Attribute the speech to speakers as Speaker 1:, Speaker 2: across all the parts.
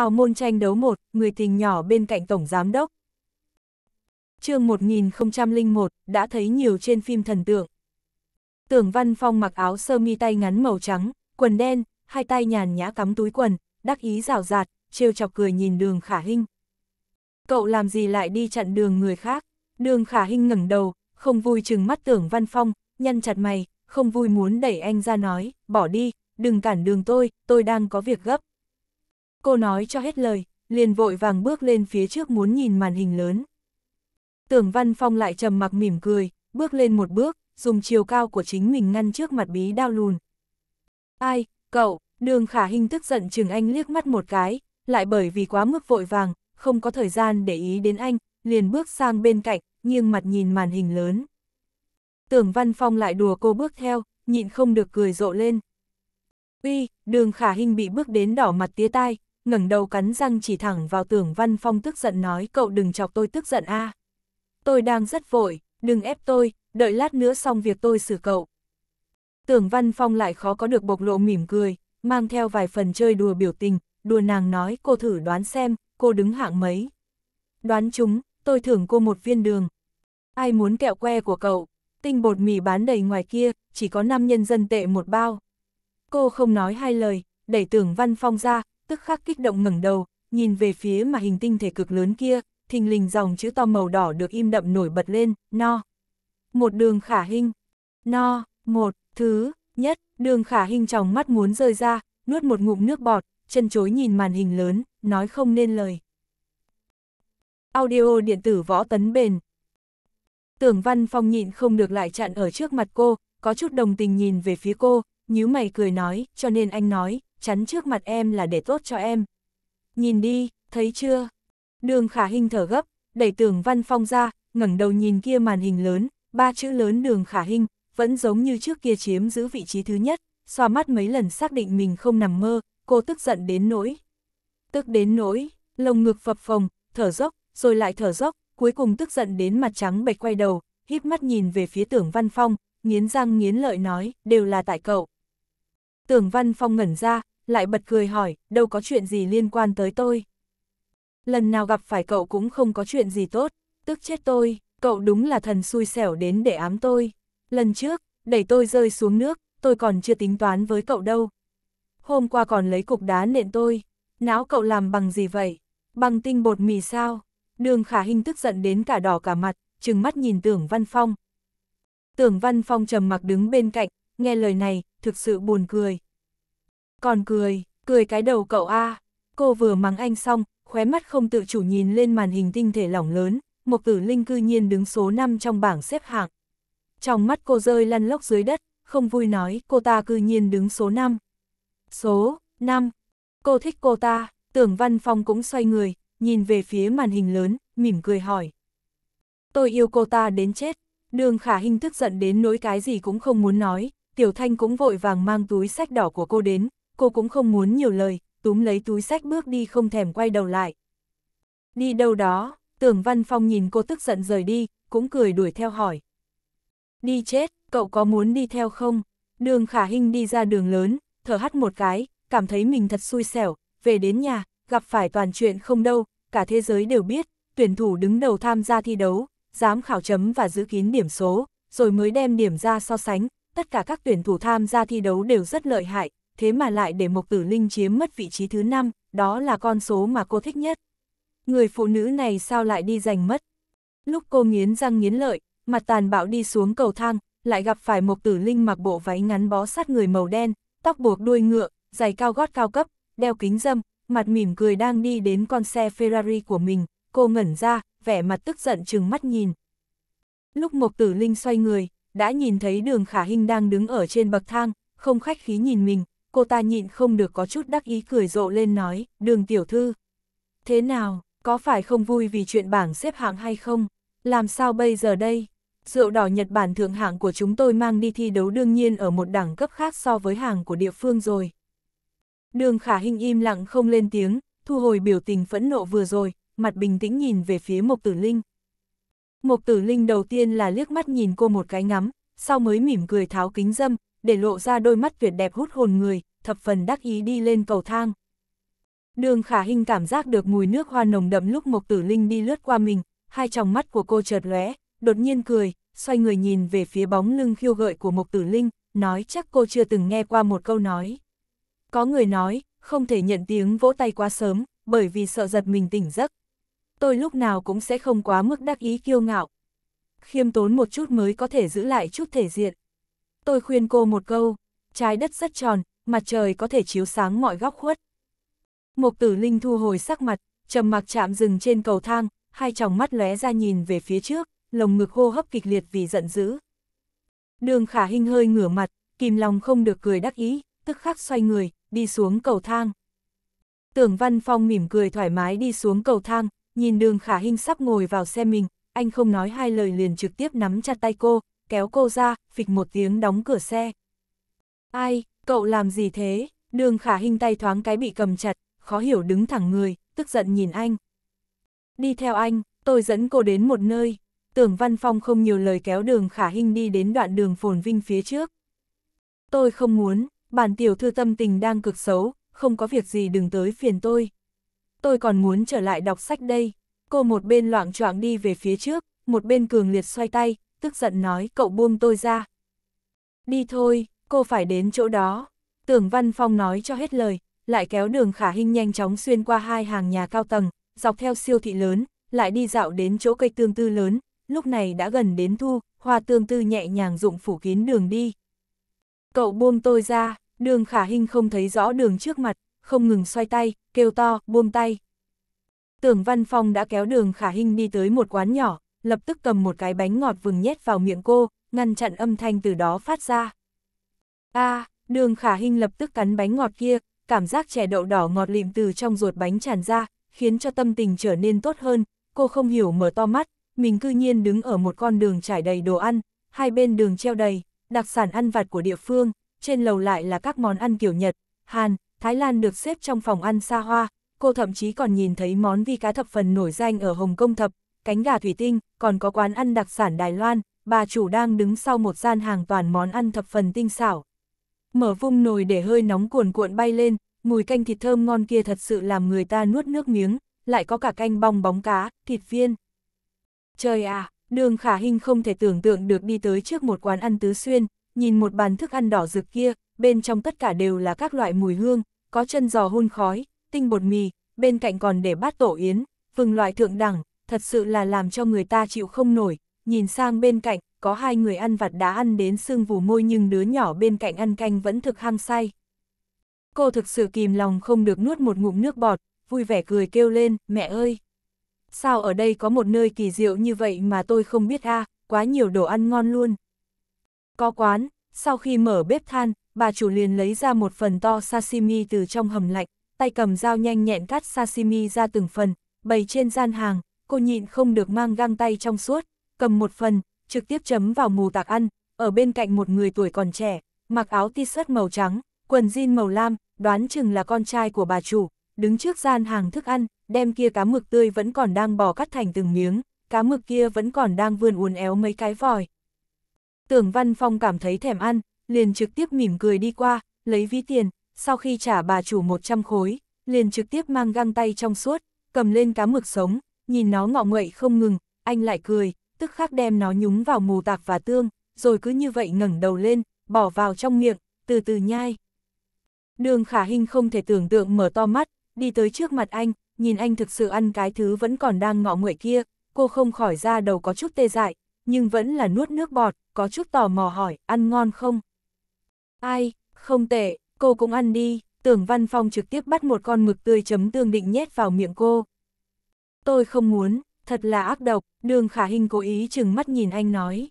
Speaker 1: hào môn tranh đấu một, người tình nhỏ bên cạnh Tổng Giám Đốc. chương 1001, đã thấy nhiều trên phim thần tượng. Tưởng Văn Phong mặc áo sơ mi tay ngắn màu trắng, quần đen, hai tay nhàn nhã cắm túi quần, đắc ý rào rạt, trêu chọc cười nhìn đường khả hinh. Cậu làm gì lại đi chặn đường người khác? Đường khả hinh ngẩng đầu, không vui chừng mắt tưởng Văn Phong, nhăn chặt mày, không vui muốn đẩy anh ra nói, bỏ đi, đừng cản đường tôi, tôi đang có việc gấp. Cô nói cho hết lời, liền vội vàng bước lên phía trước muốn nhìn màn hình lớn. Tưởng Văn Phong lại trầm mặc mỉm cười, bước lên một bước, dùng chiều cao của chính mình ngăn trước mặt bí đao lùn. Ai, cậu, đường khả hình tức giận chừng anh liếc mắt một cái, lại bởi vì quá mức vội vàng, không có thời gian để ý đến anh, liền bước sang bên cạnh, nghiêng mặt nhìn màn hình lớn. Tưởng Văn Phong lại đùa cô bước theo, nhịn không được cười rộ lên. Uy, đường khả hình bị bước đến đỏ mặt tía tai, ngẩng đầu cắn răng chỉ thẳng vào tưởng văn phong tức giận nói cậu đừng chọc tôi tức giận a. À. Tôi đang rất vội, đừng ép tôi, đợi lát nữa xong việc tôi xử cậu. Tưởng văn phong lại khó có được bộc lộ mỉm cười, mang theo vài phần chơi đùa biểu tình, đùa nàng nói cô thử đoán xem, cô đứng hạng mấy. Đoán chúng, tôi thưởng cô một viên đường. Ai muốn kẹo que của cậu, tinh bột mì bán đầy ngoài kia, chỉ có năm nhân dân tệ một bao. Cô không nói hai lời, đẩy tưởng văn phong ra, tức khắc kích động ngẩng đầu, nhìn về phía mà hình tinh thể cực lớn kia, thình lình dòng chữ to màu đỏ được im đậm nổi bật lên, no. Một đường khả hình, no, một, thứ, nhất, đường khả hình trong mắt muốn rơi ra, nuốt một ngụm nước bọt, chân chối nhìn màn hình lớn, nói không nên lời. Audio điện tử võ tấn bền. Tưởng văn phong nhịn không được lại chặn ở trước mặt cô, có chút đồng tình nhìn về phía cô, nhíu mày cười nói, cho nên anh nói, chắn trước mặt em là để tốt cho em. Nhìn đi, thấy chưa? Đường khả hình thở gấp, đẩy tường văn phong ra, ngẩng đầu nhìn kia màn hình lớn, ba chữ lớn đường khả hình, vẫn giống như trước kia chiếm giữ vị trí thứ nhất, xoa mắt mấy lần xác định mình không nằm mơ, cô tức giận đến nỗi. Tức đến nỗi, lồng ngực phập phồng, thở dốc, rồi lại thở dốc, cuối cùng tức giận đến mặt trắng bệch quay đầu, híp mắt nhìn về phía tưởng văn phong, nghiến răng nghiến lợi nói, đều là tại cậu. Tưởng văn phong ngẩn ra, lại bật cười hỏi, đâu có chuyện gì liên quan tới tôi. Lần nào gặp phải cậu cũng không có chuyện gì tốt, tức chết tôi, cậu đúng là thần xui xẻo đến để ám tôi. Lần trước, đẩy tôi rơi xuống nước, tôi còn chưa tính toán với cậu đâu. Hôm qua còn lấy cục đá nện tôi, não cậu làm bằng gì vậy? Bằng tinh bột mì sao? Đường khả hình tức giận đến cả đỏ cả mặt, trừng mắt nhìn tưởng văn phong. Tưởng văn phong trầm mặc đứng bên cạnh, nghe lời này, thực sự buồn cười. Còn cười, cười cái đầu cậu a à. Cô vừa mắng anh xong, khóe mắt không tự chủ nhìn lên màn hình tinh thể lỏng lớn, một Tử Linh cư nhiên đứng số 5 trong bảng xếp hạng. Trong mắt cô rơi lăn lóc dưới đất, không vui nói cô ta cư nhiên đứng số 5. Số 5. Cô thích cô ta, tưởng văn phong cũng xoay người, nhìn về phía màn hình lớn, mỉm cười hỏi. Tôi yêu cô ta đến chết, đường khả hình tức giận đến nỗi cái gì cũng không muốn nói, tiểu thanh cũng vội vàng mang túi sách đỏ của cô đến, cô cũng không muốn nhiều lời, túm lấy túi sách bước đi không thèm quay đầu lại. Đi đâu đó, tưởng Văn Phong nhìn cô tức giận rời đi, cũng cười đuổi theo hỏi. Đi chết, cậu có muốn đi theo không? Đường khả hình đi ra đường lớn, thở hắt một cái, cảm thấy mình thật xui xẻo, về đến nhà, gặp phải toàn chuyện không đâu, cả thế giới đều biết, tuyển thủ đứng đầu tham gia thi đấu, dám khảo chấm và giữ kín điểm số, rồi mới đem điểm ra so sánh, tất cả các tuyển thủ tham gia thi đấu đều rất lợi hại, thế mà lại để Mộc Tử Linh chiếm mất vị trí thứ 5, đó là con số mà cô thích nhất. Người phụ nữ này sao lại đi giành mất? Lúc cô nghiến răng nghiến lợi, mặt tàn bạo đi xuống cầu thang, lại gặp phải Mộc Tử Linh mặc bộ váy ngắn bó sát người màu đen, tóc buộc đuôi ngựa, giày cao gót cao cấp, đeo kính dâm, mặt mỉm cười đang đi đến con xe Ferrari của mình, cô ngẩn ra, vẻ mặt tức giận chừng mắt nhìn. Lúc Mộc Tử Linh xoay người, đã nhìn thấy đường Khả Hinh đang đứng ở trên bậc thang, không khách khí nhìn mình, cô ta nhịn không được có chút đắc ý cười rộ lên nói, đường tiểu thư. Thế nào, có phải không vui vì chuyện bảng xếp hạng hay không? Làm sao bây giờ đây? Rượu đỏ Nhật Bản thượng hạng của chúng tôi mang đi thi đấu đương nhiên ở một đẳng cấp khác so với hàng của địa phương rồi. Đường khả hình im lặng không lên tiếng, thu hồi biểu tình phẫn nộ vừa rồi, mặt bình tĩnh nhìn về phía Mộc Tử Linh. Mộc Tử Linh đầu tiên là liếc mắt nhìn cô một cái ngắm, sau mới mỉm cười tháo kính dâm, để lộ ra đôi mắt tuyệt đẹp hút hồn người, thập phần đắc ý đi lên cầu thang. Đường khả hình cảm giác được mùi nước hoa nồng đậm lúc Mộc Tử Linh đi lướt qua mình, hai tròng mắt của cô chợt lóe, đột nhiên cười, xoay người nhìn về phía bóng lưng khiêu gợi của Mộc Tử Linh, nói chắc cô chưa từng nghe qua một câu nói. Có người nói, không thể nhận tiếng vỗ tay quá sớm, bởi vì sợ giật mình tỉnh giấc. Tôi lúc nào cũng sẽ không quá mức đắc ý kiêu ngạo. Khiêm tốn một chút mới có thể giữ lại chút thể diện. Tôi khuyên cô một câu, trái đất rất tròn, mặt trời có thể chiếu sáng mọi góc khuất. Mộc tử linh thu hồi sắc mặt, trầm mặc chạm dừng trên cầu thang, hai tròng mắt lóe ra nhìn về phía trước, lồng ngực hô hấp kịch liệt vì giận dữ. Đường khả hình hơi ngửa mặt, kìm lòng không được cười đắc ý, tức khắc xoay người, đi xuống cầu thang. Tưởng Văn Phong mỉm cười thoải mái đi xuống cầu thang, nhìn đường khả hình sắp ngồi vào xe mình, anh không nói hai lời liền trực tiếp nắm chặt tay cô, kéo cô ra, phịch một tiếng đóng cửa xe. Ai, cậu làm gì thế? Đường khả hình tay thoáng cái bị cầm chặt, khó hiểu đứng thẳng người, tức giận nhìn anh. Đi theo anh, tôi dẫn cô đến một nơi. Tưởng Văn Phong không nhiều lời kéo đường khả hình đi đến đoạn đường phồn vinh phía trước. Tôi không muốn, bản tiểu thư tâm tình đang cực xấu, không có việc gì đừng tới phiền tôi. Tôi còn muốn trở lại đọc sách đây. Cô một bên loạn choạng đi về phía trước, một bên cường liệt xoay tay, tức giận nói cậu buông tôi ra. Đi thôi, cô phải đến chỗ đó. Tưởng Văn Phong nói cho hết lời, lại kéo đường khả hình nhanh chóng xuyên qua hai hàng nhà cao tầng, dọc theo siêu thị lớn, lại đi dạo đến chỗ cây tương tư lớn, lúc này đã gần đến thu, hoa tương tư nhẹ nhàng dụng phủ kín đường đi. Cậu buông tôi ra, đường khả hình không thấy rõ đường trước mặt, không ngừng xoay tay, kêu to, buông tay. Tưởng Văn Phong đã kéo đường khả hình đi tới một quán nhỏ, lập tức cầm một cái bánh ngọt vừng nhét vào miệng cô, ngăn chặn âm thanh từ đó phát ra. A, à, đường khả hình lập tức cắn bánh ngọt kia, cảm giác chè đậu đỏ ngọt lịm từ trong ruột bánh tràn ra, khiến cho tâm tình trở nên tốt hơn, cô không hiểu mở to mắt, mình cư nhiên đứng ở một con đường trải đầy đồ ăn, hai bên đường treo đầy, đặc sản ăn vặt của địa phương, trên lầu lại là các món ăn kiểu Nhật, Hàn, Thái Lan được xếp trong phòng ăn xa hoa, cô thậm chí còn nhìn thấy món vi cá thập phần nổi danh ở Hồng Kông thập, cánh gà thủy tinh, còn có quán ăn đặc sản Đài Loan, bà chủ đang đứng sau một gian hàng toàn món ăn thập phần tinh xảo. Mở vung nồi để hơi nóng cuồn cuộn bay lên, mùi canh thịt thơm ngon kia thật sự làm người ta nuốt nước miếng, lại có cả canh bong bóng cá, thịt viên. Trời à, đường khả hình không thể tưởng tượng được đi tới trước một quán ăn tứ xuyên, nhìn một bàn thức ăn đỏ rực kia, bên trong tất cả đều là các loại mùi hương, có chân giò hun khói, tinh bột mì, bên cạnh còn để bát tổ yến, vừng loại thượng đẳng, thật sự là làm cho người ta chịu không nổi, nhìn sang bên cạnh, có hai người ăn vặt đã ăn đến sưng vù môi nhưng đứa nhỏ bên cạnh ăn canh vẫn thực hăng say. Cô thực sự kìm lòng không được nuốt một ngụm nước bọt, vui vẻ cười kêu lên, mẹ ơi! Sao ở đây có một nơi kỳ diệu như vậy mà tôi không biết a à, quá nhiều đồ ăn ngon luôn. Có quán, sau khi mở bếp than, bà chủ liền lấy ra một phần to sashimi từ trong hầm lạnh, tay cầm dao nhanh nhẹn cắt sashimi ra từng phần, bày trên gian hàng, cô nhịn không được mang găng tay trong suốt, cầm một phần, trực tiếp chấm vào mù tạc ăn, ở bên cạnh một người tuổi còn trẻ, mặc áo t-shirt màu trắng, quần jean màu lam, đoán chừng là con trai của bà chủ, đứng trước gian hàng thức ăn, đem kia cá mực tươi vẫn còn đang bỏ cắt thành từng miếng, cá mực kia vẫn còn đang vươn uốn éo mấy cái vòi. Tưởng Văn Phong cảm thấy thèm ăn, liền trực tiếp mỉm cười đi qua, lấy ví tiền, sau khi trả bà chủ 100 khối, liền trực tiếp mang găng tay trong suốt, cầm lên cá mực sống, nhìn nó ngọ nguậy không ngừng, anh lại cười, tức khắc đem nó nhúng vào mù tạc và tương, rồi cứ như vậy ngẩng đầu lên, bỏ vào trong miệng, từ từ nhai. Đường khả hình không thể tưởng tượng mở to mắt, đi tới trước mặt anh, nhìn anh thực sự ăn cái thứ vẫn còn đang ngọ nguậy kia, cô không khỏi ra đầu có chút tê dại, nhưng vẫn là nuốt nước bọt, có chút tò mò hỏi, ăn ngon không? Ai, không tệ, cô cũng ăn đi, tưởng văn phong trực tiếp bắt một con mực tươi chấm tương định nhét vào miệng cô. Tôi không muốn, thật là ác độc, đường khả hình cố ý chừng mắt nhìn anh nói.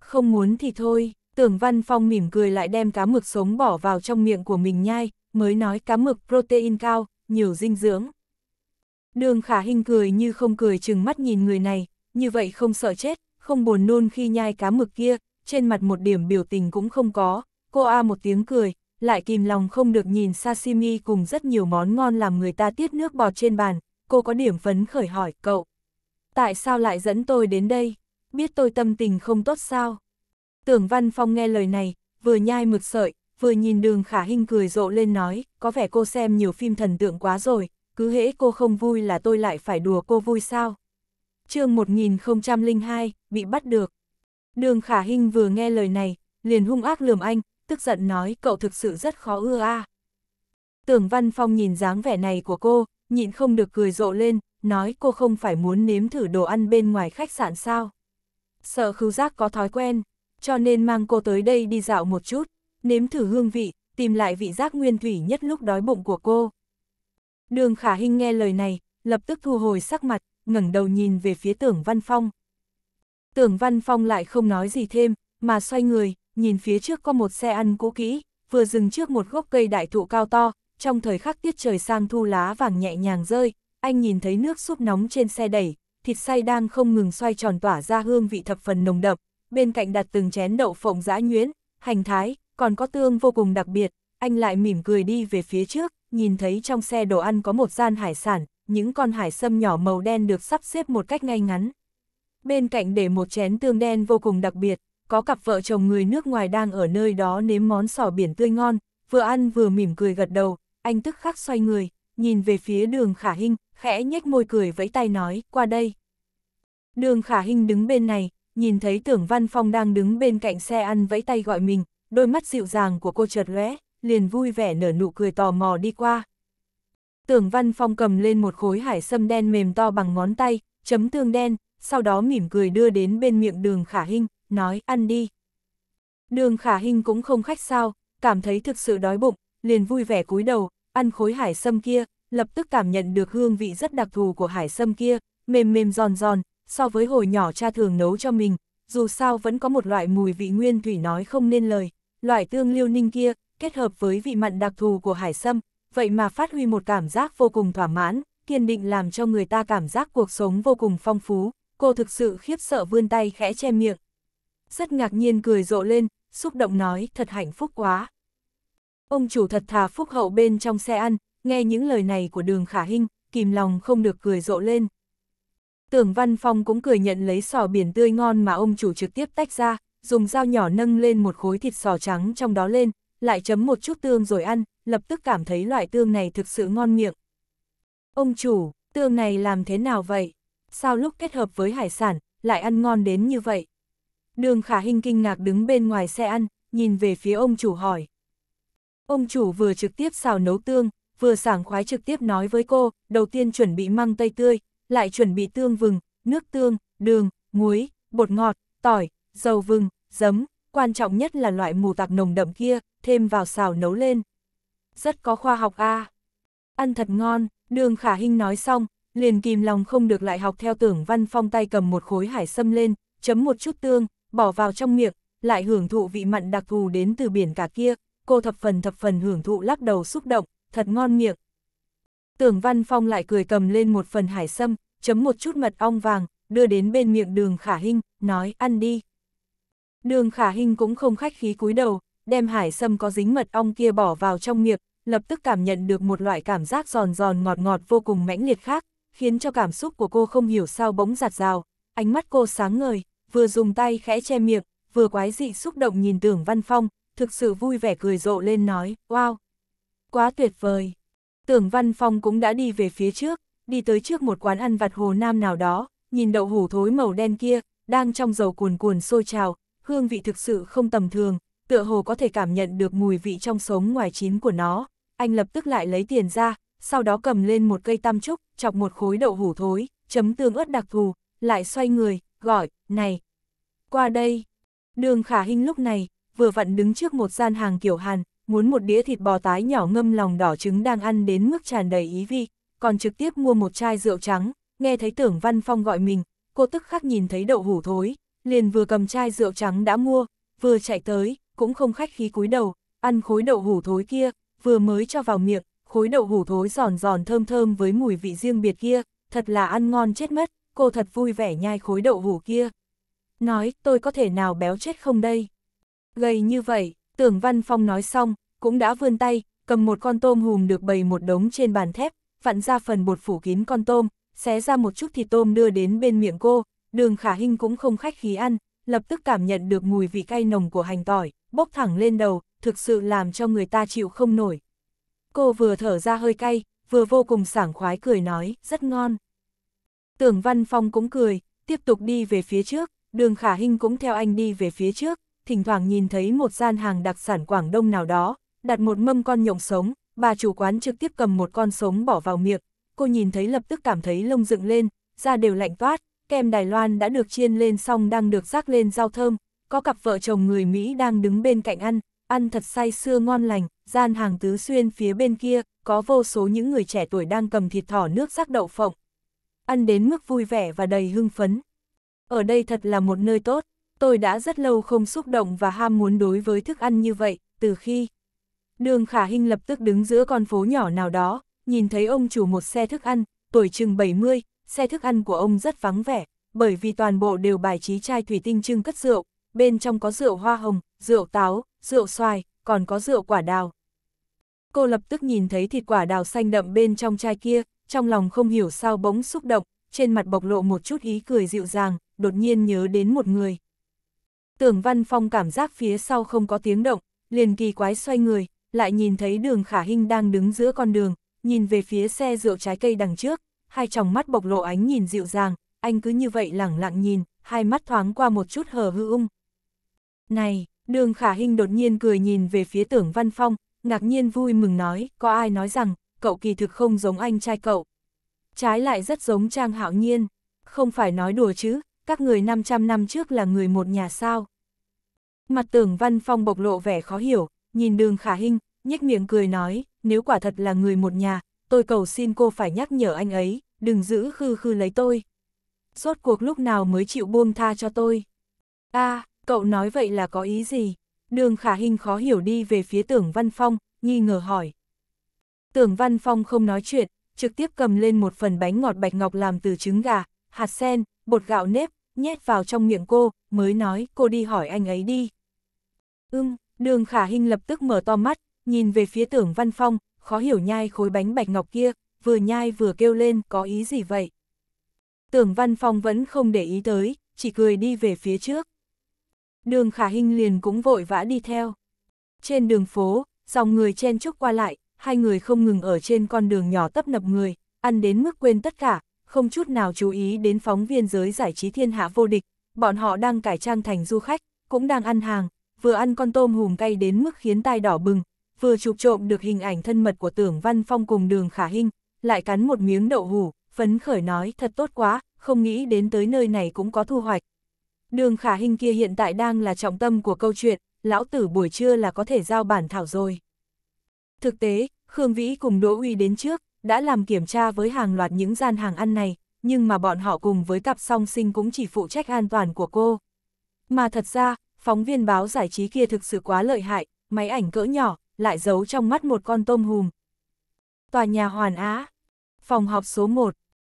Speaker 1: Không muốn thì thôi, tưởng văn phong mỉm cười lại đem cá mực sống bỏ vào trong miệng của mình nhai, mới nói cá mực protein cao, nhiều dinh dưỡng. Đường khả hình cười như không cười chừng mắt nhìn người này, như vậy không sợ chết, không buồn nôn khi nhai cá mực kia, trên mặt một điểm biểu tình cũng không có, cô A một tiếng cười, lại kìm lòng không được nhìn sashimi cùng rất nhiều món ngon làm người ta tiết nước bọt trên bàn, cô có điểm phấn khởi hỏi cậu. Tại sao lại dẫn tôi đến đây? Biết tôi tâm tình không tốt sao? Tưởng Văn Phong nghe lời này, vừa nhai mực sợi, vừa nhìn đường khả hình cười rộ lên nói, có vẻ cô xem nhiều phim thần tượng quá rồi, cứ hễ cô không vui là tôi lại phải đùa cô vui sao? chương 1002, bị bắt được. Đường khả hình vừa nghe lời này, liền hung ác lườm anh, tức giận nói cậu thực sự rất khó ưa a. À. Tưởng Văn Phong nhìn dáng vẻ này của cô, nhịn không được cười rộ lên, nói cô không phải muốn nếm thử đồ ăn bên ngoài khách sạn sao. Sợ khứu giác có thói quen, cho nên mang cô tới đây đi dạo một chút, nếm thử hương vị, tìm lại vị giác nguyên thủy nhất lúc đói bụng của cô. Đường khả Hinh nghe lời này, lập tức thu hồi sắc mặt, ngẩng đầu nhìn về phía tưởng Văn Phong. Tưởng Văn Phong lại không nói gì thêm, mà xoay người, nhìn phía trước có một xe ăn cũ kỹ, vừa dừng trước một gốc cây đại thụ cao to, trong thời khắc tiết trời sang thu lá vàng nhẹ nhàng rơi, anh nhìn thấy nước súp nóng trên xe đẩy, thịt xay đang không ngừng xoay tròn tỏa ra hương vị thập phần nồng đậm, bên cạnh đặt từng chén đậu phộng giã nhuyễn, hành thái, còn có tương vô cùng đặc biệt, anh lại mỉm cười đi về phía trước, nhìn thấy trong xe đồ ăn có một gian hải sản, những con hải sâm nhỏ màu đen được sắp xếp một cách ngay ngắn. Bên cạnh để một chén tương đen vô cùng đặc biệt, có cặp vợ chồng người nước ngoài đang ở nơi đó nếm món sò biển tươi ngon, vừa ăn vừa mỉm cười gật đầu, anh tức khắc xoay người, nhìn về phía đường khả hình, khẽ nhếch môi cười vẫy tay nói, qua đây. Đường khả hình đứng bên này, nhìn thấy tưởng văn phong đang đứng bên cạnh xe ăn vẫy tay gọi mình, đôi mắt dịu dàng của cô chợt lóe, liền vui vẻ nở nụ cười tò mò đi qua. Tưởng văn phong cầm lên một khối hải sâm đen mềm to bằng ngón tay, chấm tương đen, sau đó mỉm cười đưa đến bên miệng đường khả hình, nói ăn đi. Đường khả hình cũng không khách sao, cảm thấy thực sự đói bụng, liền vui vẻ cúi đầu, ăn khối hải sâm kia, lập tức cảm nhận được hương vị rất đặc thù của hải sâm kia, mềm mềm giòn giòn, so với hồi nhỏ cha thường nấu cho mình, dù sao vẫn có một loại mùi vị nguyên thủy nói không nên lời, loại tương liêu ninh kia, kết hợp với vị mặn đặc thù của hải sâm, vậy mà phát huy một cảm giác vô cùng thỏa mãn, kiên định làm cho người ta cảm giác cuộc sống vô cùng phong phú, cô thực sự khiếp sợ vươn tay khẽ che miệng. Rất ngạc nhiên cười rộ lên, xúc động nói thật hạnh phúc quá. Ông chủ thật thà phúc hậu bên trong xe ăn, nghe những lời này của đường khả hinh, kìm lòng không được cười rộ lên. Tưởng Văn Phong cũng cười nhận lấy sò biển tươi ngon mà ông chủ trực tiếp tách ra, dùng dao nhỏ nâng lên một khối thịt sò trắng trong đó lên, lại chấm một chút tương rồi ăn, lập tức cảm thấy loại tương này thực sự ngon miệng. Ông chủ, tương này làm thế nào vậy? Sao lúc kết hợp với hải sản, lại ăn ngon đến như vậy? Đường khả hình kinh ngạc đứng bên ngoài xe ăn, nhìn về phía ông chủ hỏi. Ông chủ vừa trực tiếp xào nấu tương, vừa sảng khoái trực tiếp nói với cô, đầu tiên chuẩn bị măng tây tươi, lại chuẩn bị tương vừng, nước tương, đường, muối, bột ngọt, tỏi, dầu vừng, giấm, quan trọng nhất là loại mù tạc nồng đậm kia, thêm vào xào nấu lên. Rất có khoa học a. À. Ăn thật ngon, đường khả hinh nói xong, liền kìm lòng không được lại học theo tưởng văn phong tay cầm một khối hải sâm lên, chấm một chút tương, bỏ vào trong miệng, lại hưởng thụ vị mặn đặc thù đến từ biển cả kia, cô thập phần thập phần hưởng thụ lắc đầu xúc động, thật ngon miệng. Tưởng Văn Phong lại cười cầm lên một phần hải sâm, chấm một chút mật ong vàng, đưa đến bên miệng đường khả hinh, nói ăn đi. Đường khả hinh cũng không khách khí cúi đầu, đem hải sâm có dính mật ong kia bỏ vào trong miệng, lập tức cảm nhận được một loại cảm giác giòn giòn ngọt ngọt vô cùng mãnh liệt khác, khiến cho cảm xúc của cô không hiểu sao bỗng giạt rào. Ánh mắt cô sáng ngời, vừa dùng tay khẽ che miệng, vừa quái dị xúc động nhìn tưởng Văn Phong, thực sự vui vẻ cười rộ lên nói, wow, quá tuyệt vời. Tưởng Văn Phong cũng đã đi về phía trước, đi tới trước một quán ăn vặt Hồ Nam nào đó, nhìn đậu hủ thối màu đen kia, đang trong dầu cuồn cuồn sôi trào, hương vị thực sự không tầm thường, tựa hồ có thể cảm nhận được mùi vị trong sống ngoài chín của nó. Anh lập tức lại lấy tiền ra, sau đó cầm lên một cây tam trúc, chọc một khối đậu hủ thối, chấm tương ớt đặc thù, lại xoay người, gọi, này, qua đây. Đường khả hình lúc này, vừa vặn đứng trước một gian hàng kiểu Hàn, muốn một đĩa thịt bò tái nhỏ ngâm lòng đỏ trứng đang ăn đến mức tràn đầy ý vị, còn trực tiếp mua một chai rượu trắng, nghe thấy tưởng Văn Phong gọi mình, cô tức khắc nhìn thấy đậu hủ thối, liền vừa cầm chai rượu trắng đã mua, vừa chạy tới, cũng không khách khí cúi đầu, ăn khối đậu hủ thối kia, vừa mới cho vào miệng, khối đậu hủ thối giòn giòn thơm thơm với mùi vị riêng biệt kia, thật là ăn ngon chết mất, cô thật vui vẻ nhai khối đậu hủ kia. Nói, tôi có thể nào béo chết không đây? Gầy như vậy, tưởng Văn Phong nói xong, cũng đã vươn tay, cầm một con tôm hùm được bày một đống trên bàn thép, vặn ra phần bột phủ kín con tôm, xé ra một chút thịt tôm đưa đến bên miệng cô, đường khả hình cũng không khách khí ăn, lập tức cảm nhận được mùi vị cay nồng của hành tỏi, bốc thẳng lên đầu, thực sự làm cho người ta chịu không nổi. Cô vừa thở ra hơi cay, vừa vô cùng sảng khoái cười nói, rất ngon. Tưởng Văn Phong cũng cười, tiếp tục đi về phía trước, đường khả hình cũng theo anh đi về phía trước, thỉnh thoảng nhìn thấy một gian hàng đặc sản Quảng Đông nào đó, đặt một mâm con nhộng sống, bà chủ quán trực tiếp cầm một con sống bỏ vào miệng, cô nhìn thấy lập tức cảm thấy lông dựng lên, da đều lạnh toát, kem Đài Loan đã được chiên lên xong đang được rắc lên rau thơm, có cặp vợ chồng người Mỹ đang đứng bên cạnh ăn, ăn thật say sưa ngon lành, gian hàng tứ xuyên phía bên kia, có vô số những người trẻ tuổi đang cầm thịt thỏ nước rắc đậu phộng. Ăn đến mức vui vẻ và đầy hưng phấn. Ở đây thật là một nơi tốt tôi đã rất lâu không xúc động và ham muốn đối với thức ăn như vậy, từ khi... Đường Khả Hinh lập tức đứng giữa con phố nhỏ nào đó, nhìn thấy ông chủ một xe thức ăn, tuổi chừng 70, xe thức ăn của ông rất vắng vẻ, bởi vì toàn bộ đều bài trí chai thủy tinh trưng cất rượu, bên trong có rượu hoa hồng, rượu táo, rượu xoài, còn có rượu quả đào. Cô lập tức nhìn thấy thịt quả đào xanh đậm bên trong chai kia, trong lòng không hiểu sao bỗng xúc động, trên mặt bộc lộ một chút ý cười dịu dàng, đột nhiên nhớ đến một người. Tưởng Văn Phong cảm giác phía sau không có tiếng động, liền kỳ quái xoay người, lại nhìn thấy đường khả hình đang đứng giữa con đường, nhìn về phía xe rượu trái cây đằng trước, hai tròng mắt bộc lộ ánh nhìn dịu dàng, anh cứ như vậy lẳng lặng nhìn, hai mắt thoáng qua một chút hờ hư ung. Này, đường khả hình đột nhiên cười nhìn về phía tưởng Văn Phong, ngạc nhiên vui mừng nói, có ai nói rằng, cậu kỳ thực không giống anh trai cậu. Trái lại rất giống Trang Hạo Nhiên, không phải nói đùa chứ, các người 500 năm trước là người một nhà sao. Mặt tưởng văn phong bộc lộ vẻ khó hiểu, nhìn đường khả hình, nhếch miệng cười nói, nếu quả thật là người một nhà, tôi cầu xin cô phải nhắc nhở anh ấy, đừng giữ khư khư lấy tôi. Rốt cuộc lúc nào mới chịu buông tha cho tôi. a à, cậu nói vậy là có ý gì? Đường khả hình khó hiểu đi về phía tưởng văn phong, nghi ngờ hỏi. Tưởng văn phong không nói chuyện, trực tiếp cầm lên một phần bánh ngọt bạch ngọc làm từ trứng gà, hạt sen, bột gạo nếp, nhét vào trong miệng cô, mới nói cô đi hỏi anh ấy đi. Ưm, đường khả hình lập tức mở to mắt, nhìn về phía tưởng văn phong, khó hiểu nhai khối bánh bạch ngọc kia, vừa nhai vừa kêu lên có ý gì vậy. Tưởng văn phong vẫn không để ý tới, chỉ cười đi về phía trước. Đường khả hình liền cũng vội vã đi theo. Trên đường phố, dòng người chen chúc qua lại, hai người không ngừng ở trên con đường nhỏ tấp nập người, ăn đến mức quên tất cả, không chút nào chú ý đến phóng viên giới giải trí thiên hạ vô địch, bọn họ đang cải trang thành du khách, cũng đang ăn hàng, vừa ăn con tôm hùm cay đến mức khiến tai đỏ bừng, vừa chụp trộm được hình ảnh thân mật của tưởng Văn Phong cùng đường Khả Hinh, lại cắn một miếng đậu hủ, phấn khởi nói thật tốt quá, không nghĩ đến tới nơi này cũng có thu hoạch. Đường Khả Hinh kia hiện tại đang là trọng tâm của câu chuyện, lão tử buổi trưa là có thể giao bản thảo rồi. Thực tế, Khương Vĩ cùng Đỗ Uy đến trước, đã làm kiểm tra với hàng loạt những gian hàng ăn này, nhưng mà bọn họ cùng với cặp song sinh cũng chỉ phụ trách an toàn của cô. Mà thật ra, phóng viên báo giải trí kia thực sự quá lợi hại, máy ảnh cỡ nhỏ, lại giấu trong mắt một con tôm hùm. Tòa nhà Hoàn Á, phòng họp số 1.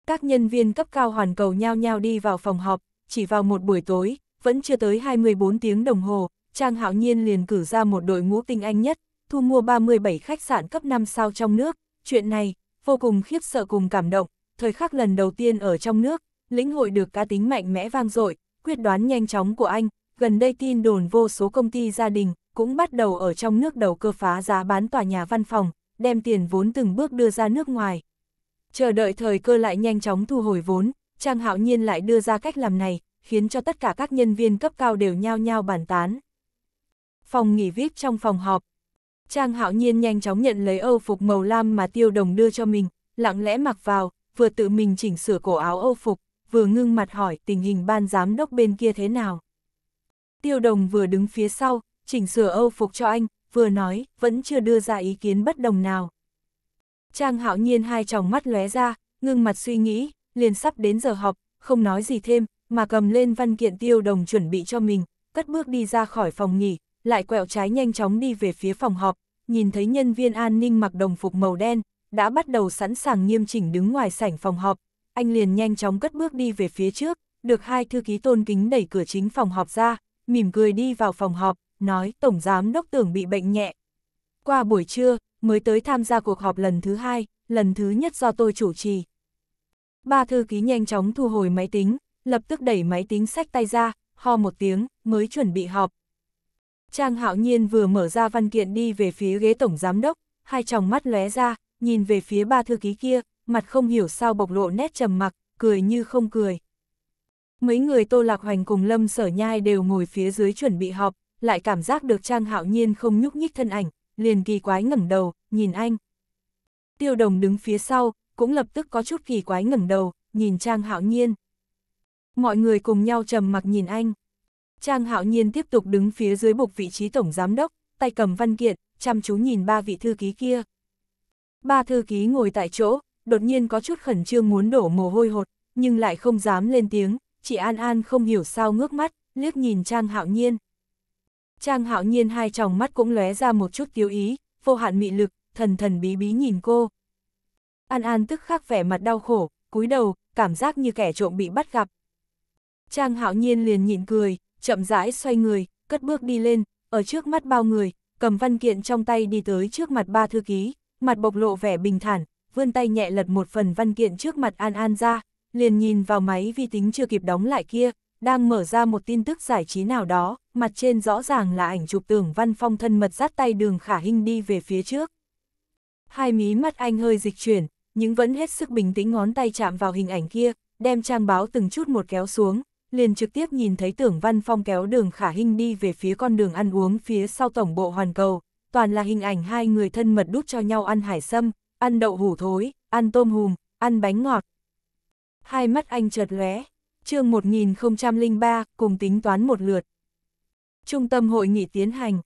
Speaker 1: Các nhân viên cấp cao hoàn cầu nhao nhau đi vào phòng họp, chỉ vào một buổi tối, vẫn chưa tới 24 tiếng đồng hồ, Trang Hạo Nhiên liền cử ra một đội ngũ tinh anh nhất, thu mua 37 khách sạn cấp 5 sao trong nước. Chuyện này, vô cùng khiếp sợ cùng cảm động, thời khắc lần đầu tiên ở trong nước, lĩnh hội được cá tính mạnh mẽ vang dội, quyết đoán nhanh chóng của anh, gần đây tin đồn vô số công ty gia đình cũng bắt đầu ở trong nước đầu cơ phá giá bán tòa nhà văn phòng, đem tiền vốn từng bước đưa ra nước ngoài. Chờ đợi thời cơ lại nhanh chóng thu hồi vốn, Trang Hạo Nhiên lại đưa ra cách làm này, khiến cho tất cả các nhân viên cấp cao đều nhao nhao bàn tán. Phòng nghỉ VIP trong phòng họp, Trang hạo nhiên nhanh chóng nhận lấy âu phục màu lam mà tiêu đồng đưa cho mình, lặng lẽ mặc vào, vừa tự mình chỉnh sửa cổ áo âu phục, vừa ngưng mặt hỏi tình hình ban giám đốc bên kia thế nào. Tiêu đồng vừa đứng phía sau, chỉnh sửa âu phục cho anh, vừa nói, vẫn chưa đưa ra ý kiến bất đồng nào. Trang hạo nhiên hai tròng mắt lóe ra, ngưng mặt suy nghĩ, liền sắp đến giờ học, không nói gì thêm, mà cầm lên văn kiện tiêu đồng chuẩn bị cho mình, cất bước đi ra khỏi phòng nghỉ, lại quẹo trái nhanh chóng đi về phía phòng họp, nhìn thấy nhân viên an ninh mặc đồng phục màu đen, đã bắt đầu sẵn sàng nghiêm chỉnh đứng ngoài sảnh phòng họp, anh liền nhanh chóng cất bước đi về phía trước, được hai thư ký tôn kính đẩy cửa chính phòng họp ra, mỉm cười đi vào phòng họp, nói Tổng Giám Đốc tưởng bị bệnh nhẹ. Qua buổi trưa, mới tới tham gia cuộc họp lần thứ hai, lần thứ nhất do tôi chủ trì. Ba thư ký nhanh chóng thu hồi máy tính, lập tức đẩy máy tính sách tay ra, ho một tiếng, mới chuẩn bị họp, Trang Hạo Nhiên vừa mở ra văn kiện đi về phía ghế tổng giám đốc, hai tròng mắt lóe ra, nhìn về phía ba thư ký kia, mặt không hiểu sao bộc lộ nét trầm mặc, cười như không cười. Mấy người Tô Lạc Hoành cùng Lâm Sở Nhai đều ngồi phía dưới chuẩn bị họp, lại cảm giác được Trang Hạo Nhiên không nhúc nhích thân ảnh, liền kỳ quái ngẩng đầu, nhìn anh. Tiêu Đồng đứng phía sau, cũng lập tức có chút kỳ quái ngẩng đầu, nhìn Trang Hạo Nhiên. Mọi người cùng nhau trầm mặc nhìn anh. Trang Hạo Nhiên tiếp tục đứng phía dưới bục vị trí tổng giám đốc, tay cầm văn kiện, chăm chú nhìn ba vị thư ký kia. Ba thư ký ngồi tại chỗ, đột nhiên có chút khẩn trương muốn đổ mồ hôi hột, nhưng lại không dám lên tiếng, chị An An không hiểu sao ngước mắt, liếc nhìn Trang Hạo Nhiên. Trang Hạo Nhiên hai tròng mắt cũng lóe ra một chút tiêu ý, vô hạn mị lực, thần thần bí bí nhìn cô. An An tức khắc vẻ mặt đau khổ, cúi đầu, cảm giác như kẻ trộm bị bắt gặp. Trang Hạo Nhiên liền nhịn cười, chậm rãi xoay người, cất bước đi lên, ở trước mắt bao người, cầm văn kiện trong tay đi tới trước mặt ba thư ký, mặt bộc lộ vẻ bình thản, vươn tay nhẹ lật một phần văn kiện trước mặt An An ra, liền nhìn vào máy vi tính chưa kịp đóng lại kia, đang mở ra một tin tức giải trí nào đó, mặt trên rõ ràng là ảnh chụp tưởng văn phong thân mật dắt tay đường khả hình đi về phía trước. Hai mí mắt anh hơi dịch chuyển, nhưng vẫn hết sức bình tĩnh ngón tay chạm vào hình ảnh kia, đem trang báo từng chút một kéo xuống, liền trực tiếp nhìn thấy tưởng văn phong kéo đường khả hình đi về phía con đường ăn uống phía sau tổng bộ hoàn cầu, toàn là hình ảnh hai người thân mật đút cho nhau ăn hải sâm, ăn đậu hủ thối, ăn tôm hùm, ăn bánh ngọt. Hai mắt anh chợt lóe, chương 1003 cùng tính toán một lượt. Trung tâm hội nghị tiến hành.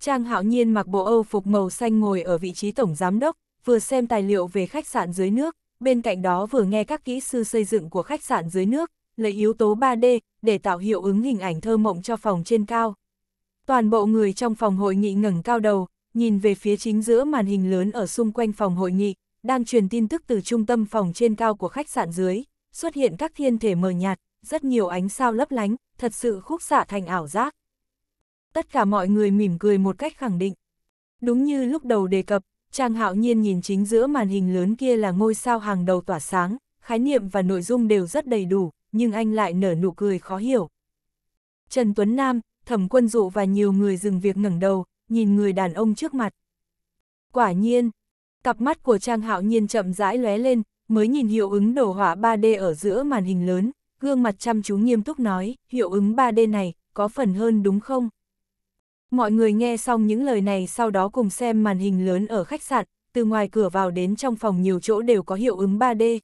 Speaker 1: Trang hạo nhiên mặc bộ Âu phục màu xanh ngồi ở vị trí tổng giám đốc, vừa xem tài liệu về khách sạn dưới nước, bên cạnh đó vừa nghe các kỹ sư xây dựng của khách sạn dưới nước, lấy yếu tố 3D để tạo hiệu ứng hình ảnh thơ mộng cho phòng trên cao. Toàn bộ người trong phòng hội nghị ngẩng cao đầu, nhìn về phía chính giữa màn hình lớn ở xung quanh phòng hội nghị, đang truyền tin tức từ trung tâm phòng trên cao của khách sạn dưới, xuất hiện các thiên thể mờ nhạt, rất nhiều ánh sao lấp lánh, thật sự khúc xạ thành ảo giác. Tất cả mọi người mỉm cười một cách khẳng định. Đúng như lúc đầu đề cập, Trang Hạo Nhiên nhìn chính giữa màn hình lớn kia là ngôi sao hàng đầu tỏa sáng, khái niệm và nội dung đều rất đầy đủ, nhưng anh lại nở nụ cười khó hiểu. Trần Tuấn Nam, Thẩm Quân Dụ và nhiều người dừng việc ngẩng đầu, nhìn người đàn ông trước mặt. Quả nhiên, cặp mắt của Trang Hạo Nhiên chậm rãi lóe lên, mới nhìn hiệu ứng đồ họa 3D ở giữa màn hình lớn, gương mặt chăm chú nghiêm túc nói, hiệu ứng 3D này, có phần hơn đúng không? Mọi người nghe xong những lời này sau đó cùng xem màn hình lớn ở khách sạn, từ ngoài cửa vào đến trong phòng nhiều chỗ đều có hiệu ứng 3D,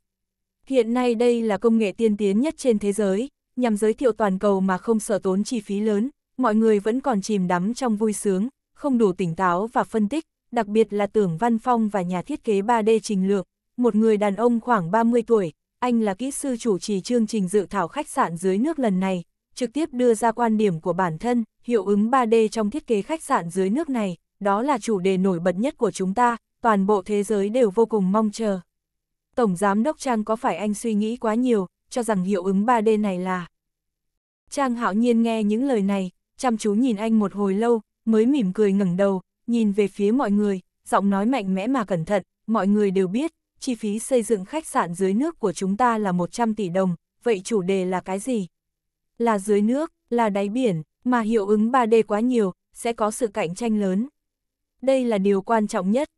Speaker 1: Hiện nay đây là công nghệ tiên tiến nhất trên thế giới, nhằm giới thiệu toàn cầu mà không sợ tốn chi phí lớn, mọi người vẫn còn chìm đắm trong vui sướng, không đủ tỉnh táo và phân tích, đặc biệt là tưởng văn phong và nhà thiết kế 3D trình lược, một người đàn ông khoảng 30 tuổi, anh là kỹ sư chủ trì chương trình dự thảo khách sạn dưới nước lần này, trực tiếp đưa ra quan điểm của bản thân, hiệu ứng 3D trong thiết kế khách sạn dưới nước này, đó là chủ đề nổi bật nhất của chúng ta, toàn bộ thế giới đều vô cùng mong chờ. Tổng Giám Đốc Trang có phải anh suy nghĩ quá nhiều, cho rằng hiệu ứng 3D này là... Trang hạo nhiên nghe những lời này, chăm chú nhìn anh một hồi lâu, mới mỉm cười ngẩng đầu, nhìn về phía mọi người, giọng nói mạnh mẽ mà cẩn thận, mọi người đều biết, chi phí xây dựng khách sạn dưới nước của chúng ta là 100 tỷ đồng, vậy chủ đề là cái gì? Là dưới nước, là đáy biển, mà hiệu ứng 3D quá nhiều, sẽ có sự cạnh tranh lớn. Đây là điều quan trọng nhất.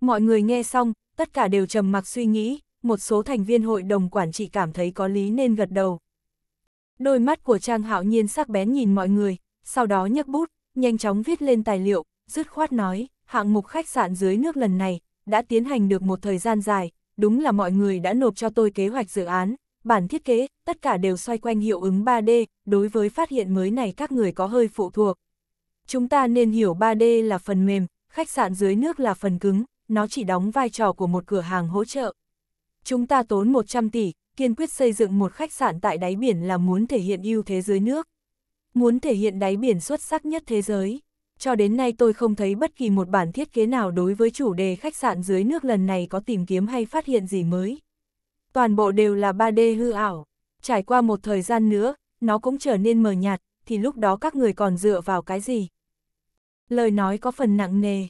Speaker 1: Mọi người nghe xong, tất cả đều trầm mặc suy nghĩ, một số thành viên hội đồng quản trị cảm thấy có lý nên gật đầu. Đôi mắt của Trang Hạo Nhiên sắc bén nhìn mọi người, sau đó nhấc bút, nhanh chóng viết lên tài liệu, dứt khoát nói, hạng mục khách sạn dưới nước lần này, đã tiến hành được một thời gian dài, đúng là mọi người đã nộp cho tôi kế hoạch dự án, bản thiết kế, tất cả đều xoay quanh hiệu ứng 3D, đối với phát hiện mới này các người có hơi phụ thuộc. Chúng ta nên hiểu 3D là phần mềm, khách sạn dưới nước là phần cứng, nó chỉ đóng vai trò của một cửa hàng hỗ trợ. Chúng ta tốn 100 tỷ, kiên quyết xây dựng một khách sạn tại đáy biển là muốn thể hiện ưu thế dưới nước. Muốn thể hiện đáy biển xuất sắc nhất thế giới. Cho đến nay tôi không thấy bất kỳ một bản thiết kế nào đối với chủ đề khách sạn dưới nước lần này có tìm kiếm hay phát hiện gì mới. Toàn bộ đều là 3D hư ảo. Trải qua một thời gian nữa, nó cũng trở nên mờ nhạt, thì lúc đó các người còn dựa vào cái gì? Lời nói có phần nặng nề,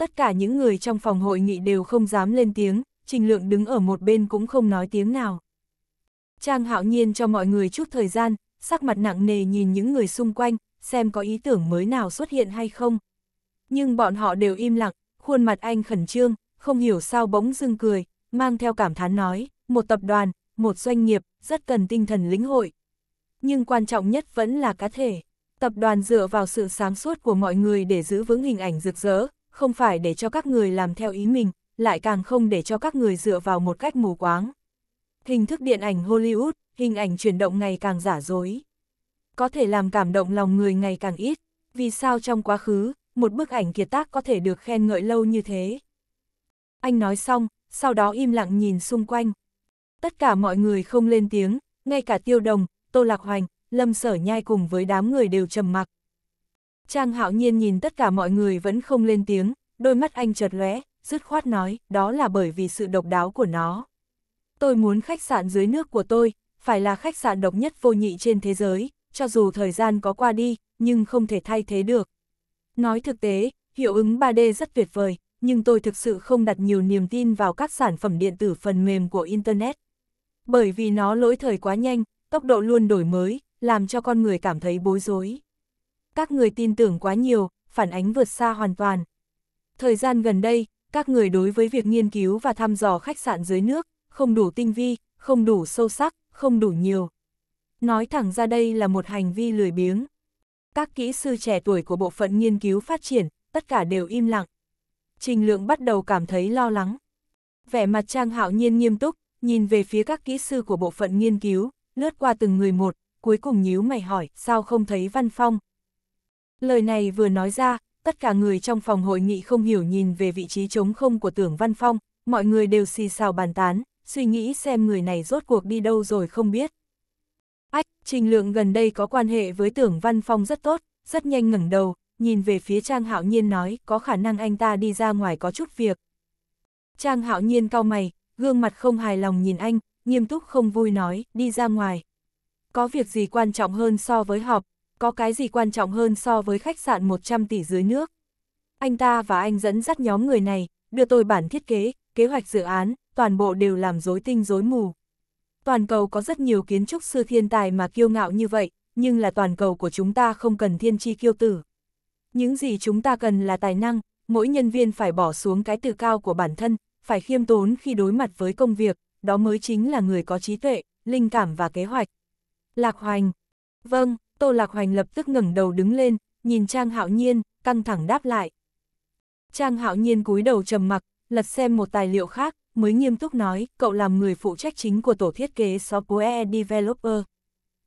Speaker 1: tất cả những người trong phòng hội nghị đều không dám lên tiếng, Trình Lượng đứng ở một bên cũng không nói tiếng nào. Trang hạo nhiên cho mọi người chút thời gian, sắc mặt nặng nề nhìn những người xung quanh, xem có ý tưởng mới nào xuất hiện hay không. Nhưng bọn họ đều im lặng, khuôn mặt anh khẩn trương, không hiểu sao bỗng dưng cười, mang theo cảm thán nói, một tập đoàn, một doanh nghiệp, rất cần tinh thần lĩnh hội. Nhưng quan trọng nhất vẫn là cá thể. Tập đoàn dựa vào sự sáng suốt của mọi người để giữ vững hình ảnh rực rỡ, không phải để cho các người làm theo ý mình, lại càng không để cho các người dựa vào một cách mù quáng. Hình thức điện ảnh Hollywood, hình ảnh chuyển động ngày càng giả dối. Có thể làm cảm động lòng người ngày càng ít, vì sao trong quá khứ, một bức ảnh kiệt tác có thể được khen ngợi lâu như thế. Anh nói xong, sau đó im lặng nhìn xung quanh. Tất cả mọi người không lên tiếng, ngay cả tiêu đồng, tô lạc hoành, lâm sở nhai cùng với đám người đều trầm mặc. Trang hạo nhiên nhìn tất cả mọi người vẫn không lên tiếng, đôi mắt anh chợt lóe, dứt khoát nói, đó là bởi vì sự độc đáo của nó. Tôi muốn khách sạn dưới nước của tôi, phải là khách sạn độc nhất vô nhị trên thế giới, cho dù thời gian có qua đi, nhưng không thể thay thế được. Nói thực tế, hiệu ứng 3D rất tuyệt vời, nhưng tôi thực sự không đặt nhiều niềm tin vào các sản phẩm điện tử phần mềm của Internet. Bởi vì nó lỗi thời quá nhanh, tốc độ luôn đổi mới, làm cho con người cảm thấy bối rối các người tin tưởng quá nhiều, phản ánh vượt xa hoàn toàn. Thời gian gần đây, các người đối với việc nghiên cứu và thăm dò khách sạn dưới nước, không đủ tinh vi, không đủ sâu sắc, không đủ nhiều. Nói thẳng ra đây là một hành vi lười biếng. Các kỹ sư trẻ tuổi của bộ phận nghiên cứu phát triển, tất cả đều im lặng. Trình lượng bắt đầu cảm thấy lo lắng. Vẻ mặt Trang Hạo Nhiên nghiêm túc, nhìn về phía các kỹ sư của bộ phận nghiên cứu, lướt qua từng người một, cuối cùng nhíu mày hỏi, sao không thấy Văn Phong, Lời này vừa nói ra, tất cả người trong phòng hội nghị không hiểu nhìn về vị trí trống không của tưởng Văn Phong, mọi người đều xì xào bàn tán, suy nghĩ xem người này rốt cuộc đi đâu rồi không biết. Ách, trình lượng gần đây có quan hệ với tưởng Văn Phong rất tốt, rất nhanh ngẩng đầu, nhìn về phía Trang Hạo Nhiên nói có khả năng anh ta đi ra ngoài có chút việc. Trang Hạo Nhiên cau mày, gương mặt không hài lòng nhìn anh, nghiêm túc không vui nói, đi ra ngoài. Có việc gì quan trọng hơn so với họp, có cái gì quan trọng hơn so với khách sạn 100 tỷ dưới nước. Anh ta và anh dẫn dắt nhóm người này, đưa tôi bản thiết kế, kế hoạch dự án, toàn bộ đều làm rối tinh rối mù. Toàn cầu có rất nhiều kiến trúc sư thiên tài mà kiêu ngạo như vậy, nhưng là toàn cầu của chúng ta không cần thiên tri kiêu tử. Những gì chúng ta cần là tài năng, mỗi nhân viên phải bỏ xuống cái tự cao của bản thân, phải khiêm tốn khi đối mặt với công việc, đó mới chính là người có trí tuệ, linh cảm và kế hoạch. Lạc Hoành Vâng, Tô Lạc Hoành lập tức ngẩng đầu đứng lên, nhìn Trang Hạo Nhiên, căng thẳng đáp lại. Trang Hạo Nhiên cúi đầu trầm mặc, lật xem một tài liệu khác, mới nghiêm túc nói, cậu làm người phụ trách chính của tổ thiết kế software developer.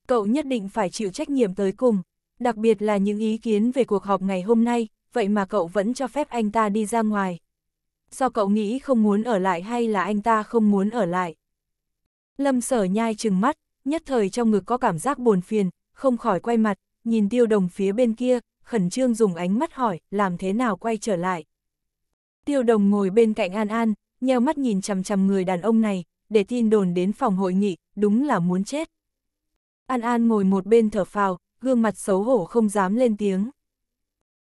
Speaker 1: Cậu nhất định phải chịu trách nhiệm tới cùng, đặc biệt là những ý kiến về cuộc họp ngày hôm nay, vậy mà cậu vẫn cho phép anh ta đi ra ngoài. Do cậu nghĩ không muốn ở lại hay là anh ta không muốn ở lại? Lâm sở nhai trừng mắt, nhất thời trong ngực có cảm giác buồn phiền, không khỏi quay mặt, nhìn tiêu đồng phía bên kia, khẩn trương dùng ánh mắt hỏi, làm thế nào quay trở lại. Tiêu đồng ngồi bên cạnh An An, nheo mắt nhìn chằm chằm người đàn ông này, để tin đồn đến phòng hội nghị, đúng là muốn chết. An An ngồi một bên thở phào, gương mặt xấu hổ không dám lên tiếng.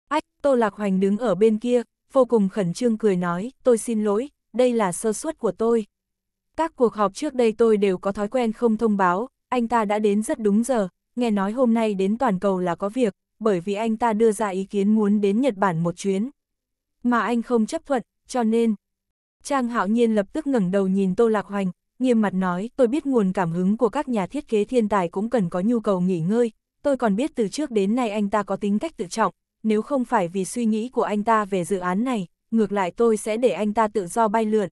Speaker 1: Ách, Tô Lạc Hoành đứng ở bên kia, vô cùng khẩn trương cười nói, tôi xin lỗi, đây là sơ suất của tôi. Các cuộc họp trước đây tôi đều có thói quen không thông báo, anh ta đã đến rất đúng giờ, nghe nói hôm nay đến toàn cầu là có việc, bởi vì anh ta đưa ra ý kiến muốn đến Nhật Bản một chuyến. Mà anh không chấp thuận, cho nên... Trang hạo nhiên lập tức ngẩng đầu nhìn Tô Lạc Hoành, nghiêm mặt nói tôi biết nguồn cảm hứng của các nhà thiết kế thiên tài cũng cần có nhu cầu nghỉ ngơi, tôi còn biết từ trước đến nay anh ta có tính cách tự trọng, nếu không phải vì suy nghĩ của anh ta về dự án này, ngược lại tôi sẽ để anh ta tự do bay lượn.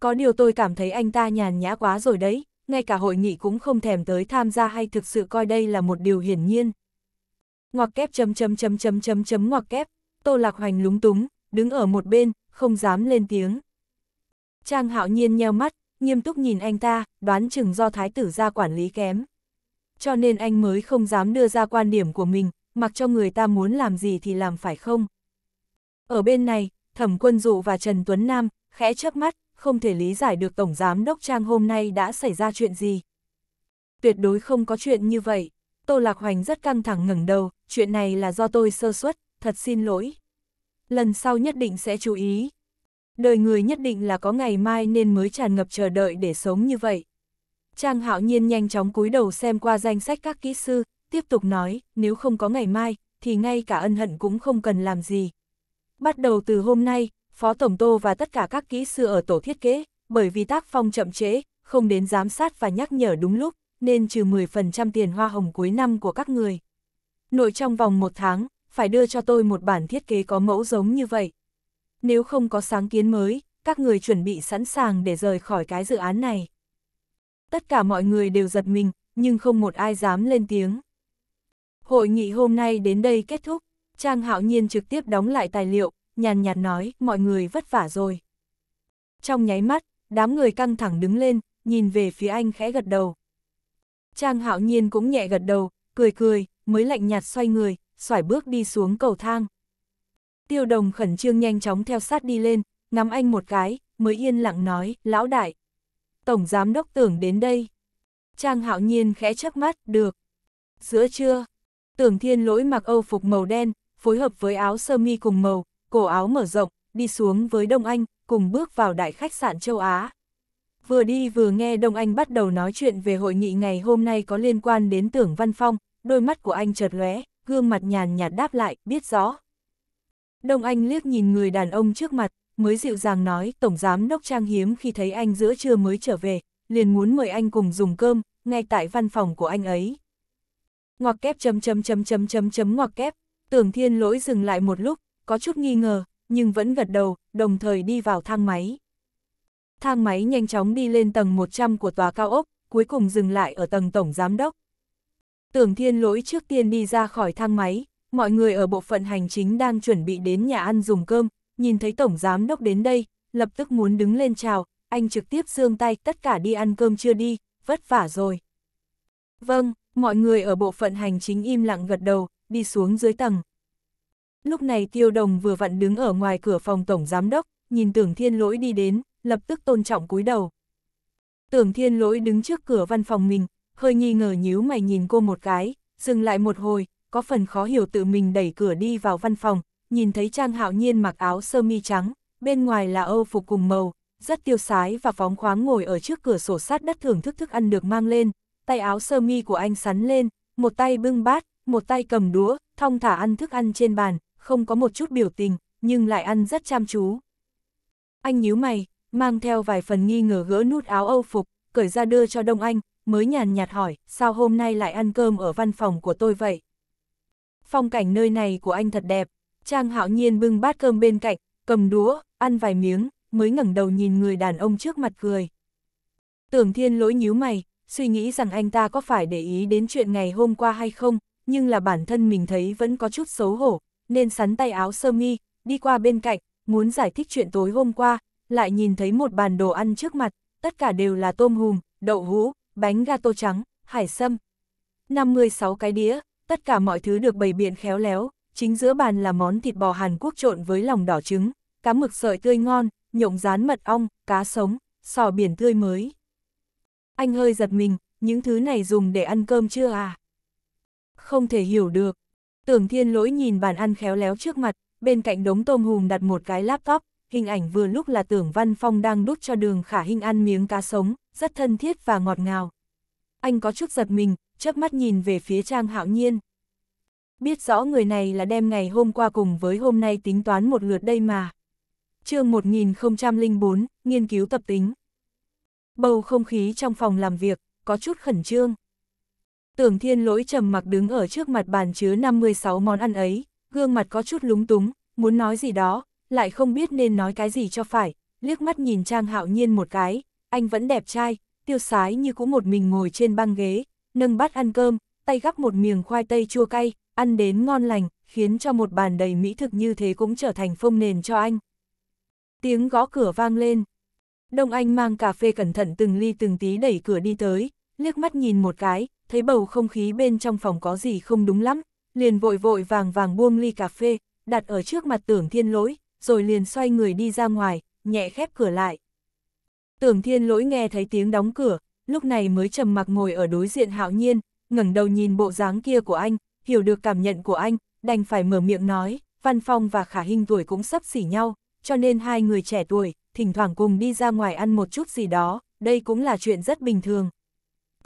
Speaker 1: Có điều tôi cảm thấy anh ta nhàn nhã quá rồi đấy, ngay cả hội nghị cũng không thèm tới tham gia hay thực sự coi đây là một điều hiển nhiên. Ngoặc kép chấm chấm chấm chấm chấm chấm ngoặc kép, Tô Lạc Hoành lúng túng, đứng ở một bên, không dám lên tiếng. Trang hạo nhiên nheo mắt, nghiêm túc nhìn anh ta, đoán chừng do thái tử ra quản lý kém. Cho nên anh mới không dám đưa ra quan điểm của mình, mặc cho người ta muốn làm gì thì làm phải không. Ở bên này, Thẩm Quân Dụ và Trần Tuấn Nam, khẽ chớp mắt, không thể lý giải được Tổng Giám Đốc Trang hôm nay đã xảy ra chuyện gì. Tuyệt đối không có chuyện như vậy. Tô Lạc Hoành rất căng thẳng ngẩng đầu, chuyện này là do tôi sơ suất, thật xin lỗi. Lần sau nhất định sẽ chú ý. Đời người nhất định là có ngày mai nên mới tràn ngập chờ đợi để sống như vậy. Trang Hạo Nhiên nhanh chóng cúi đầu xem qua danh sách các kỹ sư, tiếp tục nói, nếu không có ngày mai, thì ngay cả ân hận cũng không cần làm gì. Bắt đầu từ hôm nay, Phó Tổng Tô và tất cả các kỹ sư ở tổ thiết kế, bởi vì tác phong chậm trễ, không đến giám sát và nhắc nhở đúng lúc, nên trừ 10% tiền hoa hồng cuối năm của các người. Nội trong vòng một tháng, phải đưa cho tôi một bản thiết kế có mẫu giống như vậy. Nếu không có sáng kiến mới, các người chuẩn bị sẵn sàng để rời khỏi cái dự án này. Tất cả mọi người đều giật mình, nhưng không một ai dám lên tiếng. Hội nghị hôm nay đến đây kết thúc, Trang Hạo Nhiên trực tiếp đóng lại tài liệu, nhàn nhạt nói, mọi người vất vả rồi. Trong nháy mắt, đám người căng thẳng đứng lên, nhìn về phía anh khẽ gật đầu. Trang hạo nhiên cũng nhẹ gật đầu, cười cười, mới lạnh nhạt xoay người, xoải bước đi xuống cầu thang. Tiêu đồng khẩn trương nhanh chóng theo sát đi lên, ngắm anh một cái, mới yên lặng nói, lão đại. Tổng giám đốc tưởng đến đây. Trang hạo nhiên khẽ chớp mắt, được. Giữa trưa, tưởng thiên lỗi mặc âu phục màu đen, phối hợp với áo sơ mi cùng màu, cổ áo mở rộng, đi xuống với Đông Anh, cùng bước vào đại khách sạn châu Á. Vừa đi vừa nghe Đông Anh bắt đầu nói chuyện về hội nghị ngày hôm nay có liên quan đến tưởng Văn Phong, đôi mắt của anh chợt lóe, gương mặt nhàn nhạt đáp lại, biết rõ. Đông Anh liếc nhìn người đàn ông trước mặt, mới dịu dàng nói, Tổng Giám Đốc Trang hiếm khi thấy anh giữa trưa mới trở về, liền muốn mời anh cùng dùng cơm, ngay tại văn phòng của anh ấy. Ngoặc kép chấm chấm chấm chấm chấm chấm ngoặc kép, tưởng thiên lỗi dừng lại một lúc, có chút nghi ngờ, nhưng vẫn gật đầu, đồng thời đi vào thang máy. Thang máy nhanh chóng đi lên tầng 100 của tòa cao ốc, cuối cùng dừng lại ở tầng tổng giám đốc. Tưởng thiên lỗi trước tiên đi ra khỏi thang máy, mọi người ở bộ phận hành chính đang chuẩn bị đến nhà ăn dùng cơm, nhìn thấy tổng giám đốc đến đây, lập tức muốn đứng lên chào, anh trực tiếp dương tay tất cả đi ăn cơm chưa đi, vất vả rồi. Vâng, mọi người ở bộ phận hành chính im lặng gật đầu, đi xuống dưới tầng, Lúc này tiêu đồng vừa vặn đứng ở ngoài cửa phòng tổng giám đốc, nhìn tưởng thiên lỗi đi đến, lập tức tôn trọng cúi đầu. Tưởng thiên lỗi đứng trước cửa văn phòng mình, hơi nghi ngờ nhíu mày nhìn cô một cái, dừng lại một hồi, có phần khó hiểu tự mình đẩy cửa đi vào văn phòng, nhìn thấy Trang Hạo Nhiên mặc áo sơ mi trắng, bên ngoài là âu phục cùng màu, rất tiêu sái và phóng khoáng ngồi ở trước cửa sổ sát đất thưởng thức thức ăn được mang lên, tay áo sơ mi của anh sắn lên, một tay bưng bát, một tay cầm đũa, thong thả ăn thức ăn trên bàn, không có một chút biểu tình, nhưng lại ăn rất chăm chú. Anh nhíu mày, mang theo vài phần nghi ngờ gỡ nút áo âu phục, cởi ra đưa cho Đông Anh, mới nhàn nhạt hỏi, sao hôm nay lại ăn cơm ở văn phòng của tôi vậy? Phong cảnh nơi này của anh thật đẹp, Trang hạo nhiên bưng bát cơm bên cạnh, cầm đũa, ăn vài miếng, mới ngẩng đầu nhìn người đàn ông trước mặt cười. Tưởng thiên lỗi nhíu mày, suy nghĩ rằng anh ta có phải để ý đến chuyện ngày hôm qua hay không, nhưng là bản thân mình thấy vẫn có chút xấu hổ, nên sắn tay áo sơ mi, đi qua bên cạnh, muốn giải thích chuyện tối hôm qua, lại nhìn thấy một bàn đồ ăn trước mặt, tất cả đều là tôm hùm, đậu hũ, bánh gato trắng, hải sâm. 56 cái đĩa, tất cả mọi thứ được bày biện khéo léo, chính giữa bàn là món thịt bò Hàn Quốc trộn với lòng đỏ trứng, cá mực sợi tươi ngon, nhộng rán mật ong, cá sống, sò biển tươi mới. Anh hơi giật mình, những thứ này dùng để ăn cơm chưa à? Không thể hiểu được, Tưởng thiên lỗi nhìn bàn ăn khéo léo trước mặt, bên cạnh đống tôm hùm đặt một cái laptop, hình ảnh vừa lúc là tưởng văn phong đang đút cho đường khả hình ăn miếng cá sống, rất thân thiết và ngọt ngào. Anh có chút giật mình, chớp mắt nhìn về phía trang hạo nhiên. Biết rõ người này là đem ngày hôm qua cùng với hôm nay tính toán một lượt đây mà. chương 1004, nghiên cứu tập tính. Bầu không khí trong phòng làm việc, có chút khẩn trương. Tưởng thiên lỗi trầm mặc đứng ở trước mặt bàn chứa 56 món ăn ấy, gương mặt có chút lúng túng, muốn nói gì đó, lại không biết nên nói cái gì cho phải, liếc mắt nhìn Trang Hạo Nhiên một cái, anh vẫn đẹp trai, tiêu sái như cũ một mình ngồi trên băng ghế, nâng bát ăn cơm, tay gắp một miếng khoai tây chua cay, ăn đến ngon lành, khiến cho một bàn đầy mỹ thực như thế cũng trở thành phông nền cho anh. Tiếng gõ cửa vang lên. Đông Anh mang cà phê cẩn thận từng ly từng tí đẩy cửa đi tới, liếc mắt nhìn một cái, thấy bầu không khí bên trong phòng có gì không đúng lắm, liền vội vội vàng vàng buông ly cà phê, đặt ở trước mặt tưởng thiên lỗi, rồi liền xoay người đi ra ngoài, nhẹ khép cửa lại. Tưởng thiên lỗi nghe thấy tiếng đóng cửa, lúc này mới trầm mặc ngồi ở đối diện hạo nhiên, ngẩng đầu nhìn bộ dáng kia của anh, hiểu được cảm nhận của anh, đành phải mở miệng nói, Văn Phong và Khả Hinh tuổi cũng sắp xỉ nhau, cho nên hai người trẻ tuổi, thỉnh thoảng cùng đi ra ngoài ăn một chút gì đó, đây cũng là chuyện rất bình thường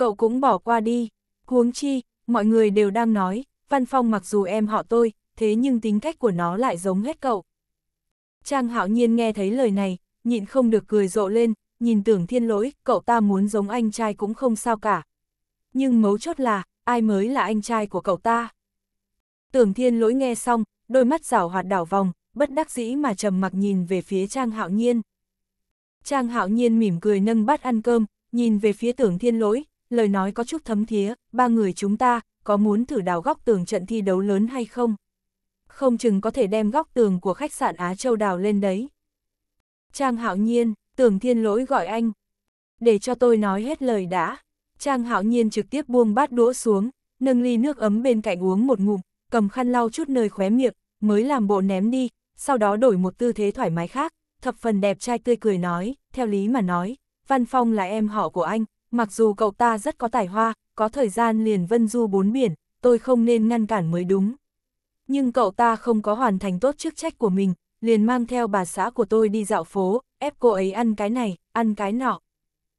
Speaker 1: cậu cũng bỏ qua đi. Huống chi, mọi người đều đang nói, Văn Phong mặc dù em họ tôi, thế nhưng tính cách của nó lại giống hết cậu. Trang hạo nhiên nghe thấy lời này, nhịn không được cười rộ lên, nhìn tưởng thiên lỗi, cậu ta muốn giống anh trai cũng không sao cả. Nhưng mấu chốt là, ai mới là anh trai của cậu ta? Tưởng thiên lỗi nghe xong, đôi mắt rảo hoạt đảo vòng, bất đắc dĩ mà trầm mặc nhìn về phía Trang hạo nhiên. Trang hạo nhiên mỉm cười nâng bát ăn cơm, nhìn về phía tưởng thiên lỗi, lời nói có chút thấm thía, ba người chúng ta, có muốn thử đào góc tường trận thi đấu lớn hay không? Không chừng có thể đem góc tường của khách sạn Á Châu đào lên đấy. Trang Hạo Nhiên, Tưởng Thiên Lỗi gọi anh. Để cho tôi nói hết lời đã. Trang Hạo Nhiên trực tiếp buông bát đũa xuống, nâng ly nước ấm bên cạnh uống một ngụm, cầm khăn lau chút nơi khóe miệng, mới làm bộ ném đi, sau đó đổi một tư thế thoải mái khác, thập phần đẹp trai tươi cười nói, theo lý mà nói, Văn Phong là em họ của anh, Mặc dù cậu ta rất có tài hoa, có thời gian liền vân du bốn biển, tôi không nên ngăn cản mới đúng. Nhưng cậu ta không có hoàn thành tốt chức trách của mình, liền mang theo bà xã của tôi đi dạo phố, ép cô ấy ăn cái này, ăn cái nọ.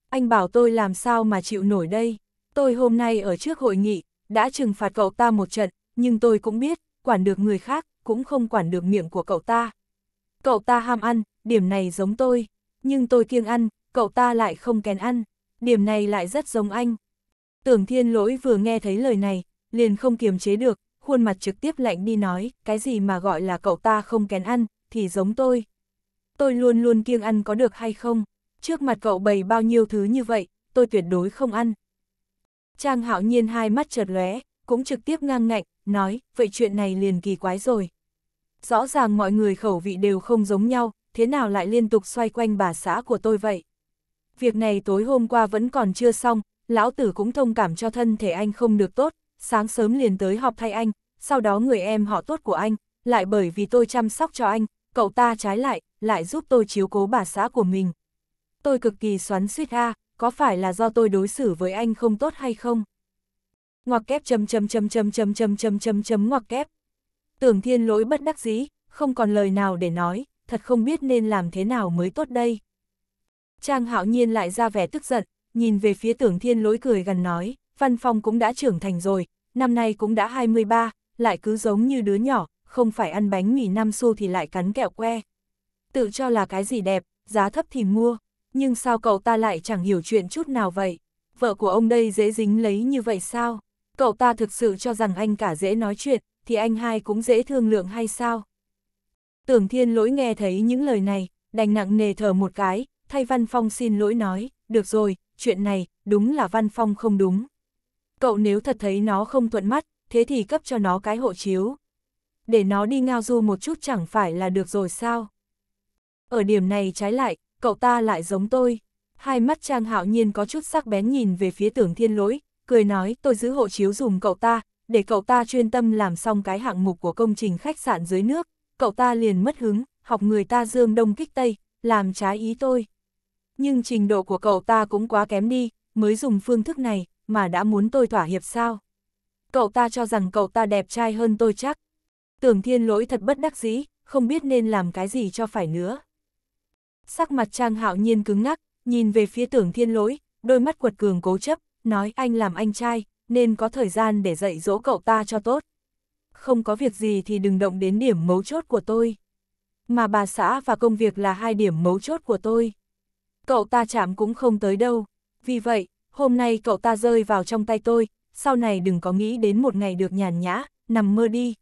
Speaker 1: Anh bảo tôi làm sao mà chịu nổi đây. Tôi hôm nay ở trước hội nghị, đã trừng phạt cậu ta một trận, nhưng tôi cũng biết, quản được người khác, cũng không quản được miệng của cậu ta. Cậu ta ham ăn, điểm này giống tôi, nhưng tôi kiêng ăn, cậu ta lại không kén ăn điểm này lại rất giống anh. Tưởng thiên lỗi vừa nghe thấy lời này, liền không kiềm chế được, khuôn mặt trực tiếp lạnh đi nói, cái gì mà gọi là cậu ta không kén ăn, thì giống tôi. Tôi luôn luôn kiêng ăn có được hay không, trước mặt cậu bày bao nhiêu thứ như vậy, tôi tuyệt đối không ăn. Trang hạo nhiên hai mắt chợt lóe, cũng trực tiếp ngang ngạnh, nói, vậy chuyện này liền kỳ quái rồi. Rõ ràng mọi người khẩu vị đều không giống nhau, thế nào lại liên tục xoay quanh bà xã của tôi vậy? việc này tối hôm qua vẫn còn chưa xong, lão tử cũng thông cảm cho thân thể anh không được tốt, sáng sớm liền tới họp thay anh, sau đó người em họ tốt của anh, lại bởi vì tôi chăm sóc cho anh, cậu ta trái lại, lại giúp tôi chiếu cố bà xã của mình. Tôi cực kỳ xoắn suýt ha, có phải là do tôi đối xử với anh không tốt hay không? Ngoặc kép chấm chấm chấm chấm chấm chấm chấm chấm chấm ngoặc kép. Tưởng thiên lỗi bất đắc dĩ, không còn lời nào để nói, thật không biết nên làm thế nào mới tốt đây. Trang hạo nhiên lại ra vẻ tức giận, nhìn về phía tưởng thiên lỗi cười gần nói, văn phong cũng đã trưởng thành rồi, năm nay cũng đã 23, lại cứ giống như đứa nhỏ, không phải ăn bánh mì năm xu thì lại cắn kẹo que. Tự cho là cái gì đẹp, giá thấp thì mua, nhưng sao cậu ta lại chẳng hiểu chuyện chút nào vậy? Vợ của ông đây dễ dính lấy như vậy sao? Cậu ta thực sự cho rằng anh cả dễ nói chuyện, thì anh hai cũng dễ thương lượng hay sao? Tưởng thiên lỗi nghe thấy những lời này, đành nặng nề thở một cái, thay Văn Phong xin lỗi nói, được rồi, chuyện này, đúng là Văn Phong không đúng. Cậu nếu thật thấy nó không thuận mắt, thế thì cấp cho nó cái hộ chiếu. Để nó đi ngao du một chút chẳng phải là được rồi sao? Ở điểm này trái lại, cậu ta lại giống tôi. Hai mắt Trang Hạo Nhiên có chút sắc bén nhìn về phía tưởng thiên lỗi, cười nói tôi giữ hộ chiếu dùng cậu ta, để cậu ta chuyên tâm làm xong cái hạng mục của công trình khách sạn dưới nước, cậu ta liền mất hứng, học người ta dương đông kích tây, làm trái ý tôi nhưng trình độ của cậu ta cũng quá kém đi, mới dùng phương thức này, mà đã muốn tôi thỏa hiệp sao. Cậu ta cho rằng cậu ta đẹp trai hơn tôi chắc. Tưởng thiên lỗi thật bất đắc dĩ, không biết nên làm cái gì cho phải nữa. Sắc mặt Trang Hạo Nhiên cứng ngắc, nhìn về phía tưởng thiên lỗi, đôi mắt quật cường cố chấp, nói anh làm anh trai, nên có thời gian để dạy dỗ cậu ta cho tốt. Không có việc gì thì đừng động đến điểm mấu chốt của tôi. Mà bà xã và công việc là hai điểm mấu chốt của tôi cậu ta chạm cũng không tới đâu. Vì vậy, hôm nay cậu ta rơi vào trong tay tôi, sau này đừng có nghĩ đến một ngày được nhàn nhã, nằm mơ đi.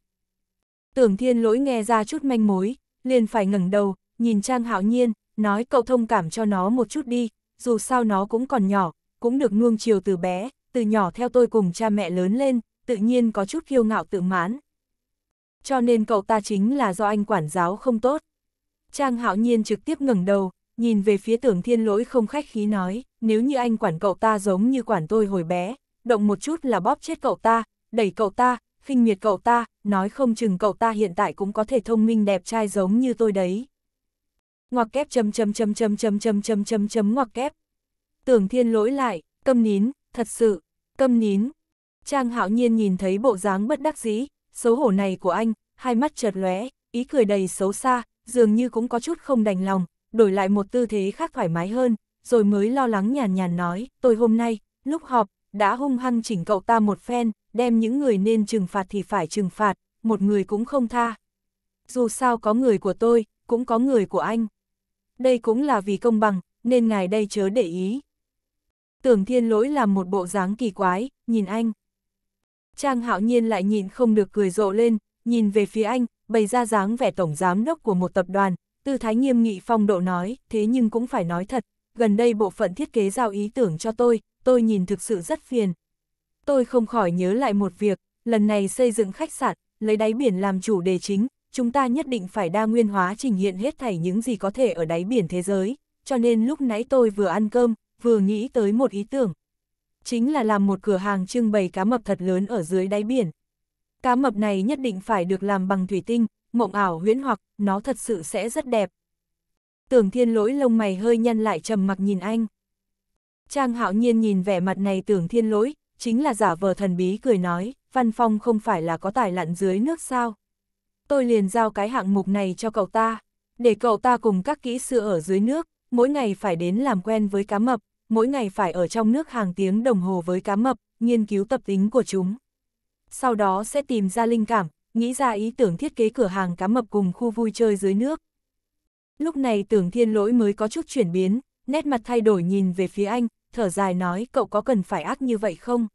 Speaker 1: Tưởng thiên lỗi nghe ra chút manh mối, liền phải ngẩng đầu, nhìn Trang Hạo Nhiên, nói cậu thông cảm cho nó một chút đi, dù sao nó cũng còn nhỏ, cũng được nuông chiều từ bé, từ nhỏ theo tôi cùng cha mẹ lớn lên, tự nhiên có chút kiêu ngạo tự mãn. Cho nên cậu ta chính là do anh quản giáo không tốt. Trang Hạo Nhiên trực tiếp ngẩng đầu, nhìn về phía tưởng thiên lỗi không khách khí nói, nếu như anh quản cậu ta giống như quản tôi hồi bé, động một chút là bóp chết cậu ta, đẩy cậu ta, khinh miệt cậu ta, nói không chừng cậu ta hiện tại cũng có thể thông minh đẹp trai giống như tôi đấy. Ngoặc kép chấm chấm chấm chấm chấm chấm chấm chấm chấm ngoặc kép. Tưởng thiên lỗi lại, câm nín, thật sự, câm nín. Trang hạo nhiên nhìn thấy bộ dáng bất đắc dĩ, xấu hổ này của anh, hai mắt chợt lóe, ý cười đầy xấu xa, dường như cũng có chút không đành lòng, đổi lại một tư thế khác thoải mái hơn, rồi mới lo lắng nhàn nhàn nói, tôi hôm nay, lúc họp, đã hung hăng chỉnh cậu ta một phen, đem những người nên trừng phạt thì phải trừng phạt, một người cũng không tha. Dù sao có người của tôi, cũng có người của anh. Đây cũng là vì công bằng, nên ngài đây chớ để ý. Tưởng thiên lỗi làm một bộ dáng kỳ quái, nhìn anh. Trang hạo nhiên lại nhịn không được cười rộ lên, nhìn về phía anh, bày ra dáng vẻ tổng giám đốc của một tập đoàn, Tư thái nghiêm nghị phong độ nói, thế nhưng cũng phải nói thật, gần đây bộ phận thiết kế giao ý tưởng cho tôi, tôi nhìn thực sự rất phiền. Tôi không khỏi nhớ lại một việc, lần này xây dựng khách sạn, lấy đáy biển làm chủ đề chính, chúng ta nhất định phải đa nguyên hóa trình hiện hết thảy những gì có thể ở đáy biển thế giới, cho nên lúc nãy tôi vừa ăn cơm, vừa nghĩ tới một ý tưởng. Chính là làm một cửa hàng trưng bày cá mập thật lớn ở dưới đáy biển. Cá mập này nhất định phải được làm bằng thủy tinh, mộng ảo huyễn hoặc, nó thật sự sẽ rất đẹp. Tưởng thiên lỗi lông mày hơi nhăn lại trầm mặc nhìn anh. Trang hạo nhiên nhìn vẻ mặt này tưởng thiên lỗi, chính là giả vờ thần bí cười nói, văn phong không phải là có tài lặn dưới nước sao. Tôi liền giao cái hạng mục này cho cậu ta, để cậu ta cùng các kỹ sư ở dưới nước, mỗi ngày phải đến làm quen với cá mập, mỗi ngày phải ở trong nước hàng tiếng đồng hồ với cá mập, nghiên cứu tập tính của chúng. Sau đó sẽ tìm ra linh cảm, nghĩ ra ý tưởng thiết kế cửa hàng cá mập cùng khu vui chơi dưới nước. Lúc này tưởng thiên lỗi mới có chút chuyển biến, nét mặt thay đổi nhìn về phía anh, thở dài nói cậu có cần phải ác như vậy không?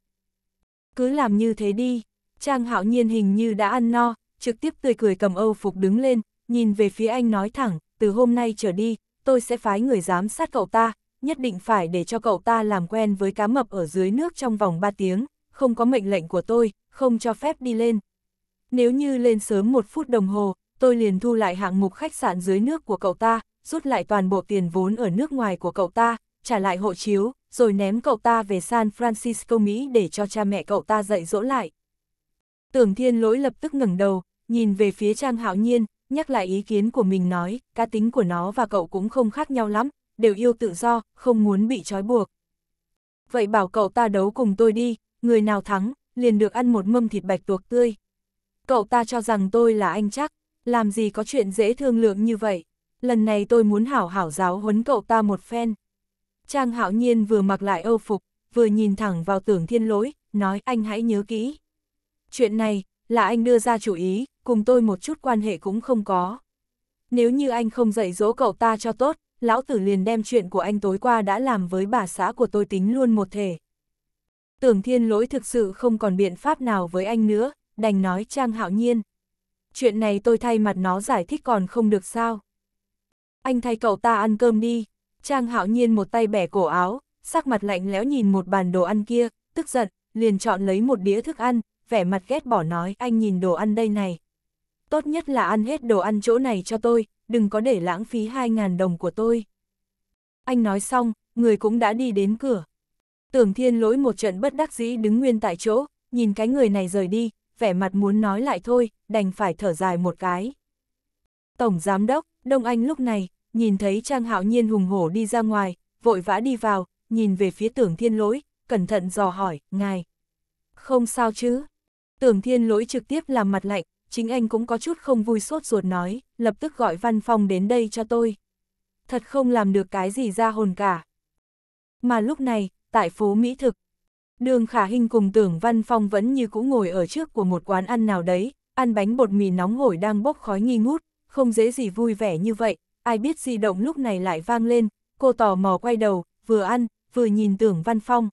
Speaker 1: Cứ làm như thế đi, Trang hạo nhiên hình như đã ăn no, trực tiếp tươi cười cầm âu phục đứng lên, nhìn về phía anh nói thẳng, từ hôm nay trở đi, tôi sẽ phái người giám sát cậu ta, nhất định phải để cho cậu ta làm quen với cá mập ở dưới nước trong vòng 3 tiếng, không có mệnh lệnh của tôi, không cho phép đi lên, nếu như lên sớm một phút đồng hồ, tôi liền thu lại hạng mục khách sạn dưới nước của cậu ta, rút lại toàn bộ tiền vốn ở nước ngoài của cậu ta, trả lại hộ chiếu, rồi ném cậu ta về San Francisco Mỹ để cho cha mẹ cậu ta dạy dỗ lại. Tưởng thiên lỗi lập tức ngẩng đầu, nhìn về phía Trang Hạo Nhiên, nhắc lại ý kiến của mình nói, cá tính của nó và cậu cũng không khác nhau lắm, đều yêu tự do, không muốn bị trói buộc. Vậy bảo cậu ta đấu cùng tôi đi, người nào thắng, liền được ăn một mâm thịt bạch tuộc tươi cậu ta cho rằng tôi là anh chắc, làm gì có chuyện dễ thương lượng như vậy. Lần này tôi muốn hảo hảo giáo huấn cậu ta một phen. Trang hạo nhiên vừa mặc lại âu phục, vừa nhìn thẳng vào tưởng thiên lỗi, nói anh hãy nhớ kỹ. Chuyện này, là anh đưa ra chủ ý, cùng tôi một chút quan hệ cũng không có. Nếu như anh không dạy dỗ cậu ta cho tốt, lão tử liền đem chuyện của anh tối qua đã làm với bà xã của tôi tính luôn một thể. Tưởng thiên lỗi thực sự không còn biện pháp nào với anh nữa, đành nói Trang Hạo Nhiên. Chuyện này tôi thay mặt nó giải thích còn không được sao. Anh thay cậu ta ăn cơm đi. Trang Hạo Nhiên một tay bẻ cổ áo, sắc mặt lạnh lẽo nhìn một bàn đồ ăn kia, tức giận, liền chọn lấy một đĩa thức ăn, vẻ mặt ghét bỏ nói anh nhìn đồ ăn đây này. Tốt nhất là ăn hết đồ ăn chỗ này cho tôi, đừng có để lãng phí 2.000 đồng của tôi. Anh nói xong, người cũng đã đi đến cửa. Tưởng thiên lỗi một trận bất đắc dĩ đứng nguyên tại chỗ, nhìn cái người này rời đi, vẻ mặt muốn nói lại thôi, đành phải thở dài một cái. Tổng Giám đốc, Đông Anh lúc này, nhìn thấy Trang Hạo Nhiên hùng hổ đi ra ngoài, vội vã đi vào, nhìn về phía tưởng thiên lỗi, cẩn thận dò hỏi, ngài. Không sao chứ. Tưởng thiên lỗi trực tiếp làm mặt lạnh, chính anh cũng có chút không vui sốt ruột nói, lập tức gọi văn phòng đến đây cho tôi. Thật không làm được cái gì ra hồn cả. Mà lúc này, tại phố Mỹ Thực, Đường Khả Hinh cùng tưởng Văn Phong vẫn như cũ ngồi ở trước của một quán ăn nào đấy, ăn bánh bột mì nóng hổi đang bốc khói nghi ngút, không dễ gì vui vẻ như vậy, ai biết di động lúc này lại vang lên, cô tò mò quay đầu, vừa ăn, vừa nhìn tưởng Văn Phong.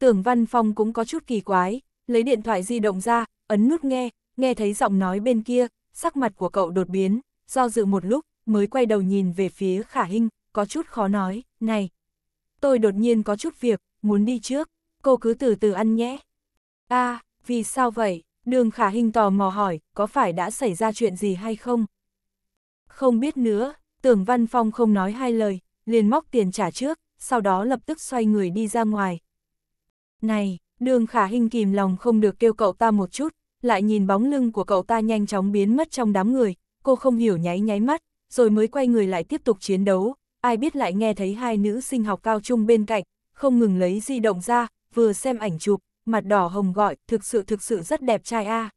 Speaker 1: Tưởng Văn Phong cũng có chút kỳ quái, lấy điện thoại di động ra, ấn nút nghe, nghe thấy giọng nói bên kia, sắc mặt của cậu đột biến, do dự một lúc, mới quay đầu nhìn về phía Khả Hinh, có chút khó nói, này. Tôi đột nhiên có chút việc, muốn đi trước cô cứ từ từ ăn nhé. a à, vì sao vậy? Đường khả hình tò mò hỏi, có phải đã xảy ra chuyện gì hay không? Không biết nữa, tưởng văn phong không nói hai lời, liền móc tiền trả trước, sau đó lập tức xoay người đi ra ngoài. Này, đường khả hình kìm lòng không được kêu cậu ta một chút, lại nhìn bóng lưng của cậu ta nhanh chóng biến mất trong đám người, cô không hiểu nháy nháy mắt, rồi mới quay người lại tiếp tục chiến đấu, ai biết lại nghe thấy hai nữ sinh học cao trung bên cạnh, không ngừng lấy di động ra, vừa xem ảnh chụp, mặt đỏ hồng gọi, thực sự thực sự rất đẹp trai a. À.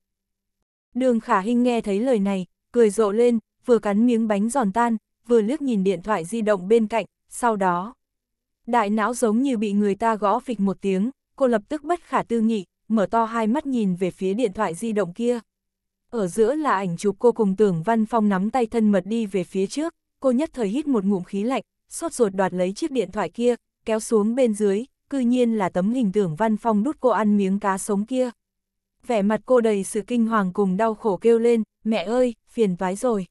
Speaker 1: Đường khả hinh nghe thấy lời này, cười rộ lên, vừa cắn miếng bánh giòn tan, vừa liếc nhìn điện thoại di động bên cạnh, sau đó. Đại não giống như bị người ta gõ phịch một tiếng, cô lập tức bất khả tư nghị, mở to hai mắt nhìn về phía điện thoại di động kia. Ở giữa là ảnh chụp cô cùng tưởng Văn Phong nắm tay thân mật đi về phía trước, cô nhất thời hít một ngụm khí lạnh, sốt ruột đoạt lấy chiếc điện thoại kia, kéo xuống bên dưới, cư nhiên là tấm hình tưởng văn phong đút cô ăn miếng cá sống kia. Vẻ mặt cô đầy sự kinh hoàng cùng đau khổ kêu lên, mẹ ơi, phiền vái rồi.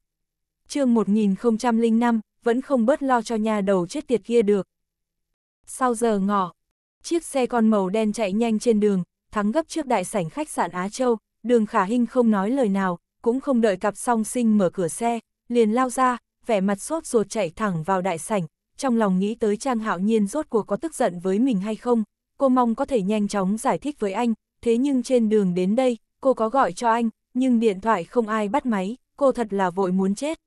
Speaker 1: chương 1005, vẫn không bớt lo cho nhà đầu chết tiệt kia được. Sau giờ ngọ, chiếc xe con màu đen chạy nhanh trên đường, thắng gấp trước đại sảnh khách sạn Á Châu, đường khả hình không nói lời nào, cũng không đợi cặp song sinh mở cửa xe, liền lao ra, vẻ mặt sốt ruột chạy thẳng vào đại sảnh, trong lòng nghĩ tới Trang Hạo Nhiên rốt cuộc có tức giận với mình hay không, cô mong có thể nhanh chóng giải thích với anh, thế nhưng trên đường đến đây, cô có gọi cho anh, nhưng điện thoại không ai bắt máy, cô thật là vội muốn chết.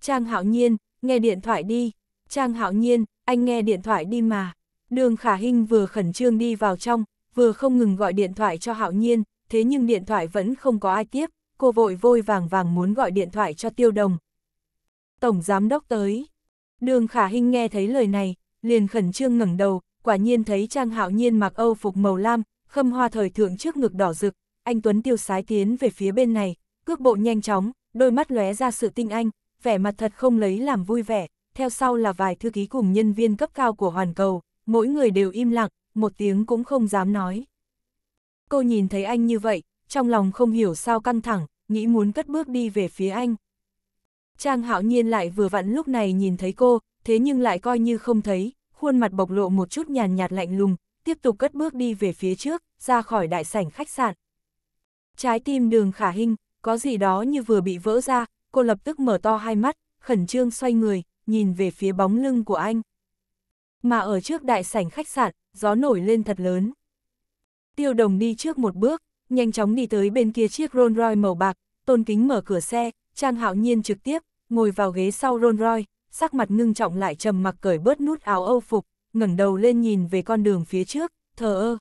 Speaker 1: Trang Hạo Nhiên, nghe điện thoại đi. Trang Hạo Nhiên, anh nghe điện thoại đi mà. Đường Khả Hinh vừa khẩn trương đi vào trong, vừa không ngừng gọi điện thoại cho Hạo Nhiên, thế nhưng điện thoại vẫn không có ai tiếp, cô vội vôi vàng vàng muốn gọi điện thoại cho Tiêu Đồng. Tổng Giám Đốc tới, Đường khả hình nghe thấy lời này, liền khẩn trương ngẩng đầu, quả nhiên thấy Trang Hạo Nhiên mặc Âu phục màu lam, khâm hoa thời thượng trước ngực đỏ rực, anh Tuấn tiêu sái tiến về phía bên này, cước bộ nhanh chóng, đôi mắt lóe ra sự tinh anh, vẻ mặt thật không lấy làm vui vẻ, theo sau là vài thư ký cùng nhân viên cấp cao của Hoàn Cầu, mỗi người đều im lặng, một tiếng cũng không dám nói. Cô nhìn thấy anh như vậy, trong lòng không hiểu sao căng thẳng, nghĩ muốn cất bước đi về phía anh. Trang hạo nhiên lại vừa vặn lúc này nhìn thấy cô, thế nhưng lại coi như không thấy, khuôn mặt bộc lộ một chút nhàn nhạt lạnh lùng, tiếp tục cất bước đi về phía trước, ra khỏi đại sảnh khách sạn. Trái tim đường khả Hinh có gì đó như vừa bị vỡ ra, cô lập tức mở to hai mắt, khẩn trương xoay người, nhìn về phía bóng lưng của anh. Mà ở trước đại sảnh khách sạn, gió nổi lên thật lớn. Tiêu đồng đi trước một bước, nhanh chóng đi tới bên kia chiếc Rolls Royce màu bạc, tôn kính mở cửa xe, Trang Hạo Nhiên trực tiếp ngồi vào ghế sau Rolls Royce, sắc mặt ngưng trọng lại trầm mặc cởi bớt nút áo âu phục, ngẩng đầu lên nhìn về con đường phía trước, thờ ơ.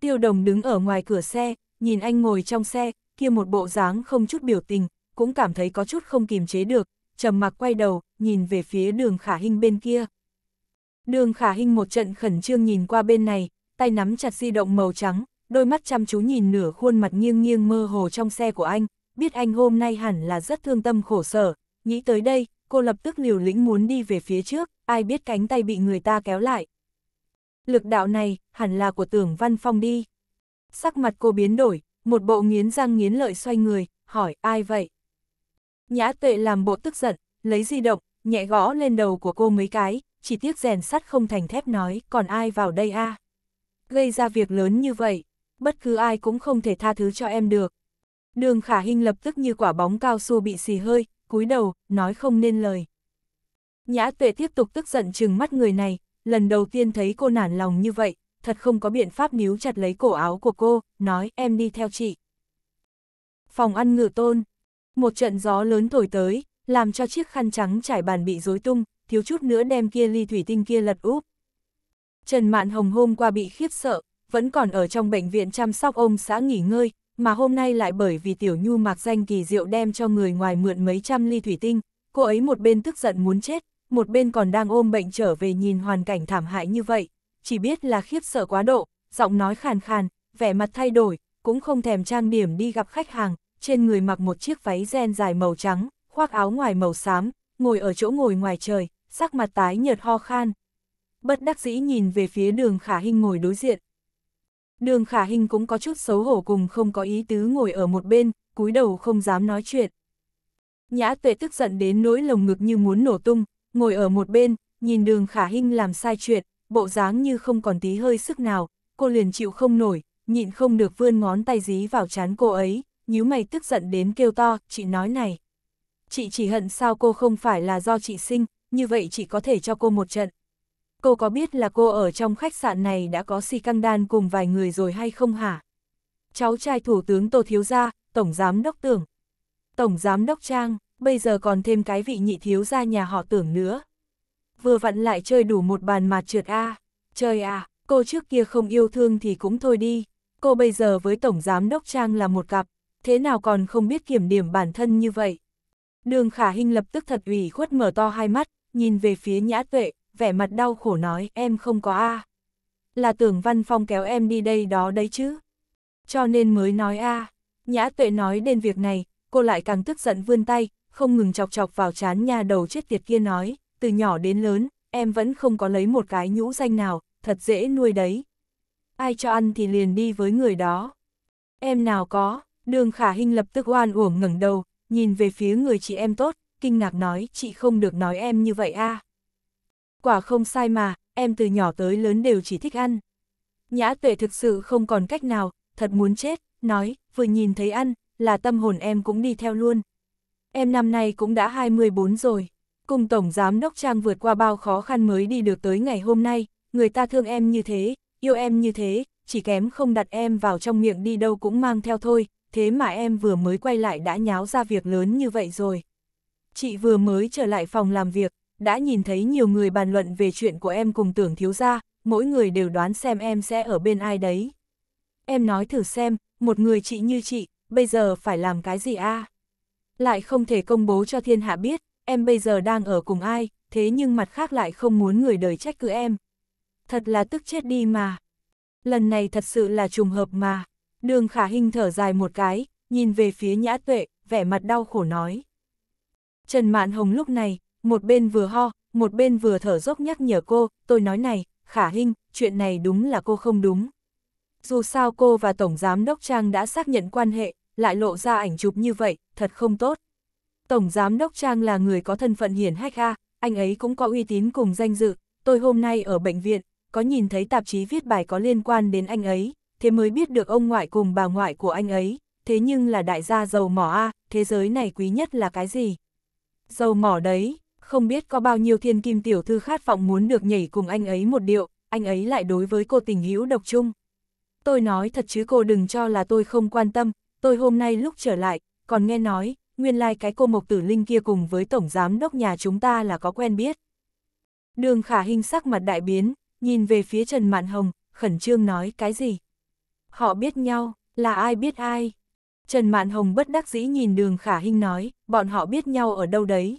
Speaker 1: Tiêu đồng đứng ở ngoài cửa xe, nhìn anh ngồi trong xe, kia một bộ dáng không chút biểu tình, cũng cảm thấy có chút không kiềm chế được, trầm mặc quay đầu, nhìn về phía đường khả hình bên kia. Đường khả hình một trận khẩn trương nhìn qua bên này, tay nắm chặt di động màu trắng, đôi mắt chăm chú nhìn nửa khuôn mặt nghiêng nghiêng mơ hồ trong xe của anh, biết anh hôm nay hẳn là rất thương tâm khổ sở, nghĩ tới đây, cô lập tức liều lĩnh muốn đi về phía trước, ai biết cánh tay bị người ta kéo lại. Lực đạo này, hẳn là của tưởng Văn Phong đi. Sắc mặt cô biến đổi, một bộ nghiến răng nghiến lợi xoay người, hỏi ai vậy? Nhã tuệ làm bộ tức giận, lấy di động, nhẹ gõ lên đầu của cô mấy cái, chỉ tiếc rèn sắt không thành thép nói còn ai vào đây a à? Gây ra việc lớn như vậy, bất cứ ai cũng không thể tha thứ cho em được. Đường khả hình lập tức như quả bóng cao su bị xì hơi, cúi đầu, nói không nên lời. Nhã tuệ tiếp tục tức giận chừng mắt người này, lần đầu tiên thấy cô nản lòng như vậy, thật không có biện pháp níu chặt lấy cổ áo của cô, nói em đi theo chị. Phòng ăn ngự tôn, một trận gió lớn thổi tới, làm cho chiếc khăn trắng trải bàn bị rối tung, thiếu chút nữa đem kia ly thủy tinh kia lật úp. Trần Mạn Hồng hôm qua bị khiếp sợ, vẫn còn ở trong bệnh viện chăm sóc ông xã nghỉ ngơi, mà hôm nay lại bởi vì tiểu nhu mạc danh kỳ diệu đem cho người ngoài mượn mấy trăm ly thủy tinh, cô ấy một bên tức giận muốn chết, một bên còn đang ôm bệnh trở về nhìn hoàn cảnh thảm hại như vậy, chỉ biết là khiếp sợ quá độ, giọng nói khàn khàn, vẻ mặt thay đổi, cũng không thèm trang điểm đi gặp khách hàng, trên người mặc một chiếc váy ren dài màu trắng, khoác áo ngoài màu xám, ngồi ở chỗ ngồi ngoài trời, sắc mặt tái nhợt ho khan. Bất đắc dĩ nhìn về phía đường khả hình ngồi đối diện, Đường khả hình cũng có chút xấu hổ cùng không có ý tứ ngồi ở một bên, cúi đầu không dám nói chuyện. Nhã tuệ tức giận đến nỗi lồng ngực như muốn nổ tung, ngồi ở một bên, nhìn đường khả hình làm sai chuyện, bộ dáng như không còn tí hơi sức nào, cô liền chịu không nổi, nhịn không được vươn ngón tay dí vào chán cô ấy, nhíu mày tức giận đến kêu to, chị nói này. Chị chỉ hận sao cô không phải là do chị sinh, như vậy chị có thể cho cô một trận cô có biết là cô ở trong khách sạn này đã có si căng đan cùng vài người rồi hay không hả? Cháu trai thủ tướng Tô Thiếu Gia, Tổng Giám Đốc Tưởng. Tổng Giám Đốc Trang, bây giờ còn thêm cái vị nhị thiếu gia nhà họ Tưởng nữa. Vừa vặn lại chơi đủ một bàn mạt trượt a à. Chơi à, cô trước kia không yêu thương thì cũng thôi đi. Cô bây giờ với Tổng Giám Đốc Trang là một cặp, thế nào còn không biết kiểm điểm bản thân như vậy. Đường Khả Hinh lập tức thật ủy khuất mở to hai mắt, nhìn về phía Nhã Tuệ, vẻ mặt đau khổ nói em không có A. Là tưởng Văn Phong kéo em đi đây đó đấy chứ. Cho nên mới nói A. Nhã tuệ nói đến việc này, cô lại càng tức giận vươn tay, không ngừng chọc chọc vào chán nhà đầu chết tiệt kia nói, từ nhỏ đến lớn, em vẫn không có lấy một cái nhũ danh nào, thật dễ nuôi đấy. Ai cho ăn thì liền đi với người đó. Em nào có, đường khả hình lập tức oan uổng ngẩng đầu, nhìn về phía người chị em tốt, kinh ngạc nói, chị không được nói em như vậy a à quả không sai mà, em từ nhỏ tới lớn đều chỉ thích ăn. Nhã tuệ thực sự không còn cách nào, thật muốn chết, nói, vừa nhìn thấy ăn, là tâm hồn em cũng đi theo luôn. Em năm nay cũng đã 24 rồi, cùng Tổng Giám Đốc Trang vượt qua bao khó khăn mới đi được tới ngày hôm nay, người ta thương em như thế, yêu em như thế, chỉ kém không đặt em vào trong miệng đi đâu cũng mang theo thôi, thế mà em vừa mới quay lại đã nháo ra việc lớn như vậy rồi. Chị vừa mới trở lại phòng làm việc, đã nhìn thấy nhiều người bàn luận về chuyện của em cùng tưởng thiếu gia, mỗi người đều đoán xem em sẽ ở bên ai đấy. Em nói thử xem, một người chị như chị, bây giờ phải làm cái gì a? À? Lại không thể công bố cho thiên hạ biết, em bây giờ đang ở cùng ai, thế nhưng mặt khác lại không muốn người đời trách cứ em. Thật là tức chết đi mà. Lần này thật sự là trùng hợp mà. Đường khả hình thở dài một cái, nhìn về phía nhã tuệ, vẻ mặt đau khổ nói. Trần Mạn Hồng lúc này, một bên vừa ho, một bên vừa thở dốc nhắc nhở cô, tôi nói này, khả hình, chuyện này đúng là cô không đúng. Dù sao cô và Tổng Giám Đốc Trang đã xác nhận quan hệ, lại lộ ra ảnh chụp như vậy, thật không tốt. Tổng Giám Đốc Trang là người có thân phận hiển hách a, anh ấy cũng có uy tín cùng danh dự, tôi hôm nay ở bệnh viện, có nhìn thấy tạp chí viết bài có liên quan đến anh ấy, thế mới biết được ông ngoại cùng bà ngoại của anh ấy, thế nhưng là đại gia giàu mỏ a, thế giới này quý nhất là cái gì? Dầu mỏ đấy, không biết có bao nhiêu thiên kim tiểu thư khát vọng muốn được nhảy cùng anh ấy một điệu, anh ấy lại đối với cô tình hữu độc chung. Tôi nói thật chứ cô đừng cho là tôi không quan tâm, tôi hôm nay lúc trở lại, còn nghe nói, nguyên lai like cái cô Mộc Tử Linh kia cùng với Tổng Giám Đốc nhà chúng ta là có quen biết. Đường khả hình sắc mặt đại biến, nhìn về phía Trần Mạn Hồng, khẩn trương nói cái gì. Họ biết nhau, là ai biết ai. Trần Mạn Hồng bất đắc dĩ nhìn đường khả hình nói, bọn họ biết nhau ở đâu đấy,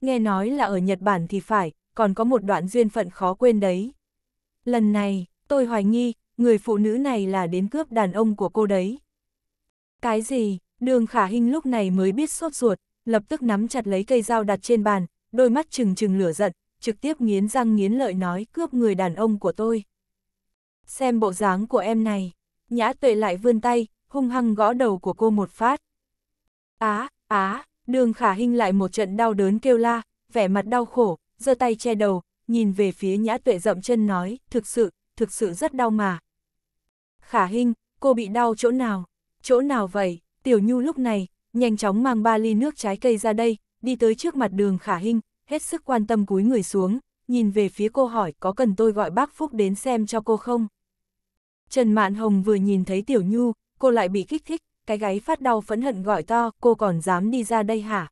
Speaker 1: nghe nói là ở Nhật Bản thì phải, còn có một đoạn duyên phận khó quên đấy. Lần này, tôi hoài nghi, người phụ nữ này là đến cướp đàn ông của cô đấy. Cái gì, đường khả hình lúc này mới biết sốt ruột, lập tức nắm chặt lấy cây dao đặt trên bàn, đôi mắt trừng trừng lửa giận, trực tiếp nghiến răng nghiến lợi nói cướp người đàn ông của tôi. Xem bộ dáng của em này, nhã tuệ lại vươn tay, hung hăng gõ đầu của cô một phát. Á, á, Đường khả hình lại một trận đau đớn kêu la, vẻ mặt đau khổ, giơ tay che đầu, nhìn về phía nhã tuệ dậm chân nói, thực sự, thực sự rất đau mà. Khả hình, cô bị đau chỗ nào? Chỗ nào vậy? Tiểu Nhu lúc này, nhanh chóng mang ba ly nước trái cây ra đây, đi tới trước mặt đường khả hình, hết sức quan tâm cúi người xuống, nhìn về phía cô hỏi có cần tôi gọi bác Phúc đến xem cho cô không? Trần Mạn Hồng vừa nhìn thấy Tiểu Nhu, cô lại bị kích thích, cái gáy phát đau phẫn hận gọi to, cô còn dám đi ra đây hả?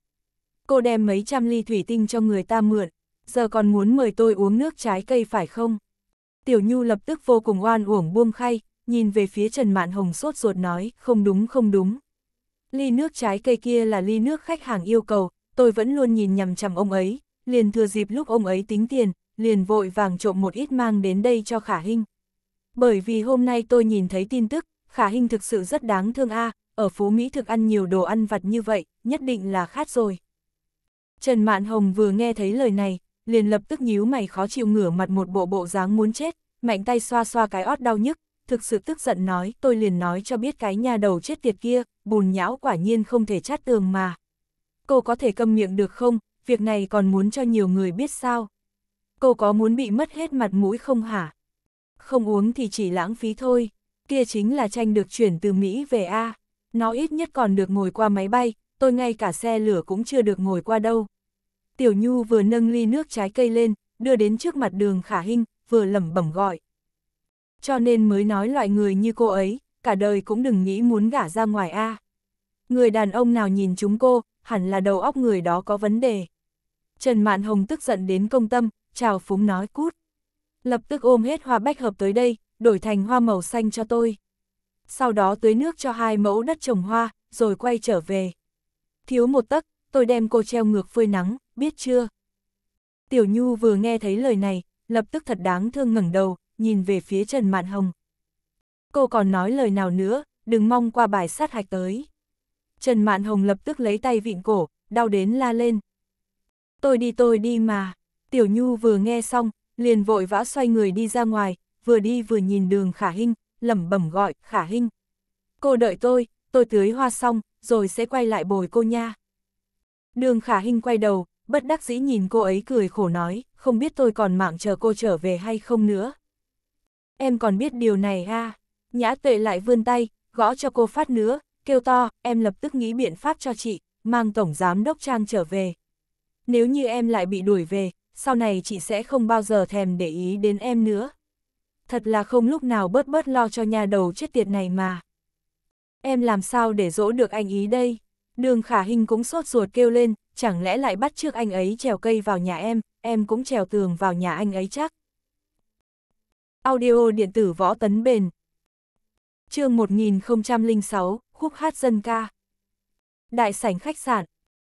Speaker 1: Cô đem mấy trăm ly thủy tinh cho người ta mượn, giờ còn muốn mời tôi uống nước trái cây phải không? Tiểu Nhu lập tức vô cùng oan uổng buông khay, nhìn về phía Trần Mạn Hồng sốt ruột nói, không đúng không đúng. Ly nước trái cây kia là ly nước khách hàng yêu cầu, tôi vẫn luôn nhìn nhằm chằm ông ấy, liền thừa dịp lúc ông ấy tính tiền, liền vội vàng trộm một ít mang đến đây cho Khả Hinh. Bởi vì hôm nay tôi nhìn thấy tin tức, Khả Hinh thực sự rất đáng thương a, à, ở phố Mỹ thực ăn nhiều đồ ăn vặt như vậy, nhất định là khát rồi. Trần Mạn Hồng vừa nghe thấy lời này, liền lập tức nhíu mày khó chịu ngửa mặt một bộ bộ dáng muốn chết, mạnh tay xoa xoa cái ót đau nhức, thực sự tức giận nói, tôi liền nói cho biết cái nhà đầu chết tiệt kia, bùn nhão quả nhiên không thể chát tường mà. Cô có thể câm miệng được không, việc này còn muốn cho nhiều người biết sao? Cô có muốn bị mất hết mặt mũi không hả? Không uống thì chỉ lãng phí thôi, kia chính là tranh được chuyển từ Mỹ về A. Nó ít nhất còn được ngồi qua máy bay, tôi ngay cả xe lửa cũng chưa được ngồi qua đâu. Tiểu Nhu vừa nâng ly nước trái cây lên, đưa đến trước mặt đường khả hinh, vừa lẩm bẩm gọi. Cho nên mới nói loại người như cô ấy, cả đời cũng đừng nghĩ muốn gả ra ngoài a. Người đàn ông nào nhìn chúng cô, hẳn là đầu óc người đó có vấn đề. Trần Mạn Hồng tức giận đến công tâm, chào phúng nói cút. Lập tức ôm hết hoa bách hợp tới đây, đổi thành hoa màu xanh cho tôi sau đó tưới nước cho hai mẫu đất trồng hoa, rồi quay trở về. Thiếu một tấc, tôi đem cô treo ngược phơi nắng, biết chưa? Tiểu Nhu vừa nghe thấy lời này, lập tức thật đáng thương ngẩng đầu, nhìn về phía Trần Mạn Hồng. Cô còn nói lời nào nữa, đừng mong qua bài sát hạch tới. Trần Mạn Hồng lập tức lấy tay vịn cổ, đau đến la lên. Tôi đi tôi đi mà, Tiểu Nhu vừa nghe xong, liền vội vã xoay người đi ra ngoài, vừa đi vừa nhìn đường khả hinh, lẩm bẩm gọi, khả hinh. Cô đợi tôi, tôi tưới hoa xong, rồi sẽ quay lại bồi cô nha. Đường khả hinh quay đầu, bất đắc dĩ nhìn cô ấy cười khổ nói, không biết tôi còn mạng chờ cô trở về hay không nữa. Em còn biết điều này ha. À? Nhã tuệ lại vươn tay, gõ cho cô phát nữa, kêu to, em lập tức nghĩ biện pháp cho chị, mang Tổng Giám Đốc Trang trở về. Nếu như em lại bị đuổi về, sau này chị sẽ không bao giờ thèm để ý đến em nữa thật là không lúc nào bớt bớt lo cho nhà đầu chết tiệt này mà. Em làm sao để dỗ được anh ý đây? Đường khả hình cũng sốt ruột kêu lên, chẳng lẽ lại bắt trước anh ấy trèo cây vào nhà em, em cũng trèo tường vào nhà anh ấy chắc. Audio điện tử võ tấn bền chương 1006, khúc hát dân ca. Đại sảnh khách sạn.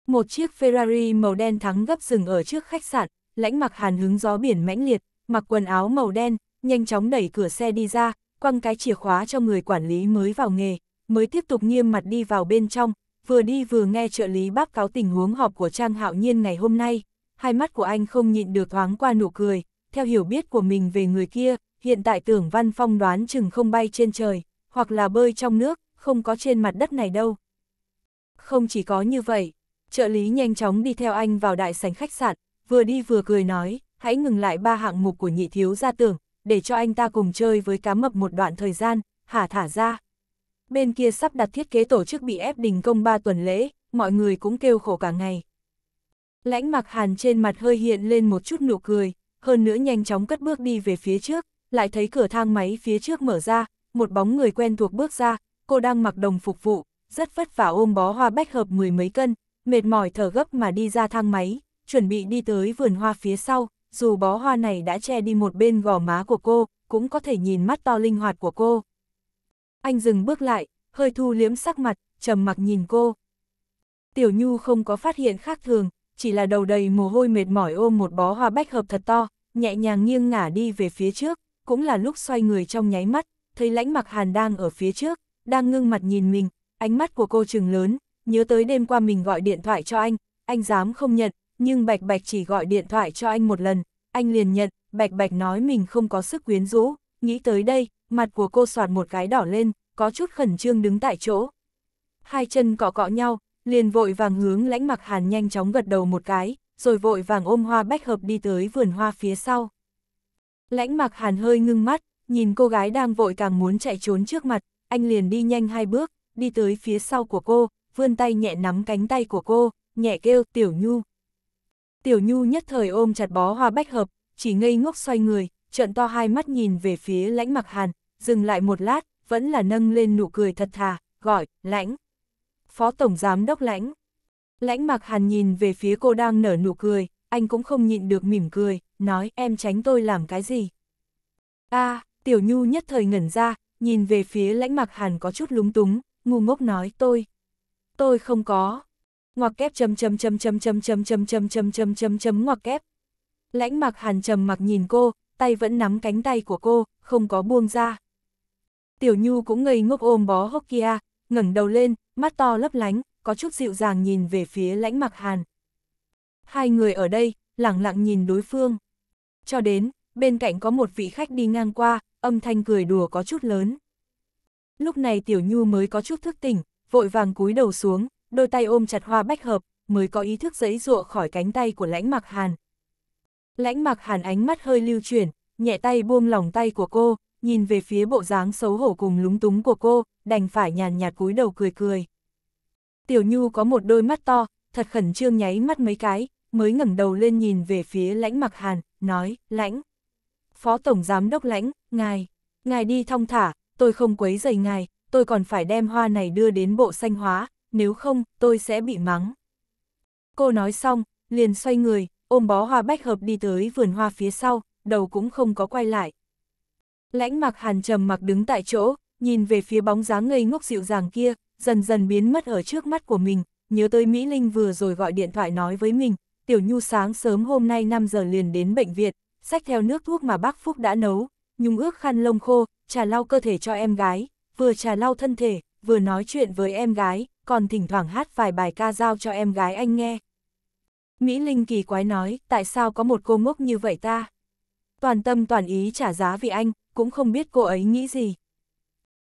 Speaker 1: Một chiếc Ferrari màu đen thắng gấp rừng ở trước khách sạn, lãnh mặc hàn hứng gió biển mãnh liệt, mặc quần áo màu đen, nhanh chóng đẩy cửa xe đi ra, quăng cái chìa khóa cho người quản lý mới vào nghề, mới tiếp tục nghiêm mặt đi vào bên trong, vừa đi vừa nghe trợ lý bác cáo tình huống họp của Trang Hạo Nhiên ngày hôm nay, hai mắt của anh không nhịn được thoáng qua nụ cười, theo hiểu biết của mình về người kia, hiện tại tưởng Văn Phong đoán chừng không bay trên trời, hoặc là bơi trong nước, không có trên mặt đất này đâu. Không chỉ có như vậy, trợ lý nhanh chóng đi theo anh vào đại sảnh khách sạn, vừa đi vừa cười nói, hãy ngừng lại ba hạng mục của nhị thiếu gia tưởng, để cho anh ta cùng chơi với cá mập một đoạn thời gian, hả thả ra. Bên kia sắp đặt thiết kế tổ chức bị ép đình công 3 tuần lễ, mọi người cũng kêu khổ cả ngày. Lãnh mặc hàn trên mặt hơi hiện lên một chút nụ cười, hơn nữa nhanh chóng cất bước đi về phía trước, lại thấy cửa thang máy phía trước mở ra, một bóng người quen thuộc bước ra, cô đang mặc đồng phục vụ, rất vất vả ôm bó hoa bách hợp mười mấy cân, mệt mỏi thở gấp mà đi ra thang máy, chuẩn bị đi tới vườn hoa phía sau, dù bó hoa này đã che đi một bên gò má của cô, cũng có thể nhìn mắt to linh hoạt của cô. Anh dừng bước lại, hơi thu liếm sắc mặt, trầm mặc nhìn cô. Tiểu Nhu không có phát hiện khác thường, chỉ là đầu đầy mồ hôi mệt mỏi ôm một bó hoa bách hợp thật to, nhẹ nhàng nghiêng ngả đi về phía trước, cũng là lúc xoay người trong nháy mắt, thấy lãnh mặc hàn đang ở phía trước, đang ngưng mặt nhìn mình, ánh mắt của cô trừng lớn, nhớ tới đêm qua mình gọi điện thoại cho anh, anh dám không nhận, nhưng Bạch Bạch chỉ gọi điện thoại cho anh một lần, anh liền nhận, Bạch Bạch nói mình không có sức quyến rũ, nghĩ tới đây, mặt của cô soạt một cái đỏ lên, có chút khẩn trương đứng tại chỗ. Hai chân cọ cọ nhau, liền vội vàng hướng lãnh mặc hàn nhanh chóng gật đầu một cái, rồi vội vàng ôm hoa bách hợp đi tới vườn hoa phía sau. Lãnh mặc hàn hơi ngưng mắt, nhìn cô gái đang vội càng muốn chạy trốn trước mặt, anh liền đi nhanh hai bước, đi tới phía sau của cô, vươn tay nhẹ nắm cánh tay của cô, nhẹ kêu tiểu nhu, Tiểu Nhu nhất thời ôm chặt bó hoa bách hợp, chỉ ngây ngốc xoay người, trợn to hai mắt nhìn về phía lãnh mặc hàn, dừng lại một lát, vẫn là nâng lên nụ cười thật thà, gọi, lãnh. Phó Tổng Giám Đốc lãnh. Lãnh mặc hàn nhìn về phía cô đang nở nụ cười, anh cũng không nhịn được mỉm cười, nói em tránh tôi làm cái gì. a Tiểu Nhu nhất thời ngẩn ra, nhìn về phía lãnh mặc hàn có chút lúng túng, ngu ngốc nói tôi. Tôi không có ngoặc kép chấm chấm chấm chấm chấm chấm chấm chấm chấm chấm chấm chấm ngoặc kép. Lãnh mặc hàn trầm mặc nhìn cô, tay vẫn nắm cánh tay của cô, không có buông ra. Tiểu Nhu cũng ngây ngốc ôm bó hốc kia, ngẩng đầu lên, mắt to lấp lánh, có chút dịu dàng nhìn về phía lãnh mặc hàn. Hai người ở đây, lặng lặng nhìn đối phương. Cho đến, bên cạnh có một vị khách đi ngang qua, âm thanh cười đùa có chút lớn. Lúc này Tiểu Nhu mới có chút thức tỉnh, vội vàng cúi đầu xuống, đôi tay ôm chặt hoa bách hợp, mới có ý thức giấy rụa khỏi cánh tay của lãnh mặc hàn. Lãnh mặc hàn ánh mắt hơi lưu chuyển, nhẹ tay buông lòng tay của cô, nhìn về phía bộ dáng xấu hổ cùng lúng túng của cô, đành phải nhàn nhạt cúi đầu cười cười. Tiểu Nhu có một đôi mắt to, thật khẩn trương nháy mắt mấy cái, mới ngẩng đầu lên nhìn về phía lãnh mặc hàn, nói, lãnh. Phó Tổng Giám Đốc lãnh, ngài, ngài đi thong thả, tôi không quấy dày ngài, tôi còn phải đem hoa này đưa đến bộ xanh hóa, nếu không, tôi sẽ bị mắng. Cô nói xong, liền xoay người, ôm bó hoa bách hợp đi tới vườn hoa phía sau, đầu cũng không có quay lại. Lãnh mặc hàn trầm mặc đứng tại chỗ, nhìn về phía bóng dáng ngây ngốc dịu dàng kia, dần dần biến mất ở trước mắt của mình, nhớ tới Mỹ Linh vừa rồi gọi điện thoại nói với mình, Tiểu Nhu sáng sớm hôm nay 5 giờ liền đến bệnh viện, sách theo nước thuốc mà bác Phúc đã nấu, nhung ước khăn lông khô, trà lau cơ thể cho em gái, vừa trà lau thân thể, vừa nói chuyện với em gái, còn thỉnh thoảng hát vài bài ca giao cho em gái anh nghe. Mỹ Linh kỳ quái nói, tại sao có một cô ngốc như vậy ta? Toàn tâm toàn ý trả giá vì anh, cũng không biết cô ấy nghĩ gì.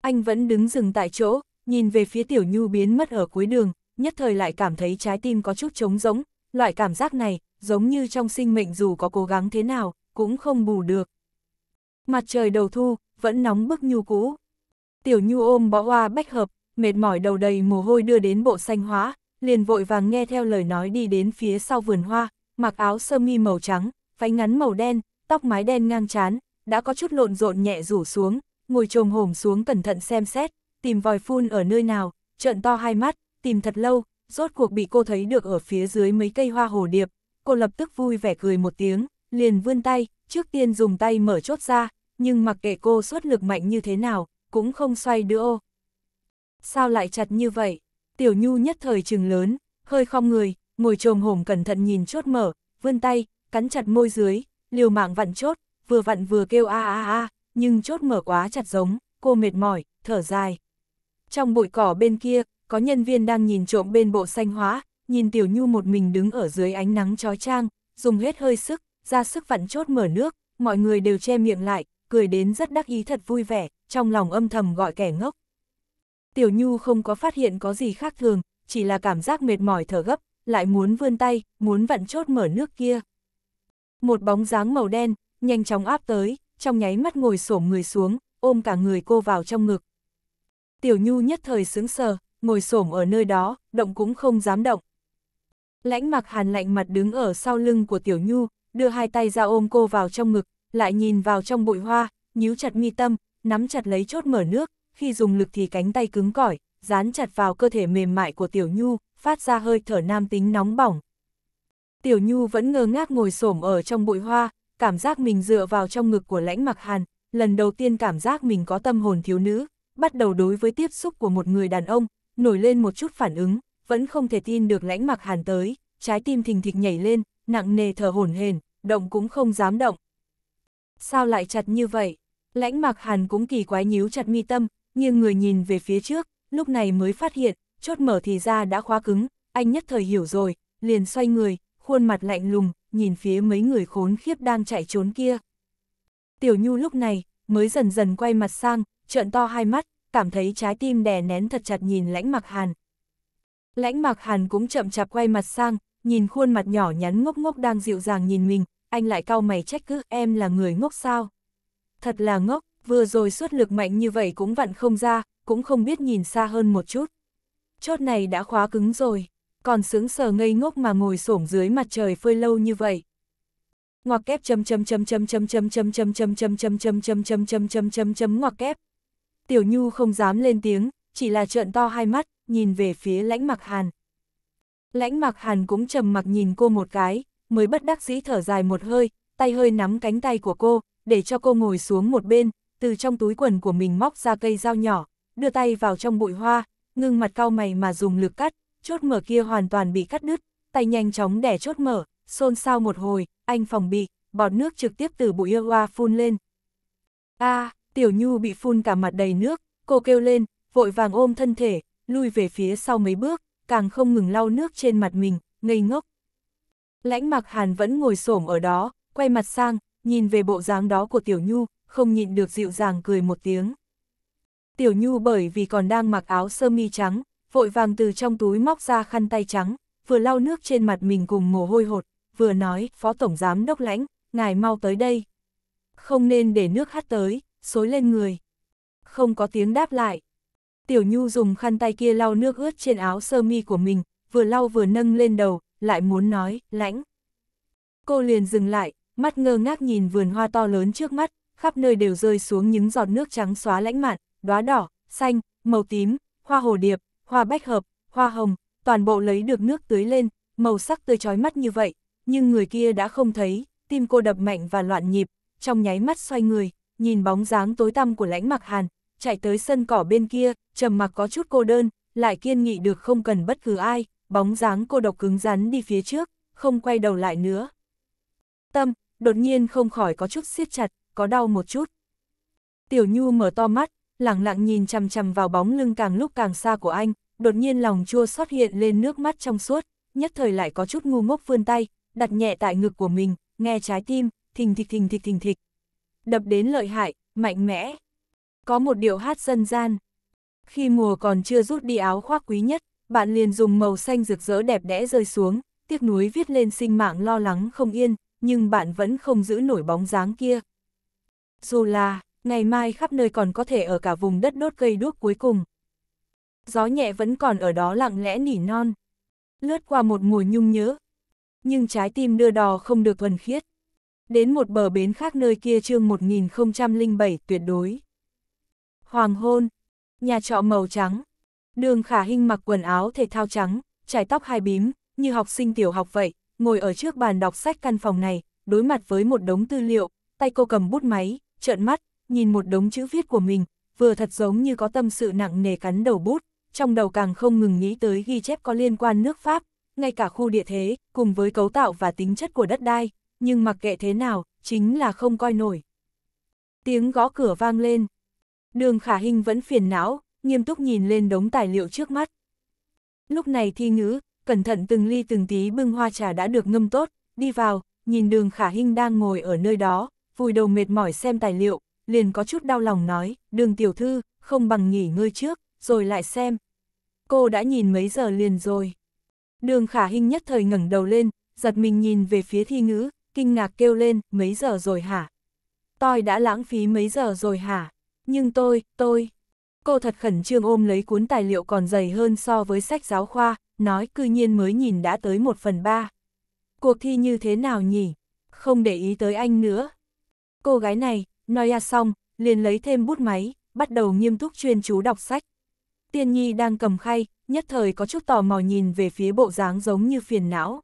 Speaker 1: Anh vẫn đứng dừng tại chỗ, nhìn về phía Tiểu Nhu biến mất ở cuối đường, nhất thời lại cảm thấy trái tim có chút trống rỗng, loại cảm giác này, giống như trong sinh mệnh dù có cố gắng thế nào, cũng không bù được. Mặt trời đầu thu, vẫn nóng bức Nhu cũ. Tiểu Nhu ôm bó hoa bách hợp, mệt mỏi đầu đầy mồ hôi đưa đến bộ xanh hóa, liền vội vàng nghe theo lời nói đi đến phía sau vườn hoa, mặc áo sơ mi màu trắng, váy ngắn màu đen, tóc mái đen ngang chán, đã có chút lộn rộn nhẹ rủ xuống, ngồi trồm hổm xuống cẩn thận xem xét, tìm vòi phun ở nơi nào, trợn to hai mắt, tìm thật lâu, rốt cuộc bị cô thấy được ở phía dưới mấy cây hoa hồ điệp, cô lập tức vui vẻ cười một tiếng, liền vươn tay, trước tiên dùng tay mở chốt ra, nhưng mặc kệ cô suốt lực mạnh như thế nào, cũng không xoay đưa ô, sao lại chặt như vậy? Tiểu Nhu nhất thời trừng lớn, hơi khom người, ngồi trồm hổm cẩn thận nhìn chốt mở, vươn tay, cắn chặt môi dưới, liều mạng vặn chốt, vừa vặn vừa kêu a a a, nhưng chốt mở quá chặt giống, cô mệt mỏi, thở dài. Trong bụi cỏ bên kia, có nhân viên đang nhìn trộm bên bộ xanh hóa, nhìn Tiểu Nhu một mình đứng ở dưới ánh nắng chói chang, dùng hết hơi sức, ra sức vặn chốt mở nước, mọi người đều che miệng lại, cười đến rất đắc ý thật vui vẻ, trong lòng âm thầm gọi kẻ ngốc. Tiểu Nhu không có phát hiện có gì khác thường, chỉ là cảm giác mệt mỏi thở gấp, lại muốn vươn tay, muốn vặn chốt mở nước kia. Một bóng dáng màu đen, nhanh chóng áp tới, trong nháy mắt ngồi xổm người xuống, ôm cả người cô vào trong ngực. Tiểu Nhu nhất thời sững sờ, ngồi xổm ở nơi đó, động cũng không dám động. Lãnh mặc hàn lạnh mặt đứng ở sau lưng của Tiểu Nhu, đưa hai tay ra ôm cô vào trong ngực, lại nhìn vào trong bụi hoa, nhíu chặt mi tâm, nắm chặt lấy chốt mở nước, khi dùng lực thì cánh tay cứng cỏi, dán chặt vào cơ thể mềm mại của Tiểu Nhu, phát ra hơi thở nam tính nóng bỏng. Tiểu Nhu vẫn ngơ ngác ngồi xổm ở trong bụi hoa, cảm giác mình dựa vào trong ngực của lãnh mặc hàn, lần đầu tiên cảm giác mình có tâm hồn thiếu nữ, bắt đầu đối với tiếp xúc của một người đàn ông, nổi lên một chút phản ứng, vẫn không thể tin được lãnh mặc hàn tới, trái tim thình thịch nhảy lên, nặng nề thở hổn hển, động cũng không dám động. Sao lại chặt như vậy? Lãnh mặc hàn cũng kỳ quái nhíu chặt mi tâm, nhưng người nhìn về phía trước, lúc này mới phát hiện, chốt mở thì ra đã khóa cứng, anh nhất thời hiểu rồi, liền xoay người, khuôn mặt lạnh lùng, nhìn phía mấy người khốn khiếp đang chạy trốn kia. Tiểu Nhu lúc này, mới dần dần quay mặt sang, trợn to hai mắt, cảm thấy trái tim đè nén thật chặt nhìn lãnh mặc hàn. Lãnh mặc hàn cũng chậm chạp quay mặt sang, nhìn khuôn mặt nhỏ nhắn ngốc ngốc đang dịu dàng nhìn mình, anh lại cau mày trách cứ em là người ngốc sao. Thật là ngốc, vừa rồi suất lực mạnh như vậy cũng vặn không ra, cũng không biết nhìn xa hơn một chút. Chốt này đã khóa cứng rồi, còn sướng sờ ngây ngốc mà ngồi xổm dưới mặt trời phơi lâu như vậy. Ngoặc kép chấm chấm chấm chấm chấm chấm chấm chấm chấm chấm chấm chấm chấm chấm chấm chấm chấm chấm ngoặc kép. Tiểu Nhu không dám lên tiếng, chỉ là trợn to hai mắt, nhìn về phía lãnh mặc hàn. Lãnh mặc hàn cũng trầm mặc nhìn cô một cái, mới bất đắc dĩ thở dài một hơi, tay hơi nắm cánh tay của cô, để cho cô ngồi xuống một bên, từ trong túi quần của mình móc ra cây dao nhỏ, đưa tay vào trong bụi hoa, ngưng mặt cao mày mà dùng lực cắt, chốt mở kia hoàn toàn bị cắt đứt, tay nhanh chóng đẻ chốt mở, xôn xao một hồi, anh phòng bị, bọt nước trực tiếp từ bụi hoa phun lên. a Tiểu Nhu bị phun cả mặt đầy nước, cô kêu lên, vội vàng ôm thân thể, lui về phía sau mấy bước, càng không ngừng lau nước trên mặt mình, ngây ngốc. Lãnh mặc hàn vẫn ngồi xổm ở đó, quay mặt sang, nhìn về bộ dáng đó của Tiểu Nhu, không nhịn được dịu dàng cười một tiếng. Tiểu Nhu bởi vì còn đang mặc áo sơ mi trắng, vội vàng từ trong túi móc ra khăn tay trắng, vừa lau nước trên mặt mình cùng mồ hôi hột, vừa nói, Phó Tổng Giám Đốc Lãnh, ngài mau tới đây. Không nên để nước hắt tới, xối lên người. Không có tiếng đáp lại. Tiểu Nhu dùng khăn tay kia lau nước ướt trên áo sơ mi của mình, vừa lau vừa nâng lên đầu, lại muốn nói, lãnh. Cô liền dừng lại, mắt ngơ ngác nhìn vườn hoa to lớn trước mắt, khắp nơi đều rơi xuống những giọt nước trắng xóa lãnh mạn, đóa đỏ, xanh, màu tím, hoa hồ điệp, hoa bách hợp, hoa hồng, toàn bộ lấy được nước tưới lên, màu sắc tươi chói mắt như vậy, nhưng người kia đã không thấy, tim cô đập mạnh và loạn nhịp, trong nháy mắt xoay người, nhìn bóng dáng tối tăm của lãnh mặc hàn, chạy tới sân cỏ bên kia, trầm mặc có chút cô đơn, lại kiên nghị được không cần bất cứ ai, bóng dáng cô độc cứng rắn đi phía trước, không quay đầu lại nữa. Tâm, đột nhiên không khỏi có chút siết chặt, có đau một chút. Tiểu Nhu mở to mắt, lẳng lặng nhìn chằm chằm vào bóng lưng càng lúc càng xa của anh, đột nhiên lòng chua xuất hiện lên nước mắt trong suốt, nhất thời lại có chút ngu ngốc vươn tay, đặt nhẹ tại ngực của mình, nghe trái tim, thình thịch thình thịch thình thịch. Đập đến lợi hại, mạnh mẽ. Có một điệu hát dân gian. Khi mùa còn chưa rút đi áo khoác quý nhất, bạn liền dùng màu xanh rực rỡ đẹp đẽ rơi xuống, tiếc núi viết lên sinh mạng lo lắng không yên, nhưng bạn vẫn không giữ nổi bóng dáng kia. Dù là, ngày mai khắp nơi còn có thể ở cả vùng đất đốt cây đuốc cuối cùng. Gió nhẹ vẫn còn ở đó lặng lẽ nỉ non. Lướt qua một mùa nhung nhớ. Nhưng trái tim đưa đò không được thuần khiết. Đến một bờ bến khác nơi kia chương 1007 tuyệt đối. Hoàng hôn, nhà trọ màu trắng. Đường khả hình mặc quần áo thể thao trắng, trải tóc hai bím, như học sinh tiểu học vậy, ngồi ở trước bàn đọc sách căn phòng này, đối mặt với một đống tư liệu, tay cô cầm bút máy, trợn mắt, nhìn một đống chữ viết của mình, vừa thật giống như có tâm sự nặng nề cắn đầu bút, trong đầu càng không ngừng nghĩ tới ghi chép có liên quan nước Pháp, ngay cả khu địa thế, cùng với cấu tạo và tính chất của đất đai, nhưng mặc kệ thế nào, chính là không coi nổi. Tiếng gõ cửa vang lên. Đường khả hình vẫn phiền não, nghiêm túc nhìn lên đống tài liệu trước mắt. Lúc này thi ngữ, cẩn thận từng ly từng tí bưng hoa trà đã được ngâm tốt, đi vào, nhìn đường khả hình đang ngồi ở nơi đó, vùi đầu mệt mỏi xem tài liệu, liền có chút đau lòng nói, đường tiểu thư, không bằng nghỉ ngơi trước, rồi lại xem. Cô đã nhìn mấy giờ liền rồi. Đường khả hình nhất thời ngẩng đầu lên, giật mình nhìn về phía thi ngữ, kinh ngạc kêu lên, mấy giờ rồi hả? Tôi đã lãng phí mấy giờ rồi hả? Nhưng tôi, tôi... Cô thật khẩn trương ôm lấy cuốn tài liệu còn dày hơn so với sách giáo khoa, nói cư nhiên mới nhìn đã tới một phần ba. Cuộc thi như thế nào nhỉ? Không để ý tới anh nữa, Cô gái này, nói à xong, liền lấy thêm bút máy, bắt đầu nghiêm túc chuyên chú đọc sách. Tiên Nhi đang cầm khay, nhất thời có chút tò mò nhìn về phía bộ dáng giống như phiền não.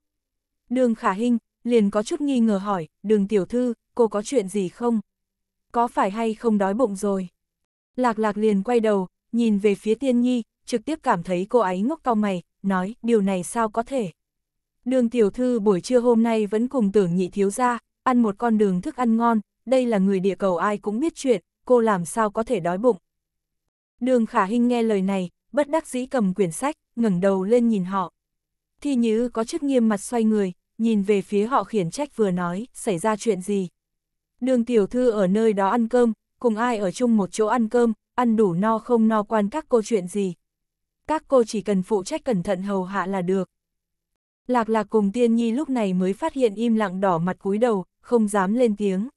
Speaker 1: Đường Khả Hinh, liền có chút nghi ngờ hỏi, đường tiểu thư, cô có chuyện gì không? Có phải hay không đói bụng rồi? Lạc lạc liền quay đầu, nhìn về phía Tiên Nhi, trực tiếp cảm thấy cô ấy ngốc cao mày, nói, điều này sao có thể? Đường tiểu thư buổi trưa hôm nay vẫn cùng tưởng nhị thiếu ra, ăn một con đường thức ăn ngon, đây là người địa cầu ai cũng biết chuyện, cô làm sao có thể đói bụng. Đường Khả Hinh nghe lời này, bất đắc dĩ cầm quyển sách, ngẩng đầu lên nhìn họ. Thi Nhữ có chức nghiêm mặt xoay người, nhìn về phía họ khiển trách vừa nói, xảy ra chuyện gì. Đường tiểu thư ở nơi đó ăn cơm, cùng ai ở chung một chỗ ăn cơm, ăn đủ no không no quan các cô chuyện gì. Các cô chỉ cần phụ trách cẩn thận hầu hạ là được. Lạc lạc cùng tiên nhi lúc này mới phát hiện im lặng đỏ mặt cúi đầu, không dám lên tiếng.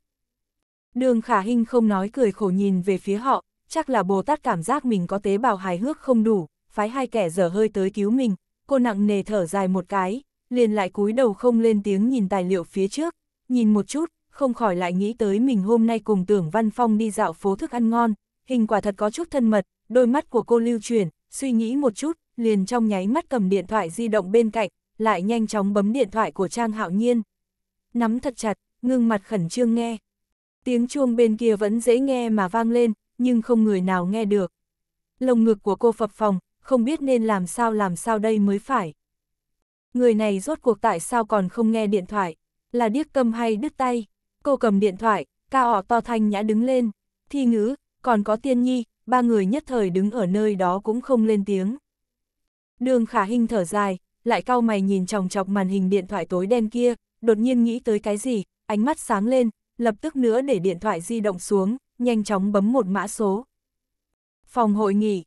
Speaker 1: Đường khả hình không nói cười khổ nhìn về phía họ, chắc là Bồ Tát cảm giác mình có tế bào hài hước không đủ, phái hai kẻ dở hơi tới cứu mình, cô nặng nề thở dài một cái, liền lại cúi đầu không lên tiếng nhìn tài liệu phía trước, nhìn một chút, không khỏi lại nghĩ tới mình hôm nay cùng tưởng Văn Phong đi dạo phố thức ăn ngon, hình quả thật có chút thân mật, đôi mắt của cô lưu truyền, suy nghĩ một chút, liền trong nháy mắt cầm điện thoại di động bên cạnh, lại nhanh chóng bấm điện thoại của Trang Hạo Nhiên. Nắm thật chặt, ngưng mặt khẩn trương nghe, Tiếng chuông bên kia vẫn dễ nghe mà vang lên, nhưng không người nào nghe được. Lồng ngực của cô phập phòng, không biết nên làm sao làm sao đây mới phải. Người này rốt cuộc tại sao còn không nghe điện thoại, là điếc câm hay đứt tay. Cô cầm điện thoại, ca họ to thanh nhã đứng lên, thi ngữ, còn có tiên nhi, ba người nhất thời đứng ở nơi đó cũng không lên tiếng. Đường khả hình thở dài, lại cau mày nhìn chòng chọc màn hình điện thoại tối đen kia, đột nhiên nghĩ tới cái gì, ánh mắt sáng lên, lập tức nữa để điện thoại di động xuống, nhanh chóng bấm một mã số. Phòng hội nghị,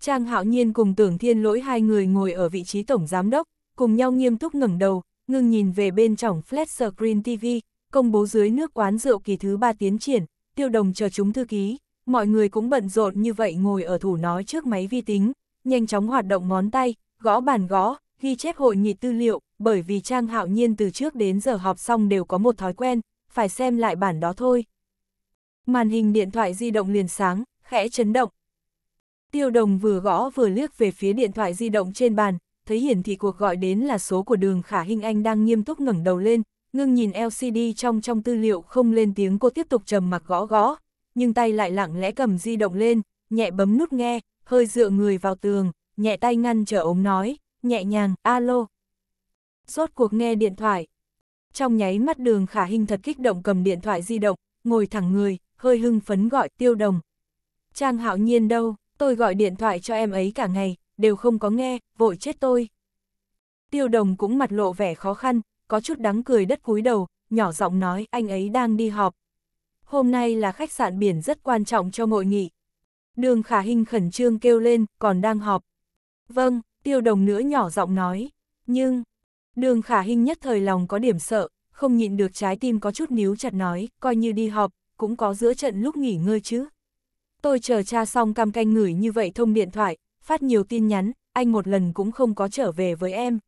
Speaker 1: Trang Hạo Nhiên cùng Tưởng Thiên Lỗi hai người ngồi ở vị trí tổng giám đốc, cùng nhau nghiêm túc ngẩng đầu, ngưng nhìn về bên trong flat screen TV, công bố dưới nước quán rượu kỳ thứ ba tiến triển, tiêu đồng chờ chúng thư ký, mọi người cũng bận rộn như vậy ngồi ở thủ nói trước máy vi tính, nhanh chóng hoạt động ngón tay, gõ bàn gõ, ghi chép hội nghị tư liệu, bởi vì Trang Hạo Nhiên từ trước đến giờ họp xong đều có một thói quen, phải xem lại bản đó thôi. Màn hình điện thoại di động liền sáng, khẽ chấn động. Tiêu đồng vừa gõ vừa liếc về phía điện thoại di động trên bàn, thấy hiển thị cuộc gọi đến là số của đường khả hình anh đang nghiêm túc ngẩng đầu lên, ngưng nhìn LCD trong trong tư liệu không lên tiếng cô tiếp tục trầm mặc gõ gõ, nhưng tay lại lặng lẽ cầm di động lên, nhẹ bấm nút nghe, hơi dựa người vào tường, nhẹ tay ngăn trở ống nói, nhẹ nhàng, alo. Rốt cuộc nghe điện thoại, trong nháy mắt đường khả hình thật kích động cầm điện thoại di động, ngồi thẳng người, hơi hưng phấn gọi tiêu đồng. Trang hạo nhiên đâu, tôi gọi điện thoại cho em ấy cả ngày, đều không có nghe, vội chết tôi. Tiêu đồng cũng mặt lộ vẻ khó khăn, có chút đắng cười đất cúi đầu, nhỏ giọng nói anh ấy đang đi họp. Hôm nay là khách sạn biển rất quan trọng cho hội nghị. Đường khả hình khẩn trương kêu lên, còn đang họp. Vâng, tiêu đồng nữa nhỏ giọng nói, nhưng, Đường khả hình nhất thời lòng có điểm sợ, không nhịn được trái tim có chút níu chặt nói, coi như đi họp, cũng có giữa trận lúc nghỉ ngơi chứ. Tôi chờ cha xong cam canh ngửi như vậy thông điện thoại, phát nhiều tin nhắn, anh một lần cũng không có trở về với em.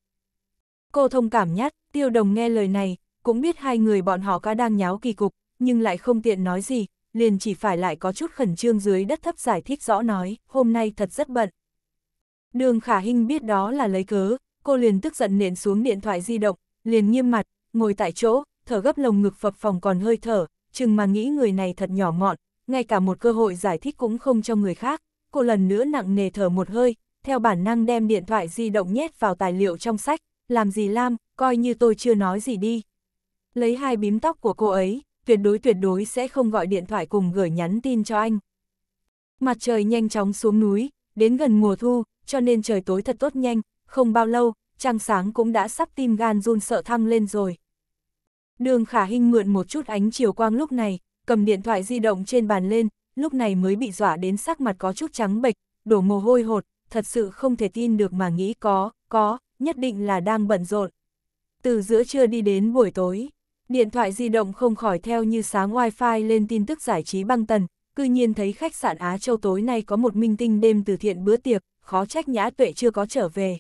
Speaker 1: Cô thông cảm nhát, tiêu đồng nghe lời này, cũng biết hai người bọn họ ca đang nháo kỳ cục, nhưng lại không tiện nói gì, liền chỉ phải lại có chút khẩn trương dưới đất thấp giải thích rõ nói, hôm nay thật rất bận. Đường khả hình biết đó là lấy cớ, cô liền tức giận nện xuống điện thoại di động, liền nghiêm mặt, ngồi tại chỗ, thở gấp lồng ngực phập phòng còn hơi thở, chừng mà nghĩ người này thật nhỏ mọn, ngay cả một cơ hội giải thích cũng không cho người khác. Cô lần nữa nặng nề thở một hơi, theo bản năng đem điện thoại di động nhét vào tài liệu trong sách, làm gì Lam, coi như tôi chưa nói gì đi. Lấy hai bím tóc của cô ấy, tuyệt đối tuyệt đối sẽ không gọi điện thoại cùng gửi nhắn tin cho anh. Mặt trời nhanh chóng xuống núi, đến gần mùa thu, cho nên trời tối thật tốt nhanh, không bao lâu, Trăng sáng cũng đã sắp tim gan run sợ thăng lên rồi. Đường khả hình mượn một chút ánh chiều quang lúc này, cầm điện thoại di động trên bàn lên, lúc này mới bị dọa đến sắc mặt có chút trắng bệch, đổ mồ hôi hột, thật sự không thể tin được mà nghĩ có, có, nhất định là đang bận rộn. Từ giữa trưa đi đến buổi tối, điện thoại di động không khỏi theo như sáng wifi lên tin tức giải trí băng tần, cư nhiên thấy khách sạn Á Châu tối nay có một minh tinh đêm từ thiện bữa tiệc, khó trách nhã tuệ chưa có trở về